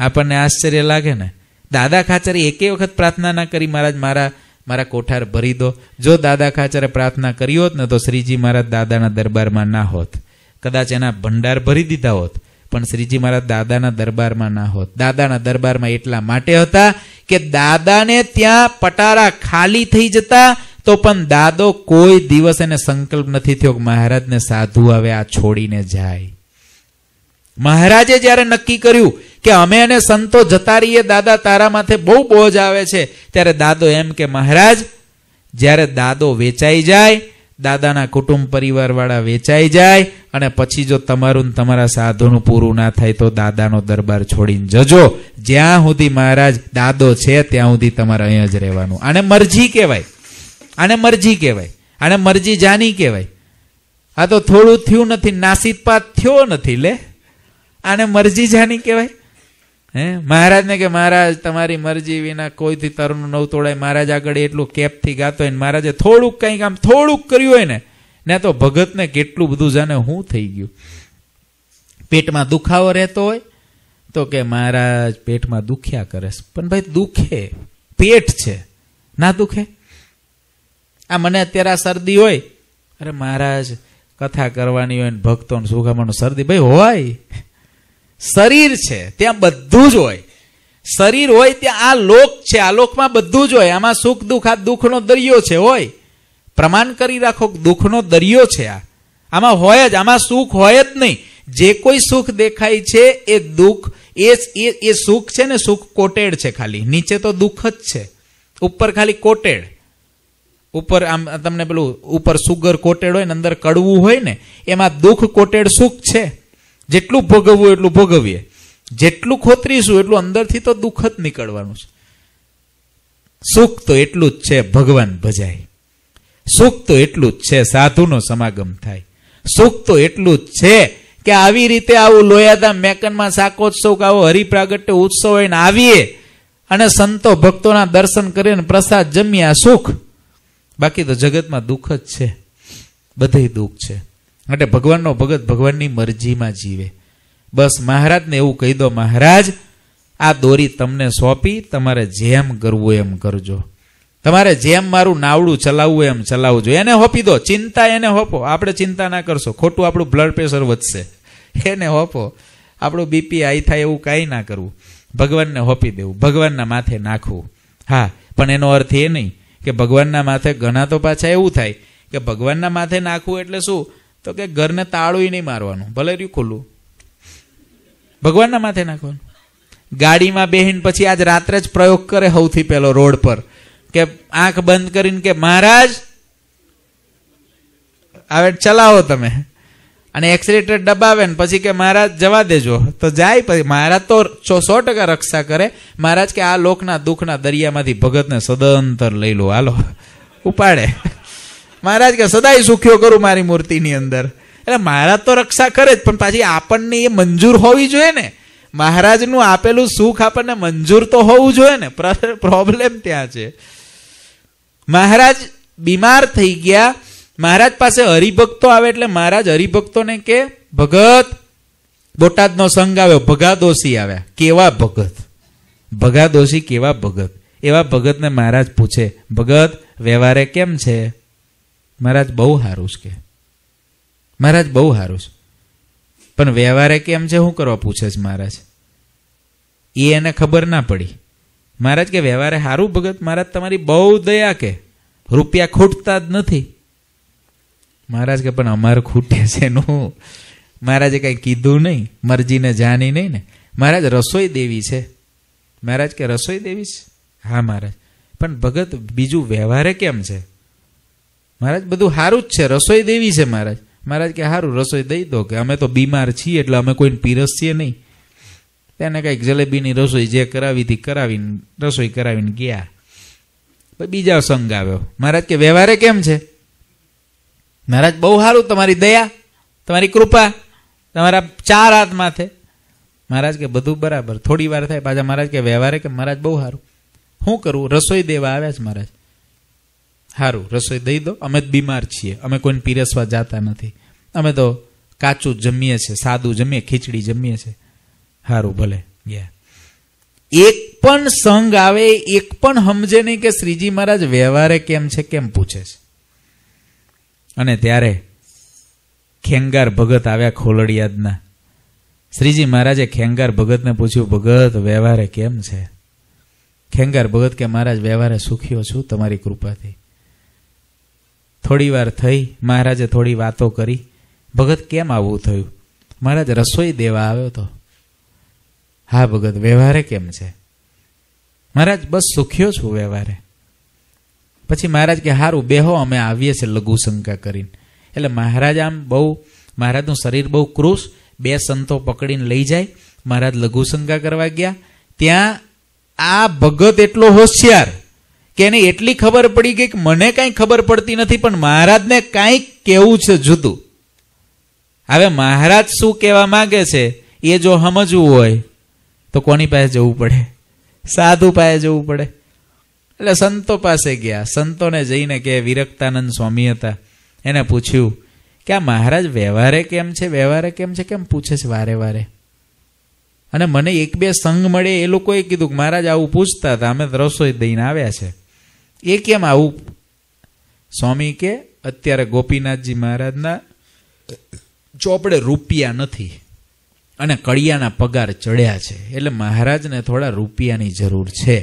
આપણને આશ્ચર્ય લાગે ને દાદા ખાચરે એકે વખત પ્રાર્થના ના કરી મહારાજ મારા મારા કોઠાર ભરી દો જો દાદા ખાચરે પ્રાર્થના કરી હોત ને તો શ્રીજી મહારાજ દાદાના દરબારમાં ના હોત કદાચ એના ભંડાર ભરી દીધા હોત પણ શ્રીજી મહારાજ દાદાના દરબારમાં ના હોત દાદાના દરબારમાં એટલા માટે હતા કે દાદાને ત્યાં પટારા ખાલી થઈ જતા તો પણ દાદો કોઈ દિવસ એને સંકલ્પ નથી થયો કે મહારાજને સાધુ હવે આ છોડીને જાય મહારાજે જ્યારે નક્કી કર્યું કે અમે અને સંતો જતા રહીએ દાદા તારા માથે બહુ બોજ આવે છે ત્યારે દાદો એમ કે મહારાજ જ્યારે દાદો વેચાઈ જાય દાદાના કુટુંબ પરિવારવાળા વેચાઈ જાય અને પછી જો તમારું તમારા સાધુનું પૂરું ના થાય તો દાદાનો દરબાર છોડીને જજો જ્યાં સુધી મહારાજ દાદો છે ત્યાં સુધી તમારે અહીંયા જ રહેવાનું આને મરજી કહેવાય આને મરજી કહેવાય આને મરજી જાની કહેવાય આ તો થોડું થયું નથી નાસીપાત થયો નથી લે આને મરજી જાની કહેવાય હે મહારાજને કે મહારાજ તમારી મરજી વિના કોઈથી તરનું નવ તોડાય મહારાજ આગળ એટલું કેપથી ગાતો હોય મહારાજે થોડુંક કંઈક આમ થોડુંક કર્યું હોય ને ને તો ભગતને કેટલું બધું જાને હું થઈ ગયું પેટમાં દુખાવો રહેતો હોય તો કે મહારાજ પેટમાં દુખ્યા કરે પણ ભાઈ દુખે પેટ છે ના દુખે આ મને અત્યારે આ શરદી હોય અરે મહારાજ કથા કરવાની હોય ને ભક્તોને સુખામણું શરદી ભાઈ હોય શરીર છે ત્યાં બધું જ હોય શરીર હોય ત્યાં આ લોક છે આ લોકમાં બધું જ હોય આમાં સુખ દુઃખ આ દુઃખનો દરિયો છે હોય પ્રમાણ કરી રાખો દુઃખનો દરિયો છે આ આમાં હોય જ આમાં સુખ હોય જ નહીં જે કોઈ સુખ દેખાય છે એ દુઃખ એ એ સુખ છે ને સુખ કોટેડ છે ખાલી નીચે તો દુઃખ જ છે ઉપર ખાલી કોટેડ ઉપર આમ તમને પેલું ઉપર સુગર કોટેડ હોય ને અંદર કડવું હોય ને એમાં દુઃખ કોટેડ સુખ છે જેટલું ભોગવવું એટલું ભોગવીએ જેટલું ખોતરીશું એટલું અંદરથી તો દુઃખ જ નીકળવાનું છે સુખ તો એટલું જ છે ભગવાન ભજાય સુખ તો એટલું જ છે સાધુનો સમાગમ થાય સુખ તો એટલું જ છે કે આવી રીતે આવું લોયાદા મેકનમાં શાકોત્સવ કે આવો હરિપ્રાગટ્ય ઉત્સવ હોય ને આવીએ અને સંતો ભક્તોના દર્શન કરીને પ્રસાદ જમ્યા સુખ બાકી તો જગતમાં દુઃખ જ છે બધે દુઃખ છે માટે ભગવાનનો ભગત ભગવાનની મરજીમાં જીવે બસ મહારાજને એવું કહી દો મહારાજ આ દોરી તમને સોંપી તમારે જેમ કરવું એમ કરજો તમારે જેમ મારું નાવડું ચલાવવું એમ ચલાવજો એને હોપી દો ચિંતા એને હોપો આપણે ચિંતા ના કરશો ખોટું આપણું બ્લડ પ્રેશર વધશે એને હોપો આપણું બીપી આઈ થાય એવું કાંઈ ના કરવું ભગવાનને હોપી દેવું ભગવાનના માથે નાખવું હા પણ એનો અર્થ એ નહીં કે ભગવાનના માથે ઘણા તો પાછા એવું થાય કે ભગવાનના માથે નાખવું એટલે શું તો કે ઘરને તાળું નહીં મારવાનું ભલે રહ્યું ખુલ્લું ભગવાનના માથે નાખવાનું ગાડીમાં બેહીન પછી આજ રાત્રે જ પ્રયોગ કરે સૌથી પેલો રોડ પર કે આંખ બંધ કરીને કે મહારાજ આવે ચલાવો તમે અને એક્સિલેટર દબાવે ને પછી કે મહારાજ જવા દેજો તો જાય પછી મહારાજ તો સો ટકા રક્ષા કરે મહારાજ કે આ લોકના દુઃખના દરિયામાંથી ભગતને સદંતર લઈ લો હાલો ઉપાડે મહારાજ કે સદાય સુખ્યો કરું મારી મૂર્તિની અંદર એટલે મહારાજ તો રક્ષા કરે જ પણ પાછી આપણને એ મંજૂર હોવી જોઈએ ને મહારાજનું આપેલું સુખ આપણને મંજૂર તો હોવું જોઈએ ને પ્રોબ્લેમ ત્યાં છે મહારાજ બીમાર થઈ ગયા મહારાજ પાસે હરિભક્તો આવે એટલે મહારાજ હરિભક્તોને કે ભગત બોટાદનો સંઘ આવ્યો ભગાદોશી આવ્યા કેવા ભગત ભગાદોષી કેવા ભગત એવા ભગતને મહારાજ પૂછે ભગત વ્યવહારે કેમ છે મહારાજ બહુ સારું છે કે મહારાજ બહુ સારું છે પણ વ્યવહારે કેમ છે શું કરવા પૂછે છે મહારાજ એ એને ખબર ના પડી મહારાજ કે વ્યવહારે સારું ભગત મહારાજ તમારી બહુ દયા કે રૂપિયા ખૂટતા જ નથી મહારાજ કે પણ અમારે ખૂટે છે એનું મહારાજે કંઈ કીધું નહીં મરજીને જાણી નહીં ને મહારાજ રસોઈ દેવી છે મહારાજ કે રસોઈ દેવી છે હા મહારાજ પણ ભગત બીજું વ્યવહારે કેમ છે મહારાજ બધું સારું જ છે રસોઈ દેવી છે મહારાજ મહારાજ કે સારું રસોઈ દઈ દો કે અમે તો બીમાર છીએ એટલે અમે કોઈને પીરસીએ નહીં તેને કંઈક જલેબીની રસોઈ જે કરાવી હતી કરાવીને રસોઈ કરાવીને ગયા પછી બીજા સંઘ આવ્યો મહારાજ કે વ્યવહારે કેમ છે મહારાજ બહુ સારું તમારી દયા તમારી કૃપા તમારા ચાર હાથ માથે મહારાજ કે બધું બરાબર થોડી વાર થાય પાછા મહારાજ કે વ્યવહારે કે મહારાજ બહુ સારું શું કરું રસોઈ દેવા આવ્યા છે મહારાજ સારું રસોઈ દઈ દો અમે બીમાર છીએ અમે કોઈને પીરસવા જતા નથી અમે તો કાચું જમીએ છીએ સાદું જમીએ ખીચડી જમીએ છીએ સારું ભલે ગયા એક પણ સંગ આવે એક પણ સમજે નહીં કે શ્રીજી મહારાજ વ્યવહારે કેમ છે કેમ પૂછે છે અને ત્યારે ખેંગાર ભગત આવ્યા ખોલડિયાદના શ્રીજી મહારાજે ખેંગાર ભગતને પૂછ્યું ભગત વ્યવહારે કેમ છે ખેંગાર ભગત કે મહારાજ વ્યવહારે સુખીઓ છું તમારી કૃપાથી થોડી વાર થઈ મહારાજે થોડી વાતો કરી ભગત કેમ આવું થયું મહારાજ રસોઈ દેવા આવ્યો તો હા ભગત વ્યવહારે કેમ છે મહારાજ બસ સુખ્યો છું વ્યવહારે પછી મહારાજ કે હારું બેહો અમે આવીએ છીએ લઘુશંકા કરીને એટલે મહારાજ આમ બહુ મહારાજનું શરીર બહુ ક્રુશ બે સંતો પકડીને લઈ જાય મહારાજ લઘુશંકા કરવા ગયા ત્યાં આ ભગત એટલો હોશિયાર કે એને એટલી ખબર પડી ગઈ કે મને કાંઈ ખબર પડતી નથી પણ મહારાજને કાંઈક કેવું છે જુદું હવે મહારાજ શું કહેવા માગે છે એ જો સમજવું હોય તો કોની પાસે જવું પડે સાધુ પાસે જવું પડે એટલે સંતો પાસે ગયા સંતોને જઈને કે વિરક્તાનંદ સ્વામી હતા એને પૂછ્યું કે આ મહારાજ વ્યવહારે કેમ છે વ્યવહારે કેમ છે કેમ પૂછે છે વારે વારે અને મને એક બે સંઘ મળે એ લોકોએ કીધું કે મહારાજ આવું પૂછતા હતા અમે રસોઈ દઈને આવ્યા છે એ કેમ આવું સ્વામી કે અત્યારે ગોપીનાથજી મહારાજના ચોપડે રૂપિયા નથી અને કડિયાના પગાર ચડ્યા છે એટલે મહારાજને થોડા રૂપિયાની જરૂર છે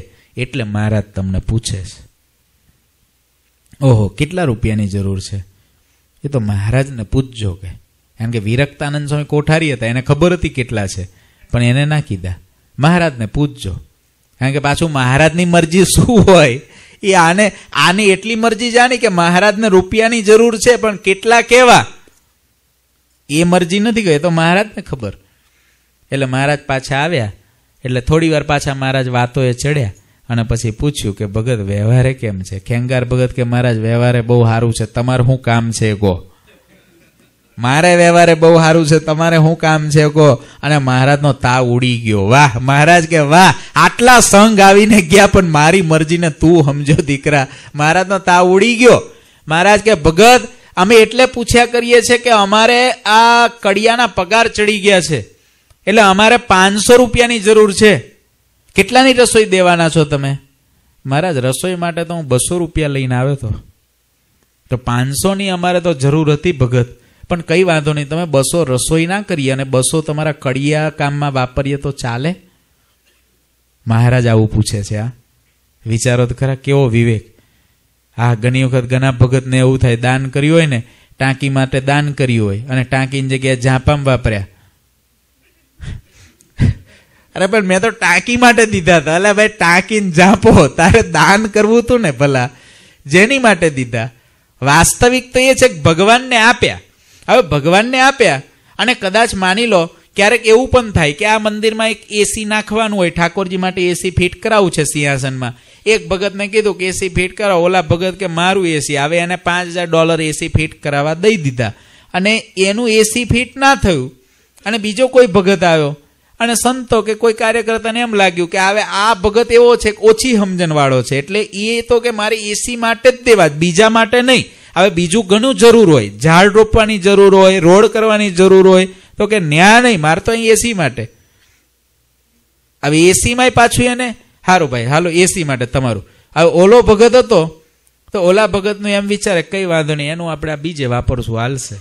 એટલે મહારાજ તમને પૂછે છે ઓહો કેટલા રૂપિયાની જરૂર છે એ તો મહારાજને પૂછજો કે કારણ કે વિરક્તાનંદ સ્વામી કોઠારી હતા એને ખબર હતી કેટલા છે પણ એને ના કીધા મહારાજને પૂછજો કારણ કે પાછું મહારાજની મરજી શું હોય એ આને આની એટલી મરજી જાણી કે મહારાજને રૂપિયાની જરૂર છે પણ કેટલા કેવા એ મરજી નથી કહી તો મહારાજને ખબર એટલે મહારાજ પાછા આવ્યા એટલે થોડી વાર પાછા મહારાજ વાતોએ ચડ્યા અને પછી પૂછ્યું કે ભગત વ્યવહારે કેમ છે ખેંગાર ભગત કે મહારાજ વ્યવહારે બહુ સારું છે તમારું શું કામ છે ગો મારે વ્યવહારે બહુ સારું છે તમારે શું કામ છે કહો અને મહારાજનો તાવ ઉડી ગયો વાહ મહારાજ કે વાહ આટલા સંઘ આવીને ગયા પણ મારી મરજીને તું સમજો દીકરા મહારાજનો તાવ ઉડી ગયો મહારાજ કે ભગત અમે એટલે પૂછ્યા કરીએ છીએ કે અમારે આ કડિયાના પગાર ચડી ગયા છે એટલે અમારે પાંચસો રૂપિયાની જરૂર છે કેટલાની રસોઈ દેવાના છો તમે મહારાજ રસોઈ માટે તો હું બસો રૂપિયા લઈને આવ્યો હતો તો પાંચસોની અમારે તો જરૂર હતી ભગત પણ કંઈ વાંધો નહીં તમે બસો રસોઈ ના કરીએ અને બસો તમારા કડિયા કામમાં વાપરીએ તો ચાલે મહારાજ આવું પૂછે છે આ વિચારો તો ખરા કેવો વિવેક આ ઘણી વખત ઘણા ભગતને એવું થાય દાન કર્યું હોય ને ટાંકી માટે દાન કર્યું હોય અને ટાંકીની જગ્યાએ ઝાંપામાં વાપર્યા અરે પણ મેં તો ટાંકી માટે દીધા હતા અલા ભાઈ ટાંકીને જાપો તારે દાન કરવું હતું ને ભલા જેની માટે દીધા વાસ્તવિક તો એ છે કે ભગવાનને આપ્યા હવે ભગવાનને આપ્યા અને કદાચ માની લો ક્યારેક એવું પણ થાય કે આ મંદિરમાં એક એસી નાખવાનું હોય ઠાકોરજી માટે એસી ફિટ કરાવવું છે સિંહાસનમાં એક ભગતને કીધું કે એસી ફિટ કરાવો ઓલા ભગત કે મારું એસી આવે એને પાંચ હજાર ડોલર એસી ફિટ કરાવવા દઈ દીધા અને એનું એસી ફિટ ના થયું અને બીજો કોઈ ભગત આવ્યો અને સંતો કે કોઈ કાર્યકર્તાને એમ લાગ્યું કે હવે આ ભગત એવો છે ઓછી સમજણવાળો છે એટલે એ તો કે મારે એસી માટે જ દેવા બીજા માટે નહીં હવે બીજું ઘણું જરૂર હોય ઝાડ રોપવાની જરૂર હોય રોડ કરવાની જરૂર હોય તો કે ન્યા નહીં મારે તો અહીં એસી માટે હવે એસીમાં પાછું એને સારું ભાઈ હાલો એસી માટે તમારું હવે ઓલો ભગત હતો તો ઓલા ભગતનું એમ વિચારે કઈ વાંધો નહીં એનું આપણે આ બીજે વાપરશું હાલશે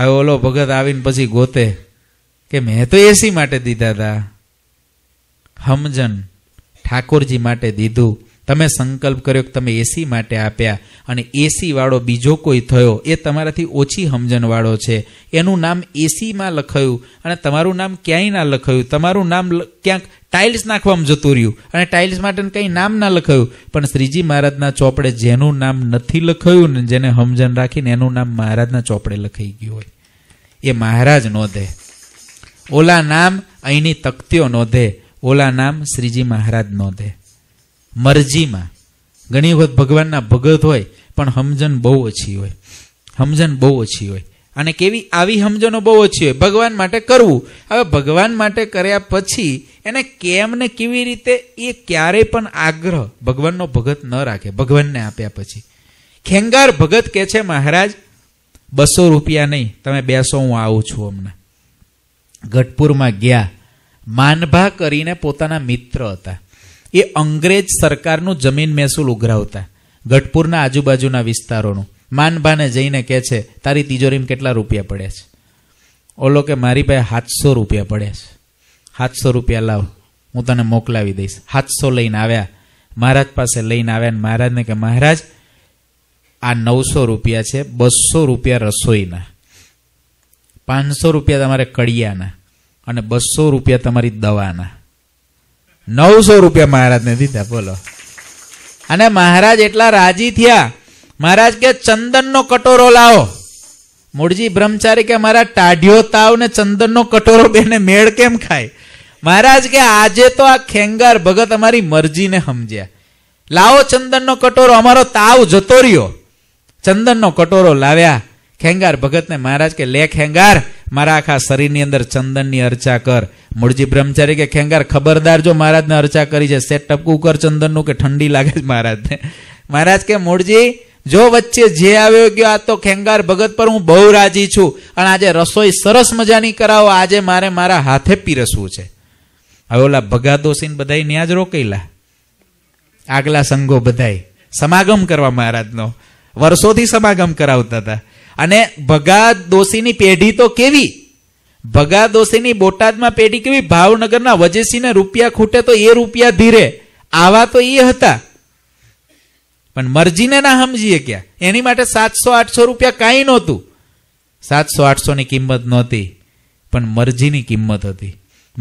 હવે ઓલો ભગત આવીને પછી ગોતે કે મેં તો એસી માટે દીધા હતા હમજન ઠાકોરજી માટે દીધું તમે સંકલ્પ કર્યો કે તમે એસી માટે આપ્યા અને એસીવાળો બીજો કોઈ થયો એ તમારાથી ઓછી સમજણવાળો છે એનું નામ એસીમાં લખાયું અને તમારું નામ ક્યાંય ના લખાયું તમારું નામ ક્યાંક ટાઇલ્સ નાખવામાં જતું રહ્યું અને ટાઇલ્સ માટે કંઈ નામ ના લખાયું પણ શ્રીજી મહારાજના ચોપડે જેનું નામ નથી લખાયું ને જેને સમજણ રાખીને એનું નામ મહારાજના ચોપડે લખાઈ ગયું હોય એ મહારાજ નોંધે ઓલા નામ અહીંની તકતીઓ નોંધે ઓલા નામ શ્રીજી મહારાજ નોંધે મરજીમાં ઘણી વખત ભગવાનના ભગત હોય પણ સમજણ બહુ ઓછી હોય સમજણ બહુ ઓછી હોય અને કેવી આવી સમજણો બહુ ઓછી હોય ભગવાન માટે કરવું હવે ભગવાન માટે કર્યા પછી એને કેમ ને કેવી રીતે એ ક્યારેય પણ આગ્રહ ભગવાનનો ભગત ન રાખે ભગવાનને આપ્યા પછી ખેંગાર ભગત કે છે મહારાજ બસો રૂપિયા નહીં તમે બેસો હું આવું છું હમણાં ગઢપુરમાં ગયા માનભા કરીને પોતાના મિત્ર હતા એ અંગ્રેજ સરકારનું જમીન મહેસૂલ ઉઘરાવતા ગઢપુરના આજુબાજુના વિસ્તારોનું માનભાને જઈને કહે છે તારી તિજોરીમાં કેટલા રૂપિયા પડ્યા છે ઓલો કે મારી પાસે સાતસો રૂપિયા પડ્યા છે સાતસો રૂપિયા લાવ હું તને મોકલાવી દઈશ સાતસો લઈને આવ્યા મહારાજ પાસે લઈને આવ્યા અને મહારાજને કે મહારાજ આ નવસો રૂપિયા છે બસો રૂપિયા રસોઈના પાંચસો રૂપિયા તમારે કડિયાના અને બસો રૂપિયા તમારી દવાના નવસો રૂપિયા મહારાજને દીધા બોલો અને મહારાજ એટલા રાજી થયા મહારાજ કે ચંદનનો કટોરો લાવો મૂળજી બ્રહ્મચારી કે મારા ટાઢ્યો તાવ ને ચંદનનો કટોરો બેને મેળ કેમ ખાય મહારાજ કે આજે તો આ ખેંગાર ભગત અમારી મરજીને સમજ્યા લાવો ચંદનનો કટોરો અમારો તાવ જતો રહ્યો ચંદનનો કટોરો લાવ્યા ખેંગાર ભગતને મહારાજ કે લે ખેંગાર મારા આખા શરીરની અંદર ચંદનની અર્ચા કર મૂળજી બ્રહ્મચારી કે ખેંગાર ખબરદાર જો મહારાજને અર્ચા કરી છે સેટ ટપકું કર ચંદનનું કે ઠંડી લાગે છે મહારાજને મહારાજ કે મૂળજી જો વચ્ચે જે આવ્યો ગયો આ તો ખેંગાર ભગત પર હું બહુ રાજી છું અને આજે રસોઈ સરસ મજાની કરાવો આજે મારે મારા હાથે પીરસવું છે હવે ઓલા ભગાદોસીને બધા ન્યા જ રોકેલા આગલા સંઘો બધાય સમાગમ કરવા મહારાજનો વર્ષોથી સમાગમ કરાવતા હતા અને ભગા દોશીની પેઢી તો કેવી ભગા દોશીની બોટાદમાં પેઢી કેવી ભાવનગરના વજેસીને રૂપિયા ખૂટે તો એ રૂપિયા ધીરે આવા તો એ હતા પણ મરજીને ના સમજીએ ક્યાં એની માટે સાતસો આઠસો રૂપિયા કાંઈ નહોતું સાતસો આઠસોની કિંમત નહોતી પણ મરજીની કિંમત હતી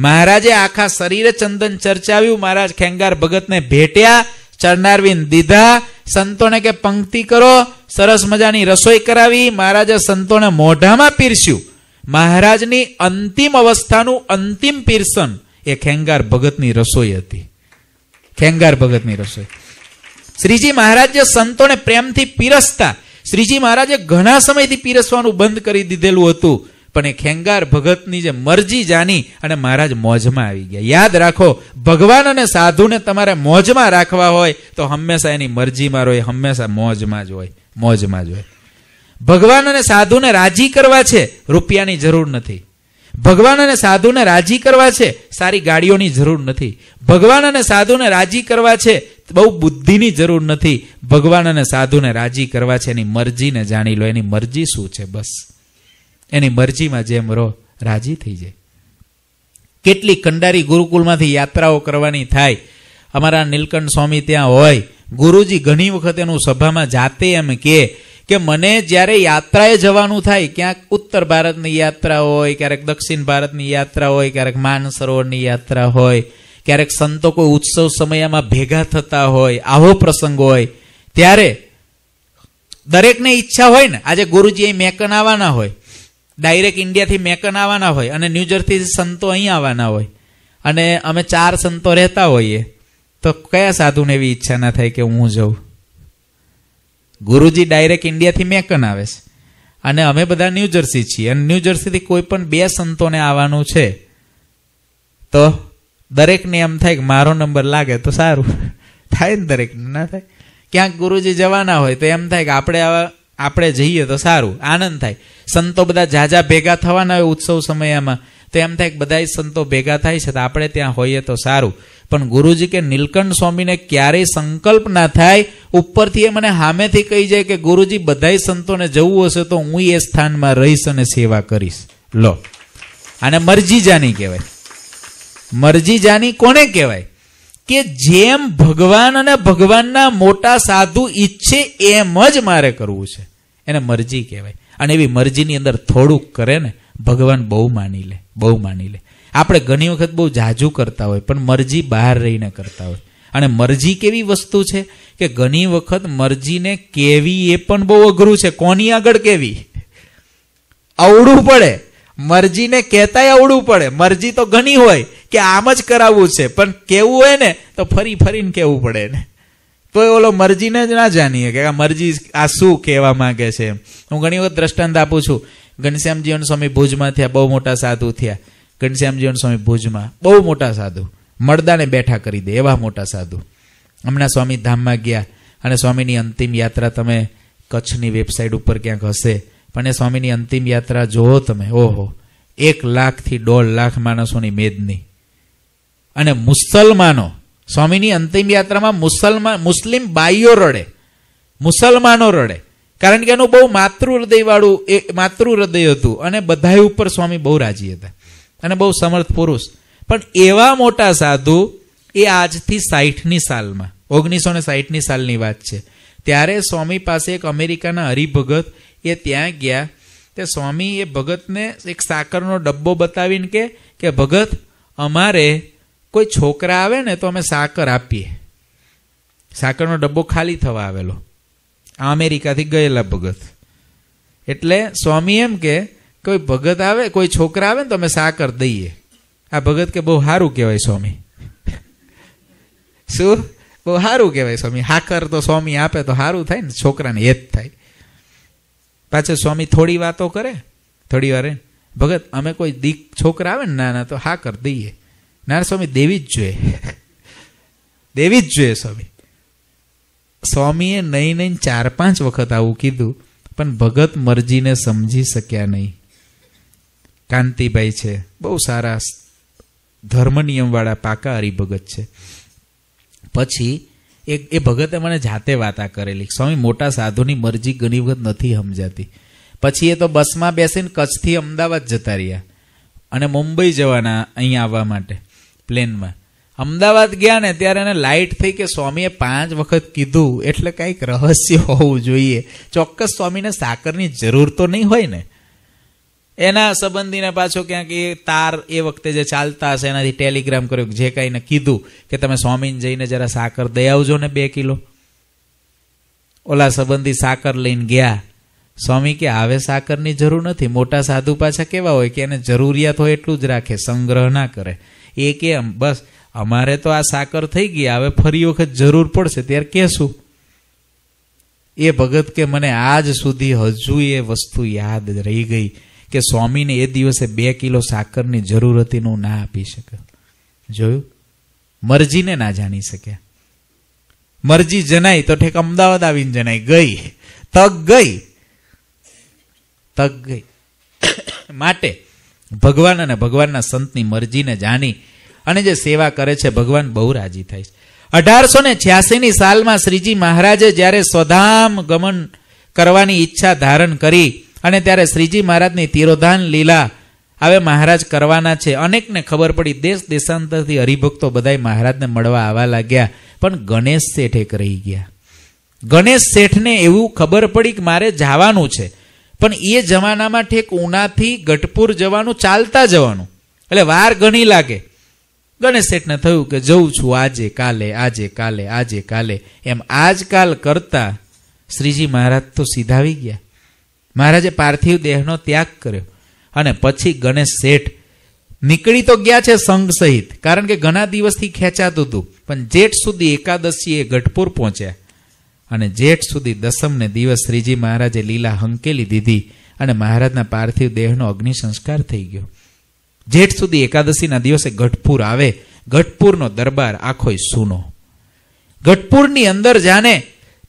મહારાજે આખા શરીરે ચંદન ચર્ચાવ્યું મહારાજ ખેંગાર ભગતને ભેટ્યા ચરનારવીન દીધા સંતોને કે પંક્તિ કરો સરસ મજાની રસોઈ કરાવી મહારાજે સંતોને મોઢામાં પીરસ્યું મહારાજની અંતિમ અવસ્થાનું અંતિમ પીરસન એ ખેંગાર ભગતની રસોઈ હતી ખેંગાર ભગતની રસોઈ શ્રીજી મહારાજ જે સંતોને પ્રેમથી પીરસતા શ્રીજી મહારાજે ઘણા સમયથી પીરસવાનું બંધ કરી દીધેલું હતું પણ એ ખેંગાર ભગતની જે મરજી જાની અને મહારાજ મોજમાં આવી ગયા યાદ રાખો ભગવાન અને સાધુને તમારે મોજમાં રાખવા હોય તો હંમેશા એની મરજીમાં રહે હંમેશા મોજમાં જ હોય મોજમાં જ હોય ભગવાન અને સાધુને રાજી કરવા છે રૂપિયાની જરૂર નથી ભગવાન અને સાધુને રાજી કરવા છે સારી ગાડીઓની જરૂર નથી ભગવાન અને સાધુને રાજી કરવા છે બહુ બુદ્ધિની જરૂર નથી ભગવાન અને સાધુને રાજી કરવા છે એની મરજીને જાણી લો એની મરજી શું છે બસ એની મરજીમાં જેમ રહો રાજી થઈ જાય કેટલી કંડારી ગુરુકુલમાંથી યાત્રાઓ કરવાની થાય અમારા નીલકંઠ સ્વામી ત્યાં હોય ગુરુજી ઘણી વખત એનું સભામાં જાતે એમ કહે કે મને જ્યારે યાત્રાએ જવાનું થાય ક્યાંક ઉત્તર ભારતની યાત્રા હોય ક્યારેક દક્ષિણ ભારતની યાત્રા હોય ક્યારેક માનસરોવરની યાત્રા હોય ક્યારેક સંતો કોઈ ઉત્સવ સમયમાં ભેગા થતા હોય આવો પ્રસંગ હોય ત્યારે દરેકને ઈચ્છા હોય ને આજે ગુરુજી અહીં મેકન આવવાના હોય ડાયરેક્ટ ઇન્ડિયાથી મેકન આવવાના હોય અને ન્યૂજર્સીથી સંતો અહીં આવવાના હોય અને અમે ચાર સંતો રહેતા હોઈએ તો કયા સાધુને એવી ઈચ્છા ના થાય કે હું જઉં ગુરુજી ડાયરેક્ટ ઇન્ડિયાથી મેકન આવે છે અને અમે બધા ન્યૂજર્સી છીએ અને ન્યૂજર્સીથી કોઈ પણ બે સંતોને આવવાનું છે તો દરેકને એમ થાય કે મારો નંબર લાગે તો સારું થાય ને દરેકને ના થાય ક્યાંક ગુરુજી જવાના હોય તો એમ થાય કે આપણે આવા આપણે જઈએ તો સારું આનંદ થાય સંતો બધા ઝાઝા ભેગા થવાના હોય ઉત્સવ સમયમાં તો એમ થાય કે બધા સંતો ભેગા થાય છે તો આપણે ત્યાં હોઈએ તો સારું પણ ગુરુજી કે નીલકંઠ સ્વામીને ક્યારેય સંકલ્પ ના થાય ઉપરથી એ મને સામેથી કહી જાય કે ગુરુજી બધા સંતોને જવું હશે તો હું એ સ્થાનમાં રહીશ અને સેવા કરીશ લો આને મરજી જાની કહેવાય મરજી જાની કોને કહેવાય કે જેમ ભગવાન અને ભગવાનના મોટા સાધુ ઈચ્છે એમ જ મારે કરવું છે એને મરજી કહેવાય અને એવી મરજીની અંદર થોડુંક કરે ને ભગવાન બહુ માની લે બહુ માની લે આપણે ઘણી વખત બહુ જાજુ કરતા હોય પણ મરજી બહાર રહીને કરતા હોય અને મરજી કેવી વસ્તુ છે કે ઘણી વખત મરજીને કેવી એ પણ બહુ અઘરું છે કોની આગળ કેવી અવડું પડે મરજીને કહેતાય અવડું પડે મરજી તો ઘણી હોય કે આમ જ કરાવવું છે પણ કેવું હોય ને તો ફરી ફરીને કેવું પડે ને તો એ ઓલો મરજીને જ ના જાણીએ કે આ મરજી આ શું કહેવા માંગે છે હું ઘણી વખત દ્રષ્ટાંત આપું છું ઘનશ્યામ સ્વામી ભુજમાં થયા બહુ મોટા સાધુ થયા ઘનશ્યામ સ્વામી ભુજમાં બહુ મોટા સાધુ મળદાને બેઠા કરી દે એવા મોટા સાધુ હમણાં સ્વામી ધામમાં ગયા અને સ્વામીની અંતિમ યાત્રા તમે કચ્છની વેબસાઇટ ઉપર ક્યાંક હશે પણ એ સ્વામીની અંતિમ યાત્રા જોવો તમે ઓહો એક લાખથી દોઢ લાખ માણસોની મેદની અને મુસલમાનો સ્વામીની અંતિમ યાત્રામાં મુસલમાન મુસ્લિમ બાઈઓ રડે મુસલમાનો રડે કારણ કે એનું બહુ માતૃ હૃદયવાળું એ માતૃ હૃદય હતું અને બધાય ઉપર સ્વામી બહુ રાજી હતા અને બહુ સમર્થ પુરુષ પણ એવા મોટા સાધુ એ આજથી સાહીઠની સાલમાં ઓગણીસો ને સાહીઠની સાલની વાત છે ત્યારે સ્વામી પાસે એક અમેરિકાના હરિભગત એ ત્યાં ગયા તે સ્વામી એ ભગતને એક સાકરનો ડબ્બો બતાવીને કે ભગત અમારે કોઈ છોકરા આવે ને તો અમે સાકર આપીએ સાકરનો ડબ્બો ખાલી થવા આવેલો અમેરિકાથી ગયેલા ભગત એટલે સ્વામી એમ કે કોઈ ભગત આવે કોઈ છોકરા આવે ને તો અમે સાકર દઈએ આ ભગત કે બહુ સારું કહેવાય સ્વામી શું બહુ સારું કહેવાય સ્વામી હાકર તો સ્વામી આપે તો સારું થાય ને છોકરાને એ જ થાય પાછો સ્વામી થોડી વાતો કરે થોડી વારે ભગત અમે કોઈ દીક છોકરા આવે ને નાના તો હા દઈએ ના સ્વામી દેવી જ જોઈએ દેવી જ જોઈએ સ્વામી સ્વામીએ નહીં નહીં ચાર પાંચ વખત આવું કીધું પણ ભગત મરજીને સમજી શક્યા નહીં કાંતિભાઈ છે બહુ સારા ધર્મ નિયમવાળા પાકા હરિભગત છે પછી એ એ ભગતે મને જાતે વાતા કરેલી સ્વામી મોટા સાધુની મરજી ઘણી વખત નથી સમજાતી પછી એ તો બસમાં બેસીને કચ્છથી અમદાવાદ જતા રહ્યા અને મુંબઈ જવાના અહીં આવવા માટે પ્લેનમાં અમદાવાદ ગયા ને ત્યારે એને લાઇટ થઈ કે સ્વામીએ પાંચ વખત કીધું એટલે કંઈક રહસ્ય હોવું જોઈએ ચોક્કસ સ્વામીને સાકરની જરૂર તો નહીં હોય ને એના સંબંધીને પાછો ક્યાંક એ તાર એ વખતે જે ચાલતા હશે એનાથી ટેલિગ્રામ કર્યો જે કાંઈને કીધું કે તમે સ્વામીને જઈને જરા સાકર દઈ આવજો ને બે કિલો ઓલા સંબંધી સાકર લઈને ગયા સ્વામી કે હવે સાકરની જરૂર નથી મોટા સાધુ પાછા કેવા હોય કે એને જરૂરિયાત હોય એટલું જ રાખે સંગ્રહ ના કરે એ કે બસ અમારે તો આ સાકર થઈ ગઈ હવે ફરી વખત જરૂર પડશે ત્યારે કહેશું એ ભગત કે મને આજ સુધી હજુ એ વસ્તુ યાદ રહી ગઈ કે સ્વામીને એ દિવસે બે કિલો સાકરની જરૂર હતી હું ના આપી શકે જોયું મરજીને ના જાણી શક્યા મરજી જણાય તો ઠેક અમદાવાદ આવીને જણાય ગઈ તક ગઈ તક ગઈ માટે ભગવાન અને ભગવાનના સંતની મરજીને જાણી અને જે સેવા કરે છે ભગવાન બહુ રાજી થાય છે અઢારસો ને છ્યાસીની સાલમાં શ્રીજી મહારાજે જ્યારે સ્વધામ ગમન કરવાની ઈચ્છા ધારણ કરી અને ત્યારે શ્રીજી મહારાજની તિરોધાન લીલા હવે મહારાજ કરવાના છે અનેકને ખબર પડી દેશ દેશાંતરથી હરિભક્તો બધાય મહારાજને મળવા આવવા લાગ્યા પણ ગણેશ શેઠ એક રહી ગયા ગણેશ શેઠને એવું ખબર પડી કે મારે જવાનું છે પણ એ જમાનામાં ઠેક ઉનાથી ગઢપુર જવાનું ચાલતા જવાનું એટલે વાર ઘણી લાગે ગણેશ શેઠને થયું કે જઉં છું આજે કાલે આજે કાલે આજે કાલે એમ આજકાલ કરતા શ્રીજી મહારાજ તો સીધા આવી ગયા મહારાજે પાર્થિવ દેહનો ત્યાગ કર્યો અને પછી ગણેશ શેઠ નીકળી તો ગયા છે સંઘ સહિત કારણ કે ઘણા દિવસથી ખેંચાતું હતું પણ જેઠ સુધી એકાદશીએ ગઢપુર પહોંચ્યા અને જેઠ સુધી દસમને દિવસ શ્રીજી મહારાજે લીલા હંકેલી દીધી અને મહારાજના પાર્થિવ દેહનો અગ્નિ સંસ્કાર થઈ ગયો જેઠ સુધી એકાદશીના દિવસે ગઢપુર આવે ગઢપુરનો દરબાર આખોય સૂનો ગઢપુરની અંદર જાને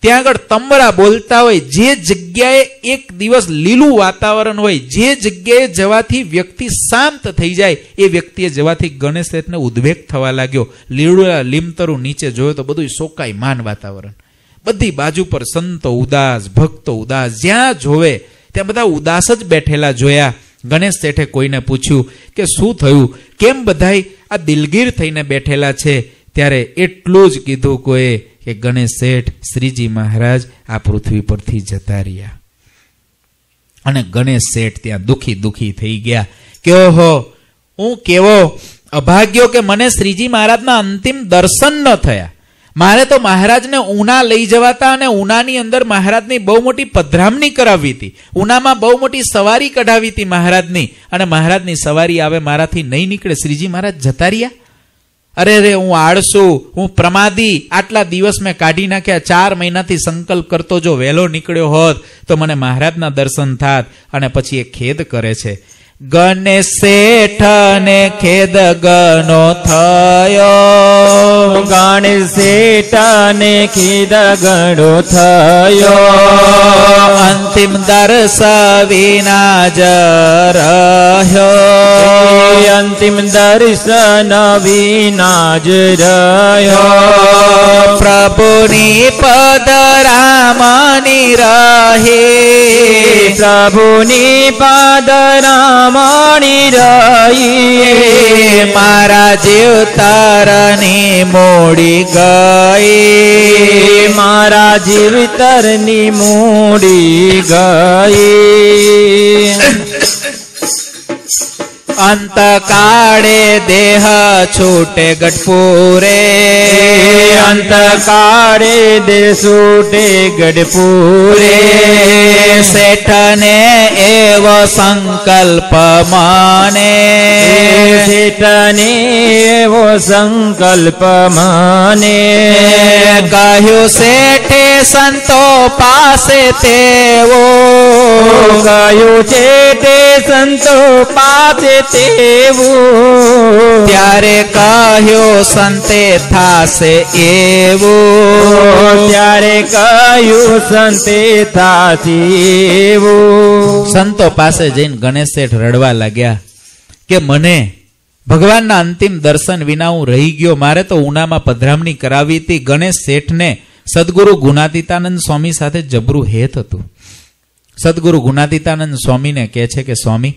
ત્યાં આગળ તમરા બોલતા હોય જે જગ્યાએ એક દિવસ લીલું વાતાવરણ હોય જે જગ્યાએ જવાથી વ્યક્તિ શાંત થઈ જાય એ વ્યક્તિએ જવાથી ગણેશ ઉદ્વેગ થવા લાગ્યો લીલું લીમતરું નીચે જોયો તો બધું શોકાય માન વાતાવરણ બધી બાજુ પર સંતો ઉદાસ ભક્તો ઉદાસ જ્યાં જોવે ત્યાં બધા ઉદાસ જ બેઠેલા જોયા ગણેશ શેઠે કોઈને પૂછ્યું કે શું થયું કેમ બધાય આ દિલગીર થઈને બેઠેલા છે ત્યારે એટલું જ કીધું કોઈએ કે ગણેશ શેઠ શ્રીજી મહારાજ આ પૃથ્વી પરથી જતા રહ્યા અને ગણેશ શેઠ ત્યાં દુખી દુખી થઈ ગયા કે ઓહો હું કેવો અભાગ્યો કે મને શ્રીજી મહારાજના અંતિમ દર્શન ન થયા મારે તો મહારાજને ઉના લઈ જવાતા અને ઉનાની અંદર મહારાજની બહુ મોટી પધરામણી કરાવી હતી ઉનામાં બહુ મોટી સવારી કઢાવી હતી મહારાજની અને મહારાજની સવારી આવે મારાથી નહીં નીકળે શ્રીજી મહારાજ જતા રહ્યા અરે રે હું આળસુ હું પ્રમાદી આટલા દિવસ મેં કાઢી નાખ્યા ચાર મહિનાથી સંકલ્પ કરતો જો વહેલો નીકળ્યો હોત તો મને મહારાજના દર્શન થાત અને પછી એ ખેદ કરે છે ગને શેઠ ને ખેદ ગનો થયો दगण अन्तिम दर्श विना ज अन्तिम दर्शनविनाजर प्रभुनि पदरा मि रे प्रभुनि पदरामाणि रे महाराज उ મોડી પડી ગઈ મારા જીવતરની મૂડી ગઈ अंत काड़े देह छूटे गढ़पूरे अंत काड़े दे छोटे गढ़पूरे सेठ ने एव संकल्प माने सेठ ने वो संकल्प माने कहु सेठे संतो पासे ते वो कहु सेठे संतो पासे તેવું ત્યારે કહ્યું સંતે થાશે એવું ત્યારે કહ્યું સંતે થાશે એવું સંતો પાસે જઈને ગણેશ શેઠ રડવા લાગ્યા કે મને ભગવાનના અંતિમ દર્શન વિના હું રહી ગયો મારે તો ઉનામાં પધરામણી કરાવી હતી ગણેશ શેઠને સદગુરુ ગુણાતીતાનંદ સ્વામી સાથે જબરું હેત હતું સદગુરુ ગુણાતીતાનંદ સ્વામીને કહે છે કે સ્વામી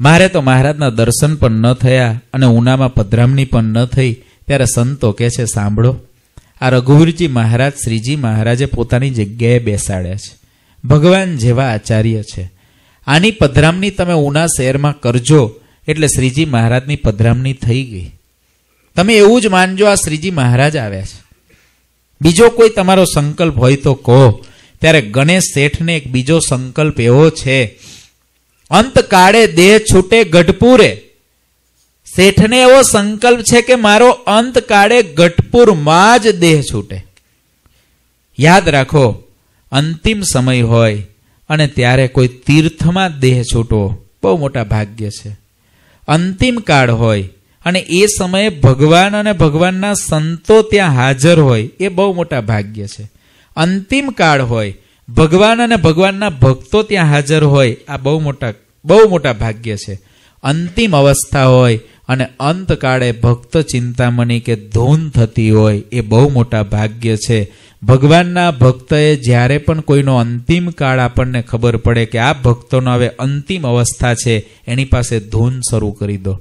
મારે તો મહારાજના દર્શન પણ ન થયા અને ઉનામાં પધરામણી પણ ન થઈ ત્યારે સંતો કહે છે સાંભળો આ રઘુવીરજી મહારાજ શ્રીજી મહારાજે પોતાની જગ્યાએ બેસાડ્યા છે ભગવાન જેવા આચાર્ય છે આની પધરામણી તમે ઉના શહેરમાં કરજો એટલે શ્રીજી મહારાજની પધરામણી થઈ ગઈ તમે એવું જ માનજો આ શ્રીજી મહારાજ આવ્યા છે બીજો કોઈ તમારો સંકલ્પ હોય તો કહો ત્યારે ગણેશ શેઠને એક બીજો સંકલ્પ એવો છે અંતકાળે દેહ છૂટે ગઢપુરે શેઠને એવો સંકલ્પ છે કે મારો અંતકાળે ગઢપુરમાં જ દેહ છૂટે યાદ રાખો અંતિમ સમય હોય અને ત્યારે કોઈ તીર્થમાં દેહ છૂટવો બહુ મોટા ભાગ્ય છે અંતિમ કાળ હોય અને એ સમયે ભગવાન અને ભગવાનના સંતો ત્યાં હાજર હોય એ બહુ મોટા ભાગ્ય છે અંતિમ કાળ હોય ભગવાન અને ભગવાનના ભક્તો ત્યાં હાજર હોય આ બહુ મોટા બહુ મોટા ભાગ્ય છે અંતિમ અવસ્થા હોય અને અંતકાળે ભક્ત ચિંતામણી કે ધૂન થતી હોય એ બહુ મોટા ભાગ્ય છે ભગવાનના ભક્તએ જ્યારે પણ કોઈનો અંતિમ કાળ આપણને ખબર પડે કે આ ભક્તોનો હવે અંતિમ અવસ્થા છે એની પાસે ધૂન શરૂ કરી દો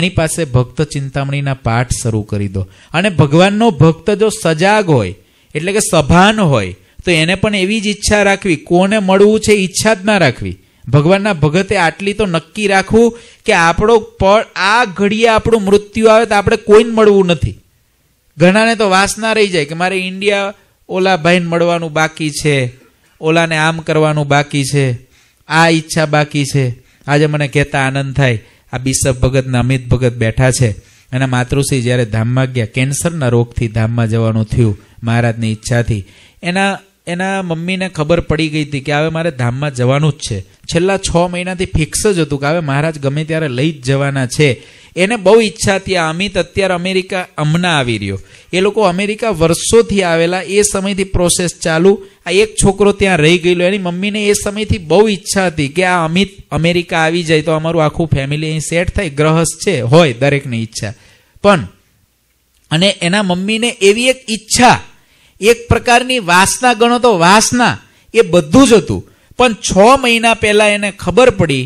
એની પાસે ભક્ત ચિંતામણીના પાઠ શરૂ કરી દો અને ભગવાનનો ભક્ત જો સજાગ હોય એટલે કે સભાન હોય તો એને પણ એવી જ ઈચ્છા રાખવી કોને મળવું છે ઈચ્છા જ ના રાખવી ભગવાનના ભગતે આટલી તો નક્કી રાખવું કે આપણો પળ આ ઘડીએ આપણું મૃત્યુ આવે તો આપણે કોઈને મળવું નથી ઘણાને તો વાસના રહી જાય કે મારે ઇન્ડિયા ઓલા ભાઈને મળવાનું બાકી છે ઓલાને આમ કરવાનું બાકી છે આ ઈચ્છા બાકી છે આજે મને કહેતા આનંદ થાય આ બિશપ ભગતના અમિત ભગત બેઠા છે અને માતૃશ્રી જ્યારે ધામમાં ગયા કેન્સરના રોગથી ધામમાં જવાનું થયું મહારાજની ઈચ્છાથી એના એના મમ્મીને ખબર પડી ગઈ હતી કે હવે મારે ધામમાં જવાનું જ છે છેલ્લા છ મહિનાથી ફિક્સ જ હતું કે હવે મહારાજ ગમે ત્યારે લઈ જ જવાના છે એને બહુ ઈચ્છા હતી અમિત અત્યારે અમેરિકા હમણાં આવી રહ્યો એ લોકો અમેરિકા વર્ષોથી આવેલા એ સમયથી પ્રોસેસ ચાલુ આ એક છોકરો ત્યાં રહી ગયેલો એની મમ્મીને એ સમયથી બહુ ઈચ્છા હતી કે આ અમિત અમેરિકા આવી જાય તો અમારું આખું ફેમિલી અહીં સેટ થાય ગ્રહસ્થ છે હોય દરેકની ઈચ્છા પણ અને એના મમ્મીને એવી એક ઈચ્છા એક પ્રકારની વાસના ગણો તો વાસના એ બધું જ હતું પણ છ મહિના પહેલાં એને ખબર પડી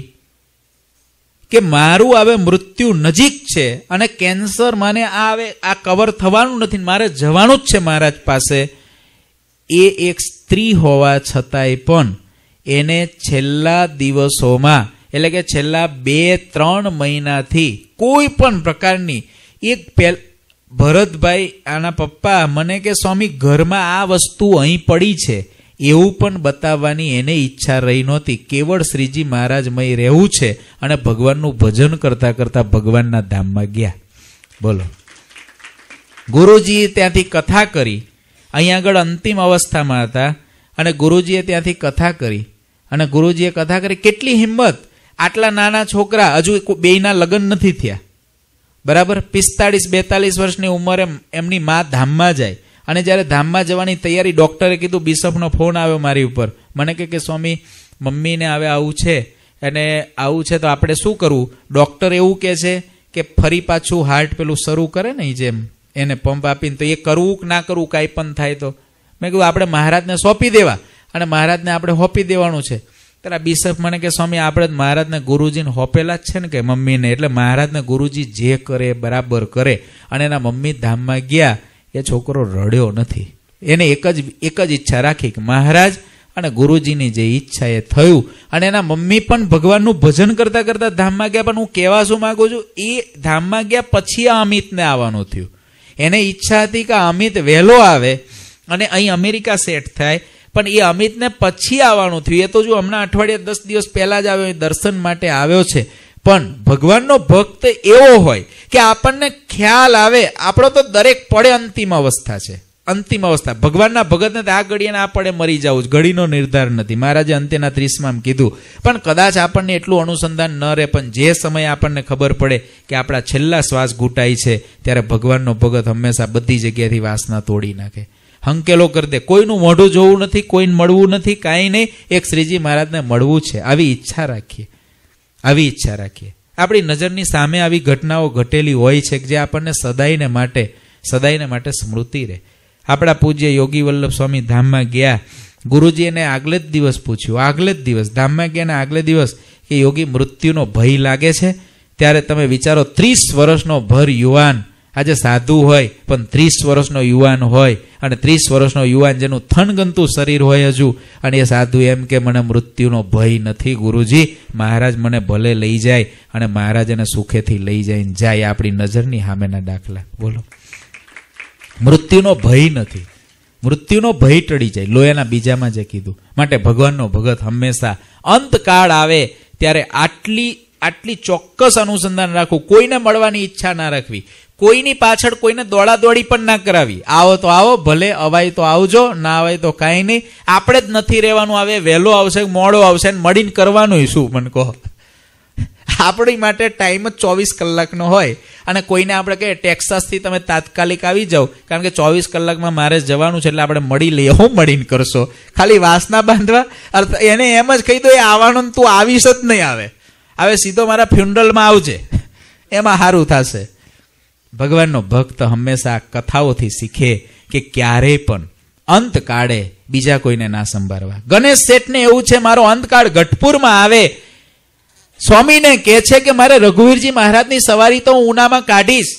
કે મારું હવે મૃત્યુ નજીક છે અને કેન્સર મને આ હવે આ કવર થવાનું નથી મારે જવાનું જ છે મહારાજ પાસે એ એક સ્ત્રી હોવા છતાંય પણ એને છેલ્લા દિવસોમાં એટલે કે છેલ્લા બે ત્રણ મહિનાથી કોઈ પણ પ્રકારની એક પહેલા ભરતભાઈ આના પપ્પા મને કે સ્વામી ઘરમાં આ વસ્તુ અહીં પડી છે એવું પણ બતાવવાની એને ઈચ્છા રહી નહોતી કેવળ શ્રીજી મહારાજમય રહેવું છે અને ભગવાનનું ભજન કરતાં કરતાં ભગવાનના ધામમાં ગયા બોલો ગુરુજીએ ત્યાંથી કથા કરી અહીં આગળ અંતિમ અવસ્થામાં હતા અને ગુરુજીએ ત્યાંથી કથા કરી અને ગુરુજીએ કથા કરી કેટલી હિંમત આટલા નાના છોકરા હજુ બેયના લગ્ન નથી થયા બરાબર પિસ્તાળીસ બેતાલીસ વર્ષની ઉંમરે એમની મા ધામમાં જાય અને જ્યારે ધામમાં જવાની તૈયારી ડૉક્ટરે કીધું બિશપનો ફોન આવ્યો મારી ઉપર મને કહે કે સ્વામી મમ્મીને હવે આવું છે અને આવું છે તો આપણે શું કરવું ડૉક્ટર એવું કહે છે કે ફરી પાછું હાર્ટ પેલું શરૂ કરે ને જેમ એને પંપ આપીને તો એ કરવું કે ના કરવું કાંઈ પણ થાય તો મેં કીધું આપણે મહારાજને સોંપી દેવા અને મહારાજને આપણે સોંપી દેવાનું છે પેલા બિશપ મને કે સ્વામી આપણે મહારાજને ગુરુજીને હોપેલા જ છે ને કે મમ્મીને એટલે મહારાજને ગુરુજી જે કરે બરાબર કરે અને એના મમ્મી ધામમાં ગયા એ છોકરો રડ્યો નથી એને એક જ એક જ ઈચ્છા રાખી કે મહારાજ અને ગુરુજીની જે ઈચ્છા એ થયું અને એના મમ્મી પણ ભગવાનનું ભજન કરતાં કરતાં ધામમાં ગયા પણ હું કહેવા શું માગું છું એ ધામમાં ગયા પછી આ અમિતને આવવાનું થયું એને ઈચ્છા હતી કે અમિત વહેલો આવે અને અહીં અમેરિકા સેટ થાય પણ એ અમિતને પછી આવવાનું થયું એ તો જો હમણાં અઠવાડિયા દસ દિવસ પહેલાં જ આવ્યો દર્શન માટે આવ્યો છે પણ ભગવાનનો ભક્ત એવો હોય કે આપણને ખ્યાલ આવે આપણો તો દરેક પડે અંતિમ અવસ્થા છે અંતિમ અવસ્થા ભગવાનના ભગતને આ ઘડીએ આ પડે મરી જવું ઘડીનો નિર્ધાર નથી મહારાજે અંતેના ત્રીસમાં કીધું પણ કદાચ આપણને એટલું અનુસંધાન ન રહે પણ જે સમયે આપણને ખબર પડે કે આપણા છેલ્લા શ્વાસ ઘૂંટાય છે ત્યારે ભગવાનનો ભગત હંમેશા બધી જગ્યાએથી વાસના તોડી નાખે હંકેલો કરી દે કોઈનું મોઢું જોવું નથી કોઈને મળવું નથી કાંઈ નહીં એક શ્રીજી મહારાજને મળવું છે આવી ઈચ્છા રાખીએ આવી ઈચ્છા રાખીએ આપણી નજરની સામે આવી ઘટનાઓ ઘટેલી હોય છે જે આપણને સદાયને માટે સદાયને માટે સ્મૃતિ રહે આપણા પૂજ્ય યોગી વલ્લભ સ્વામી ધામમાં ગયા ગુરુજી એને આગલે જ દિવસ પૂછ્યું આગલે જ દિવસ ધામમાં ગયાને આગલે દિવસ કે યોગી મૃત્યુનો ભય લાગે છે ત્યારે તમે વિચારો ત્રીસ વર્ષનો ભર યુવાન આજે સાધુ હોય પણ ત્રીસ વર્ષનો યુવાન હોય અને ત્રીસ વર્ષનો યુવાન જેનું થનગંતું શરીર હોય હજુ અને એ સાધુ એમ કે મને મૃત્યુનો ભય નથી ગુરુજી મહારાજ મને ભલે લઈ જાય અને મહારાજ એને સુખેથી લઈ જાય જાય આપણી નજરની સામેના દાખલા બોલો મૃત્યુનો ભય નથી મૃત્યુનો ભય ટળી જાય લોયાના બીજામાં જે કીધું માટે ભગવાનનો ભગત હંમેશા અંતકાળ આવે ત્યારે આટલી આટલી ચોક્કસ અનુસંધાન રાખવું કોઈને મળવાની ઈચ્છા ના રાખવી કોઈની પાછળ કોઈને દોડાદોડી પણ ના કરાવી આવો તો આવો ભલે અવાય તો આવજો ના આવે તો કાંઈ નહીં આપણે જ નથી રહેવાનું આવે વહેલો આવશે મોડો આવશે ને મળીને કરવાનું શું મને કહો આપણી માટે ટાઈમ જ ચોવીસ કલાકનો હોય અને કોઈને આપણે કહીએ ટેક્સાસથી તમે તાત્કાલિક આવી જાઓ કારણ કે ચોવીસ કલાકમાં મારે જવાનું છે એટલે આપણે મળી લઈએ હું મળીને કરશો ખાલી વાસના બાંધવા અર્થ એને એમ જ કહી દો એ આવવાનું તું આવીશ જ નહીં આવે હવે સીધો મારા ફ્યુનરલમાં આવજે એમાં સારું થશે ભગવાનનો ભક્ત હંમેશા કથાઓથી શીખે કે ક્યારેય પણ અંત અંતકાળે બીજા કોઈને ના સંભાળવા ગણેશ શેઠને એવું છે મારો અંતકાળ ગઢપુરમાં આવે સ્વામીને કહે છે કે મારે રઘુવીરજી મહારાજની સવારી તો હું ઉનામાં કાઢીશ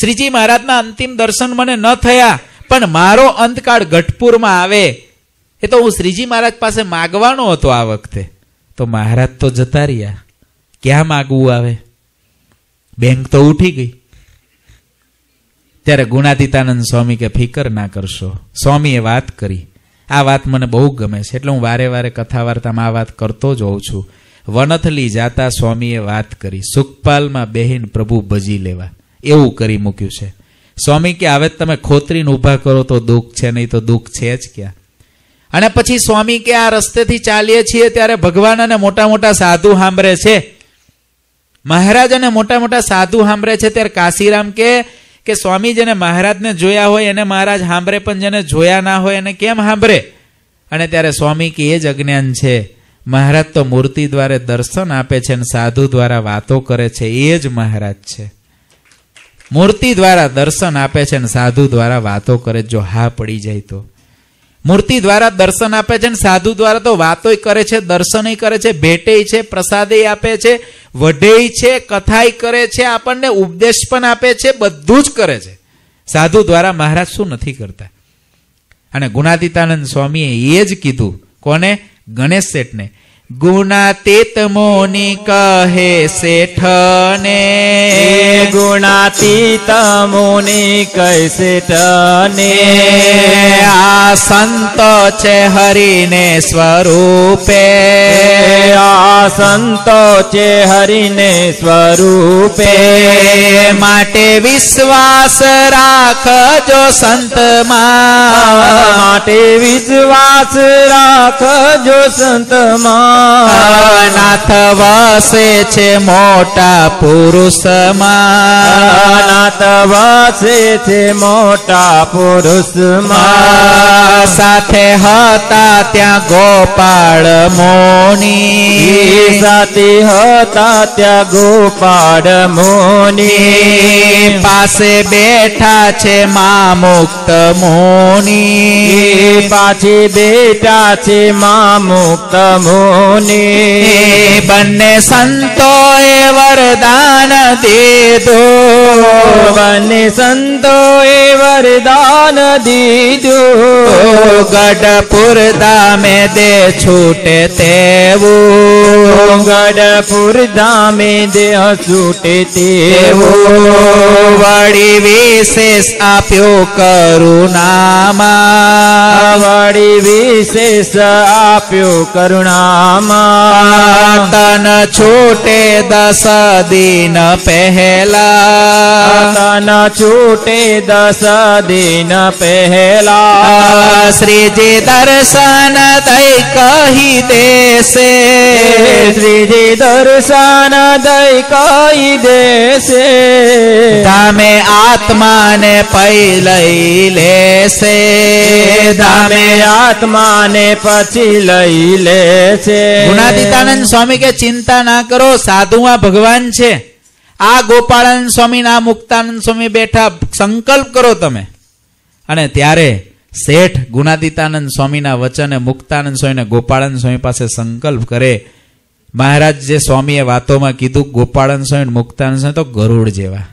શ્રીજી મહારાજના અંતિમ દર્શન મને ન થયા પણ મારો અંતકાળ ગઠપુરમાં આવે એ તો હું શ્રીજી મહારાજ પાસે માગવાનો હતો આ વખતે તો મહારાજ તો જતા રહ્યા ક્યાં માગવું આવે બેંક તો ઉઠી ગઈ ત્યારે ગુણાતીતાનંદ સ્વામી કે ફિકર ના કરશો સ્વામીએ વાત કરી આ વાત મને બહુ ગમે છે એટલે હું વારે વારે કથા વાર્તામાં આ વાત કરતો જ હોઉં છું વનથલી જાતા સ્વામીએ વાત કરી સુખપાલમાં બેહીન પ્રભુ ભજી લેવા એવું કરી મૂક્યું છે સ્વામી કે હવે તમે ખોતરીને ઊભા કરો તો દુઃખ છે નહીં તો દુઃખ છે જ ક્યાં અને પછી સ્વામી કે આ રસ્તેથી ચાલીએ છીએ ત્યારે ભગવાન અને મોટા મોટા સાધુ સાંભળે છે મહારાજ અને મોટા મોટા સાધુ સાંભળે છે ત્યારે કાશીરામ કે કે સ્વામી જેને મહારાજને જોયા હોય એને મહારાજ સાંભળે પણ જેને જોયા ના હોય એને કેમ સાંભળે અને ત્યારે સ્વામી કે એ જ અજ્ઞાન છે મહારાજ તો મૂર્તિ દ્વારે દર્શન આપે છે અને સાધુ દ્વારા વાતો કરે છે એ જ મહારાજ છે મૂર્તિ દ્વારા દર્શન આપે છે અને સાધુ દ્વારા વાતો કરે જો હા પડી જાય તો મૂર્તિ દ્વારા દર્શન આપે છે અને સાધુ દ્વારા તો વાતો કરે છે દર્શનય કરે છે ભેટે છે પ્રસાદે આપે છે વઢે છે કથાય કરે છે આપણને ઉપદેશ પણ આપે છે બધું જ કરે છે સાધુ દ્વારા મહારાજ શું નથી કરતા અને ગુણાતીતાનંદ સ્વામીએ એ જ કીધું કોને ગણેશ શેઠને ગુણાતીત મુનિ કહે શેઠને ગુણાતીત મુનિ કહે શેઠને આ સંત છે હરિને સ્વરૂપે આ સંત છે હરિને સ્વરૂપે માટે વિશ્વાસ રાખજો સંતમાં માટે વિશ્વાસ રાખજો સંતમાં નાથ વસે છે મોટા પુરુષમાં નાથ વાસે છે મોટા પુરુષમાં સાથે હતા ત્યાં ગોપાળ મોની સાથે હતા ત્યાં ગોપાળ મોની પાસે બેઠા છે મા મુક્ત મોની પાછી બેઠા છે મા મુક્ત મોની મુનિ બંને સંતોએ વરદાન દીધું બંને સંતોએ વરદાન દીધું ગઢપુર દામે દે છૂટે તેવું ગઢપુર ધામે દે છૂટે તેવું વળી વિશેષ આપ્યો કરુણામાં વળી વિશેષ આપ્યો કરુણા तन छोटे दस दिन पहला तन छोटे दस दिन पहला श्री जी दर्शन दई कही दे से श्री जी दर्शन दई कही दे से दामे आत्मा ने पैल ले से दामे आत्मा ने पची लई ले से ગુણાતીતાનંદ સ્વામી કે ચિંતા ના કરો સાધુમાં ભગવાન છે આ ગોપાળાનંદ સ્વામી ના મુક્તાનંદ સ્વામી બેઠા સંકલ્પ કરો તમે અને ત્યારે શેઠ ગુણાતીતાનંદ સ્વામીના વચને મુક્તાનંદ સ્વામીને ગોપાળાનંદ સ્વામી પાસે સંકલ્પ કરે મહારાજ જે સ્વામીએ વાતોમાં કીધું ગોપાળાનંદ સ્વામી મુક્તાનંદ સ્વામી તો ગરુડ જેવા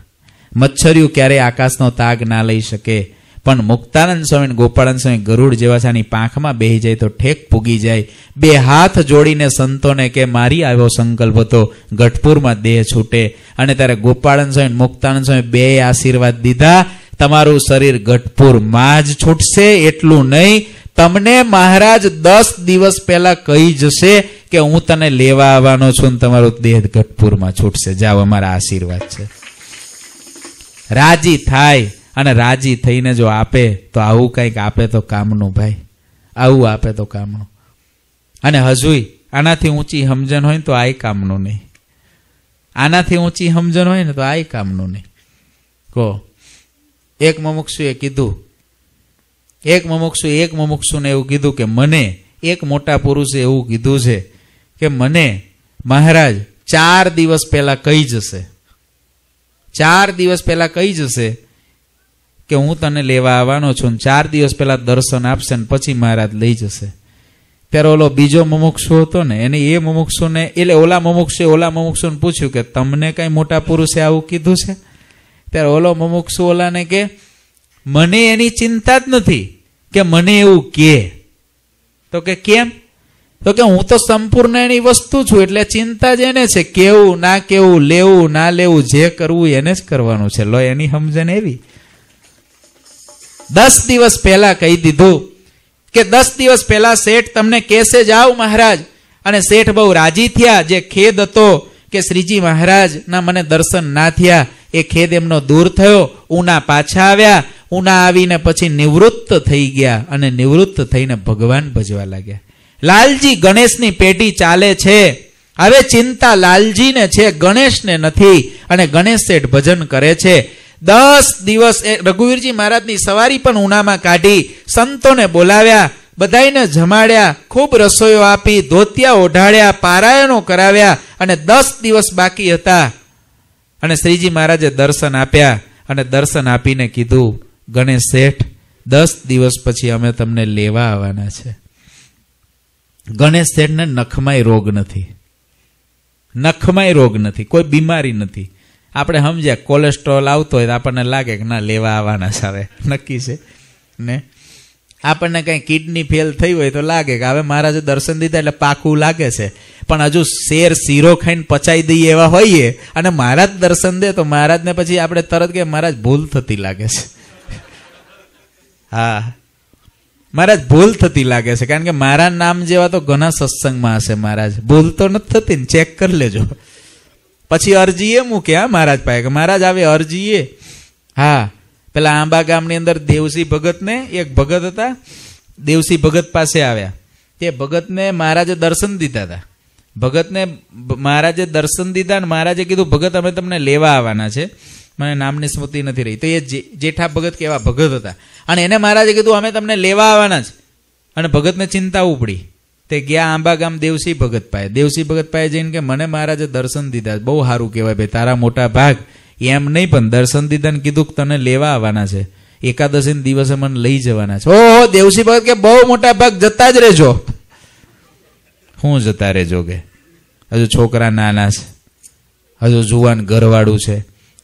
મચ્છર્યું ક્યારેય આકાશનો તાગ ના લઈ શકે પણ મુક્તાનંદ સ્વામી ગોપાળાનંદ સ્વામી ગરુડ જેવા પાંખમાં બેહી જાય તો ઠેક પૂગી જાય બે હાથ જોડીને સંતોને કે મારી આવ્યો સંકલ્પ હતો ગઢપુરમાં દેહ છૂટે અને ત્યારે ગોપાળાનંદ સ્વામી મુક્તાનંદ સ્વામી બે આશીર્વાદ દીધા તમારું શરીર ગઢપુરમાં જ છૂટશે એટલું નહીં તમને મહારાજ દસ દિવસ પહેલા કહી જશે કે હું તને લેવા આવવાનો છું ને તમારો દેહ ગઢપુરમાં છૂટશે જાઓ અમારા આશીર્વાદ છે રાજી થાય અને રાજી થઈને જો આપે તો આવું કંઈક આપે તો કામનું ભાઈ આવું આપે તો કામનું અને હજુય આનાથી ઊંચી સમજણ હોય ને તો આય કામનું નહીં આનાથી ઊંચી સમજણ હોય ને તો આય કામનું નહીં કહો એક મમુક્ષુએ કીધું એક મમુક્ષુ એક મમુક્ષુને એવું કીધું કે મને એક મોટા પુરુષે એવું કીધું છે કે મને મહારાજ ચાર દિવસ પહેલા કહી જશે ચાર દિવસ પહેલા કહી જશે કે હું તને લેવા આવવાનો છું ચાર દિવસ પહેલાં દર્શન આપશે ને પછી મહારાજ લઈ જશે ત્યારે ઓલો બીજો મુમુક્ષુ હતો ને એને એ મુમુક્ષુને એટલે ઓલા મુમુક્ષુએ ઓલા મુમુક્ષુને પૂછ્યું કે તમને કંઈ મોટા પુરુષે આવું કીધું છે ત્યારે ઓલો મુમુક્ષુ ઓલાને કે મને એની ચિંતા જ નથી કે મને એવું કે તો કે કેમ તો કે હું તો સંપૂર્ણ એની વસ્તુ છું એટલે ચિંતા જ એને છે કેવું ના કેવું લેવું ના લેવું જે કરવું એને જ કરવાનું છે લો એની સમજણ એવી દસ દિવસ પહેલા કહી દીધું કે દસ દિવસ પહેલા શેઠ તમને કેસે જાઓ મહારાજ અને શેઠ બહુ રાજી થયા જે ખેદ હતો કે શ્રીજી મહારાજ ના મને દર્શન ના થયા એ ખેદ એમનો દૂર થયો ઉના પાછા આવ્યા ઉના આવીને પછી નિવૃત્ત થઈ ગયા અને નિવૃત્ત થઈને ભગવાન ભજવા લાગ્યા લાલજી ગણેશની પેઢી ચાલે છે હવે ચિંતા લાલજીને છે ગણેશને નથી અને ગણેશ શેઠ ભજન કરે છે દસ દિવસ એ રઘુવીરજી મહારાજની સવારી પણ ઉનામાં કાઢી સંતોને બોલાવ્યા બધાને જમાડ્યા ખૂબ રસોઈઓ આપી ધોતિયા ઓઢાડ્યા પારાયણો કરાવ્યા અને દસ દિવસ બાકી હતા અને શ્રીજી મહારાજે દર્શન આપ્યા અને દર્શન આપીને કીધું ગણેશ શેઠ દસ દિવસ પછી અમે તમને લેવા આવવાના છે ગણેશ શેઠને નખમાય રોગ નથી નખમાય રોગ નથી કોઈ બીમારી નથી આપણે સમજ્યા કોલેસ્ટ્રોલ આવતો હોય તો આપણને લાગે કે ના લેવા આવવાના સારે નક્કી છે ને આપણને કંઈ કિડની ફેલ થઈ હોય તો લાગે કે હવે મારા જે દર્શન દીધા એટલે પાકું લાગે છે પણ હજુ શેર શીરો ખાઈને પચાવી દઈએ એવા હોઈએ અને મહારાજ દર્શન દે તો મહારાજને પછી આપણે તરત કે મહારાજ ભૂલ થતી લાગે છે હા મહારાજ ભૂલ થતી લાગે છે કારણ કે મારા નામ જેવા તો ઘણા સત્સંગમાં હશે મહારાજ ભૂલ તો નથી થતી ને ચેક કરી લેજો પછી અરજીએ મૂક્યા મહારાજ પાસે કે મહારાજ આવે અરજીએ હા પેલા આંબા ગામની અંદર દેવસી ભગતને એક ભગત હતા દેવસી ભગત પાસે આવ્યા તે ભગતને મહારાજે દર્શન દીધા હતા ભગતને મહારાજે દર્શન દીધા અને મહારાજે કીધું ભગત અમે તમને લેવા આવવાના છે મને નામની સ્મૃતિ નથી રહી તો એ જેઠા ભગત કેવા ભગત હતા અને એને મહારાજે કીધું અમે તમને લેવા આવવાના છે અને ભગતને ચિંતા ઉપડી તે ગયા આંબાગામ દેવસિંહ ભગતભાઈ દેવસિંહ ભગતભાઈ જઈને કે મને મહારાજે દર્શન દીધા બહુ સારું કહેવાય ભાઈ તારા મોટા ભાગ એમ નહીં પણ દર્શન દીધાને કીધું કે તને લેવા આવવાના છે એકાદશી દિવસે મને લઈ જવાના છે ઓહો દેવસિંહ ભગત કે બહુ મોટા ભાગ જતા જ રહેજો હું જતા રહેજો કે હજુ છોકરા નાના છે હજુ જુવાન ઘરવાળું છે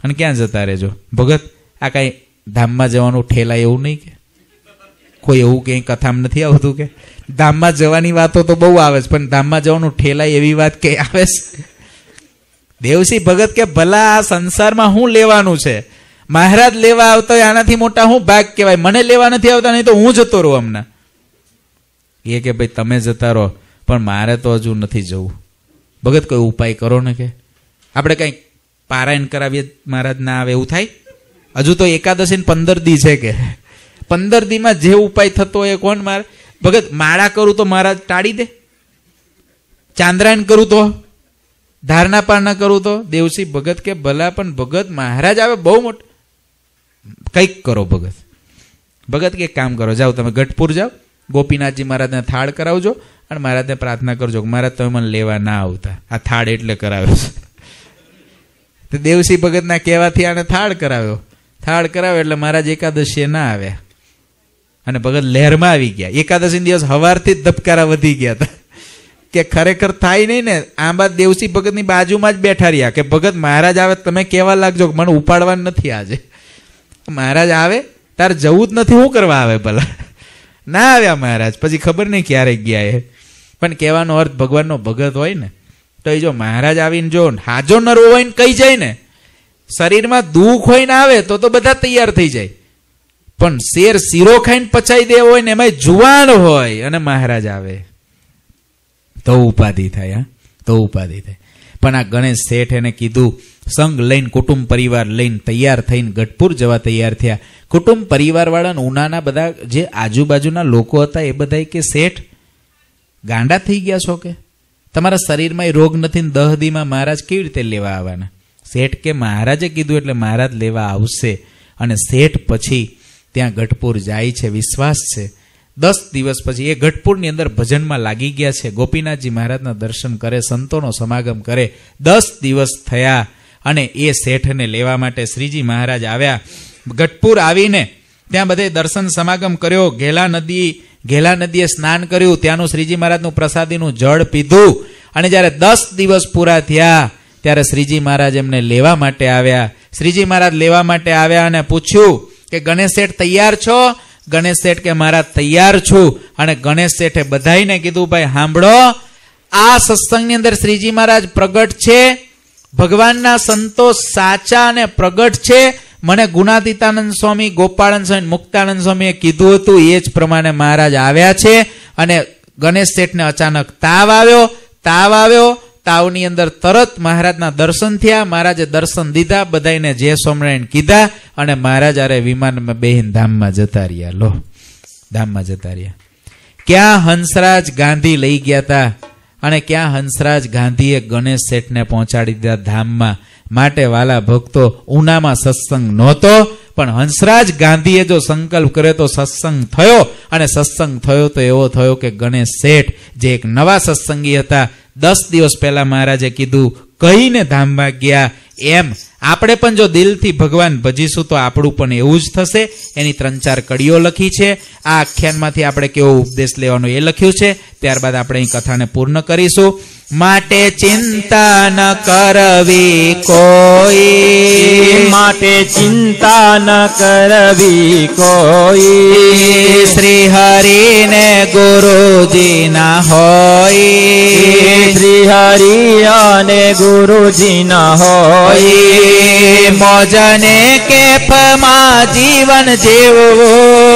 અને ક્યાં જતા રહેજો ભગત આ કાંઈ ધામમાં જવાનું ઠેલા એવું નહીં કે કોઈ એવું કંઈ કથામાં નથી આવતું કે ધામમાં જવાની વાતો તો બહુ આવે છે પણ ધામમાં જવાનું ઠેલાય એવી વાત કે આવે છે દેવસિંહ ભગત કે ભલા આ સંસારમાં શું લેવાનું છે મહારાજ લેવા આવતા હોય આનાથી મોટા હું ભાગ કહેવાય મને લેવા નથી આવતા નહીં તો હું જતો રહું અમને એ કે ભાઈ તમે જતા રહો પણ મારે તો હજુ નથી જવું ભગત કોઈ ઉપાય કરો ને કે આપણે કંઈ પારાયણ કરાવીએ મહારાજ ના આવે એવું થાય હજુ તો એકાદશી પંદર દી છે કે પંદર દીમાં જે ઉપાય થતો હોય કોણ મારે ભગત માળા કરું તો મહારાજ ટાળી દે ચાંદ્રાયણ કરું તો ધારણા પારણા કરું તો દેવસી ભગત કે ભલા પણ ભગત મહારાજ આવે બહુ મોટો કંઈક કરો ભગત ભગત કે કામ કરો જાઓ તમે ગઢપુર જાઓ ગોપીનાથજી મહારાજને થાળ કરાવજો અને મહારાજને પ્રાર્થના કરજો કે મહારાજ તમે મને લેવા ના આવતા આ થાળ એટલે કરાવ્યો છે તો દેવસિંહ ભગતના કહેવાથી આને થાળ કરાવ્યો થાળ કરાવ્યો એટલે મહારાજ એકાદશીએ ના આવ્યા અને ભગત લહેરમાં આવી ગયા એકાદશી દિવસ હવારથી જ ધબકારા વધી ગયા હતા કે ખરેખર થાય નહીં ને આંબા દેવસી ભગતની બાજુમાં જ બેઠા રહ્યા કે ભગત મહારાજ આવે તમે કહેવા લાગજો મને ઉપાડવાનું નથી આજે મહારાજ આવે તાર જવું જ નથી શું કરવા આવે ભલા ના આવ્યા મહારાજ પછી ખબર નહીં ક્યારે ગયા એ પણ કહેવાનો અર્થ ભગવાનનો ભગત હોય ને તો એ જો મહારાજ આવીને જો હાજો ન ને કહી જાય ને શરીરમાં દુઃખ હોય ને આવે તો તો બધા તૈયાર થઈ જાય પણ શેર શીરો ખાઈને પચાઈ દેવો હોય ને એમાં જુવાન હોય અને મહારાજ આવે તો ઉપાધિ થાય હા તો ઉપાધિ થાય પણ આ ગણેશ શેઠ એને કીધું સંગ લઈને કુટુંબ પરિવાર લઈને તૈયાર થઈને ગઢપુર જવા તૈયાર થયા કુટુંબ પરિવારવાળા ઉનાના બધા જે આજુબાજુના લોકો હતા એ બધા કે શેઠ ગાંડા થઈ ગયા છો કે તમારા શરીરમાં એ રોગ નથી ને દહદીમાં મહારાજ કેવી રીતે લેવા આવવાના શેઠ કે મહારાજે કીધું એટલે મહારાજ લેવા આવશે અને શેઠ પછી ત્યાં ગઢપુર જાય છે વિશ્વાસ છે દસ દિવસ પછી એ ગઢપુરની અંદર ભજનમાં લાગી ગયા છે ગોપીનાથજી મહારાજના દર્શન કરે સંતોનો સમાગમ કરે દસ દિવસ થયા અને એ શેઠને લેવા માટે શ્રીજી મહારાજ આવ્યા ગઢપુર આવીને ત્યાં બધે દર્શન સમાગમ કર્યો ઘેલા નદી ઘેલા નદીએ સ્નાન કર્યું ત્યાંનું શ્રીજી મહારાજનું પ્રસાદીનું જળ પીધું અને જ્યારે દસ દિવસ પૂરા થયા ત્યારે શ્રીજી મહારાજ એમને લેવા માટે આવ્યા શ્રીજી મહારાજ લેવા માટે આવ્યા અને પૂછ્યું કે ગણેશ શેઠ તૈયાર છો ગણેશ શેઠ કે મારા તૈયાર છું અને ગણેશ શેઠે બધાઈને કીધું ભાઈ સાંભળો આ સત્સંગની અંદર શ્રીજી મહારાજ પ્રગટ છે ભગવાનના સંતો સાચા અને પ્રગટ છે મને ગુણાતીતાનંદ સ્વામી ગોપાળન સ્વામી મુક્તાનંદ સ્વામીએ કીધું હતું એ જ પ્રમાણે મહારાજ આવ્યા છે અને ગણેશ શેઠને અચાનક તાવ આવ્યો તાવ આવ્યો તાવની અંદર તરત મહારાજના દર્શન થયા મહારાજે દર્શન દીધા બધાને જે સ્વામિનારાયણ કીધા અને મહારાજ અરે વિમાનમાં બેહીન ધામમાં જતા રહ્યા લો ધામમાં જતા રહ્યા ક્યાં હંસરાજ ગાંધી લઈ ગયા હતા અને ક્યાં હંસરાજ ગાંધીએ ગણેશ શેઠને પહોંચાડી દીધા ધામમાં માટે વાલા ભક્તો ઉનામાં સત્સંગ નહોતો પણ હંસરાજ ગાંધીએ જો સંકલ્પ કર્યો તો સત્સંગ થયો અને સત્સંગ થયો તો એવો થયો કે ગણેશ શેઠ જે એક નવા સત્સંગી હતા દસ દિવસ પહેલા મહારાજે કીધું કહીને ધામમાં ગયા એમ આપણે પણ જો દિલથી ભગવાન ભજીશું તો આપણું પણ એવું જ થશે એની ત્રણ ચાર કડીઓ લખી છે આ આખ્યાનમાંથી આપણે કેવો ઉપદેશ લેવાનો એ લખ્યું છે ત્યારબાદ આપણે એ કથાને પૂર્ણ કરીશું માટે ચિંતા ન કરવી કોઈ માટે ચિંતા ન કરવી કોઈ શ્રી હરિને ગુરુજીના હોય શ્રી હરિ અને ગુરુજીના હોય મોજને કેફમાં જીવન જીવવું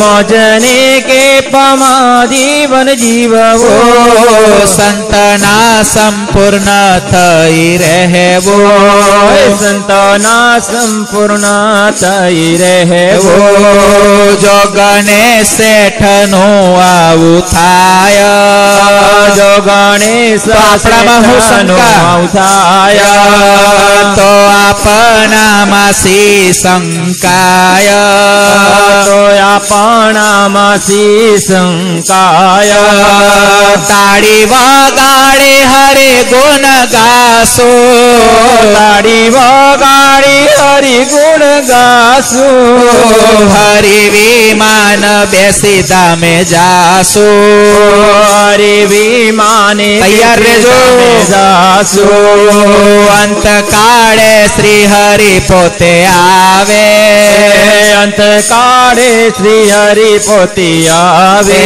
મજને કે પમાજીવન જીવવો સંતના સંપૂર્ણ થઈ રહેવો સંતના સંપૂર્ણ થઈ રહેવો જો શેઠનો આવું થાય જો ગણેશ આપણામાં હું શંકાય તો આપણામાં સી શંકાય તો આપણામાં સી શંકાય તાળી વગાડે હરે ગુણ ગાસો તાળી વગાડે હરિ ગુણ ગાસો હરિ વિમાન બેસી તમે જાસો હરિ વિ માને તૈયાર રહેજો જાસો અંત કાળે શ્રી હરિ પોતે આવે અંત કાળે શ્રી હરિ પોતી આવે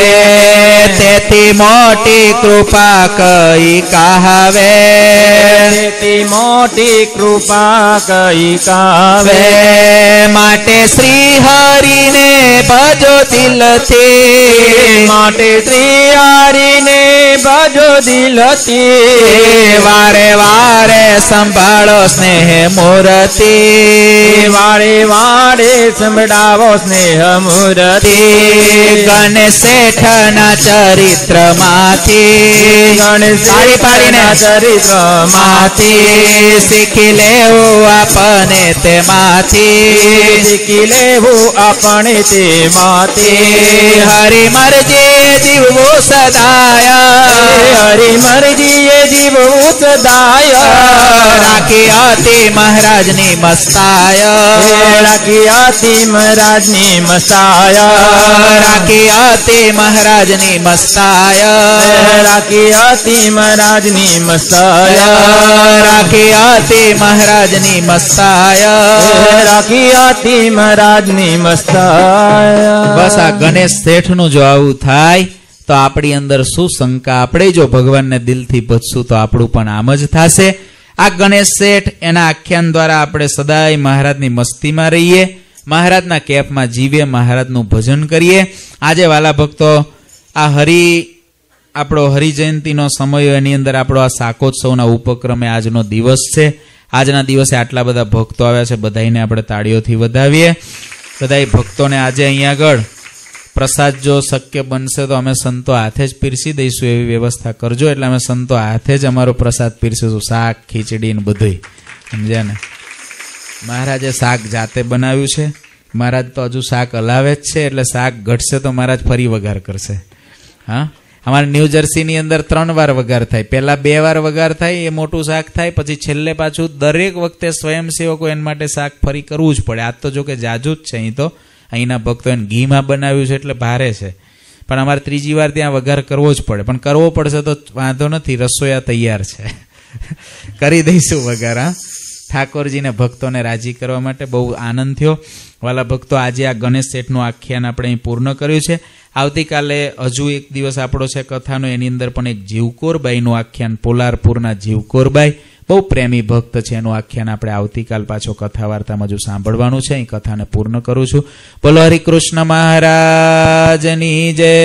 તેથી મોટી કૃપા કઈ કહાવે તેથી મોટી કૃપા કઈ કાવે માટે શ્રી હરિને ભજો દિલથી માટે શ્રી હરિને ભજો દિલથી વારે વારે સંભાળો સ્નેહ મૂર્તિ વારે વારે સંભાળ जोड़ावो स्नेह सेठ न चरित्र माती गणेश पारी ने चरित्र माथी सीखिले वो अपने ते माती सीखिले वो अपने ते माती हरि मर्जे जीव वो सदाया हरि मर्जे जीव वो सदाया राखी आती महाराज नी मस्ताया राखी आती મહારાજની મસાયા રાખી હતી મહારાજની મસ્તાયા રાખી હતી મહારાજની મસાયા રાખી હતી મહારાજની મસ્તાયા રાખી હતી મહારાજની મસ્તાયા બસ આ ગણેશ શેઠનું જો આવું થાય તો આપણી અંદર શું શંકા આપણે જો ભગવાનને દિલથી ભજશું તો આપણું પણ આમ જ થશે આ ગણેશ શેઠ એના આખ્યાન દ્વારા આપણે સદાય મહારાજની મસ્તીમાં રહીએ મહારાજના કેફમાં જીવે મહારાજનું ભજન કરીએ આજે વાલા ભક્તો આ હરિ આપણો હરિજયંતિનો સમય એની અંદર આપણો આ શાકોત્સવના ઉપક્રમે આજનો દિવસ છે આજના દિવસે આટલા બધા ભક્તો આવ્યા છે બધાને આપણે તાળીઓથી વધાવીએ બધા ભક્તોને આજે અહીંયા આગળ પ્રસાદ જો શક્ય બનશે તો અમે સંતો હાથે જ પીરસી દઈશું એવી વ્યવસ્થા કરજો એટલે અમે સંતો હાથે જ અમારો પ્રસાદ પીરસીશું શાક ખીચડી ને બધું સમજ્યા ને મહારાજે શાક જાતે બનાવ્યું છે મહારાજ તો હજુ શાક હલાવે જ છે એટલે શાક ઘટશે તો મહારાજ ફરી વઘાર કરશે હા અમારે ન્યૂ જર્સીની અંદર ત્રણ વાર વઘાર થાય પહેલાં બે વાર વઘાર થાય એ મોટું શાક થાય પછી છેલ્લે પાછું દરેક વખતે સ્વયંસેવકો એના માટે શાક ફરી કરવું જ પડે આજ તો જો કે જાજુ જ છે અહીં તો અહીંના ભક્તો એને ઘીમાં બનાવ્યું છે એટલે ભારે છે પણ અમારે ત્રીજી વાર ત્યાં વઘાર કરવો જ પડે પણ કરવો પડશે તો વાંધો નથી રસોયા તૈયાર છે કરી દઈશું વઘાર હા ઠાકોરજીને ભક્તોને રાજી કરવા માટે બહુ આનંદ થયો વાલા ભક્તો આજે આ ગણેશ શેઠનું આખ્યાન આપણે અહીં પૂર્ણ કર્યું છે આવતીકાલે હજુ એક દિવસ આપણો છે કથાનો એની અંદર પણ એક જીવકોરબાઈનું આખ્યાન પોલારપુરના જીવકોરબાઈ બહુ પ્રેમી ભક્ત છે એનું આખ્યાન આપણે આવતીકાલ પાછો કથા વાર્તામાં જો સાંભળવાનું છે એ કથાને પૂર્ણ કરું છું બોલો હરિકૃષ્ણ મહારાજની જય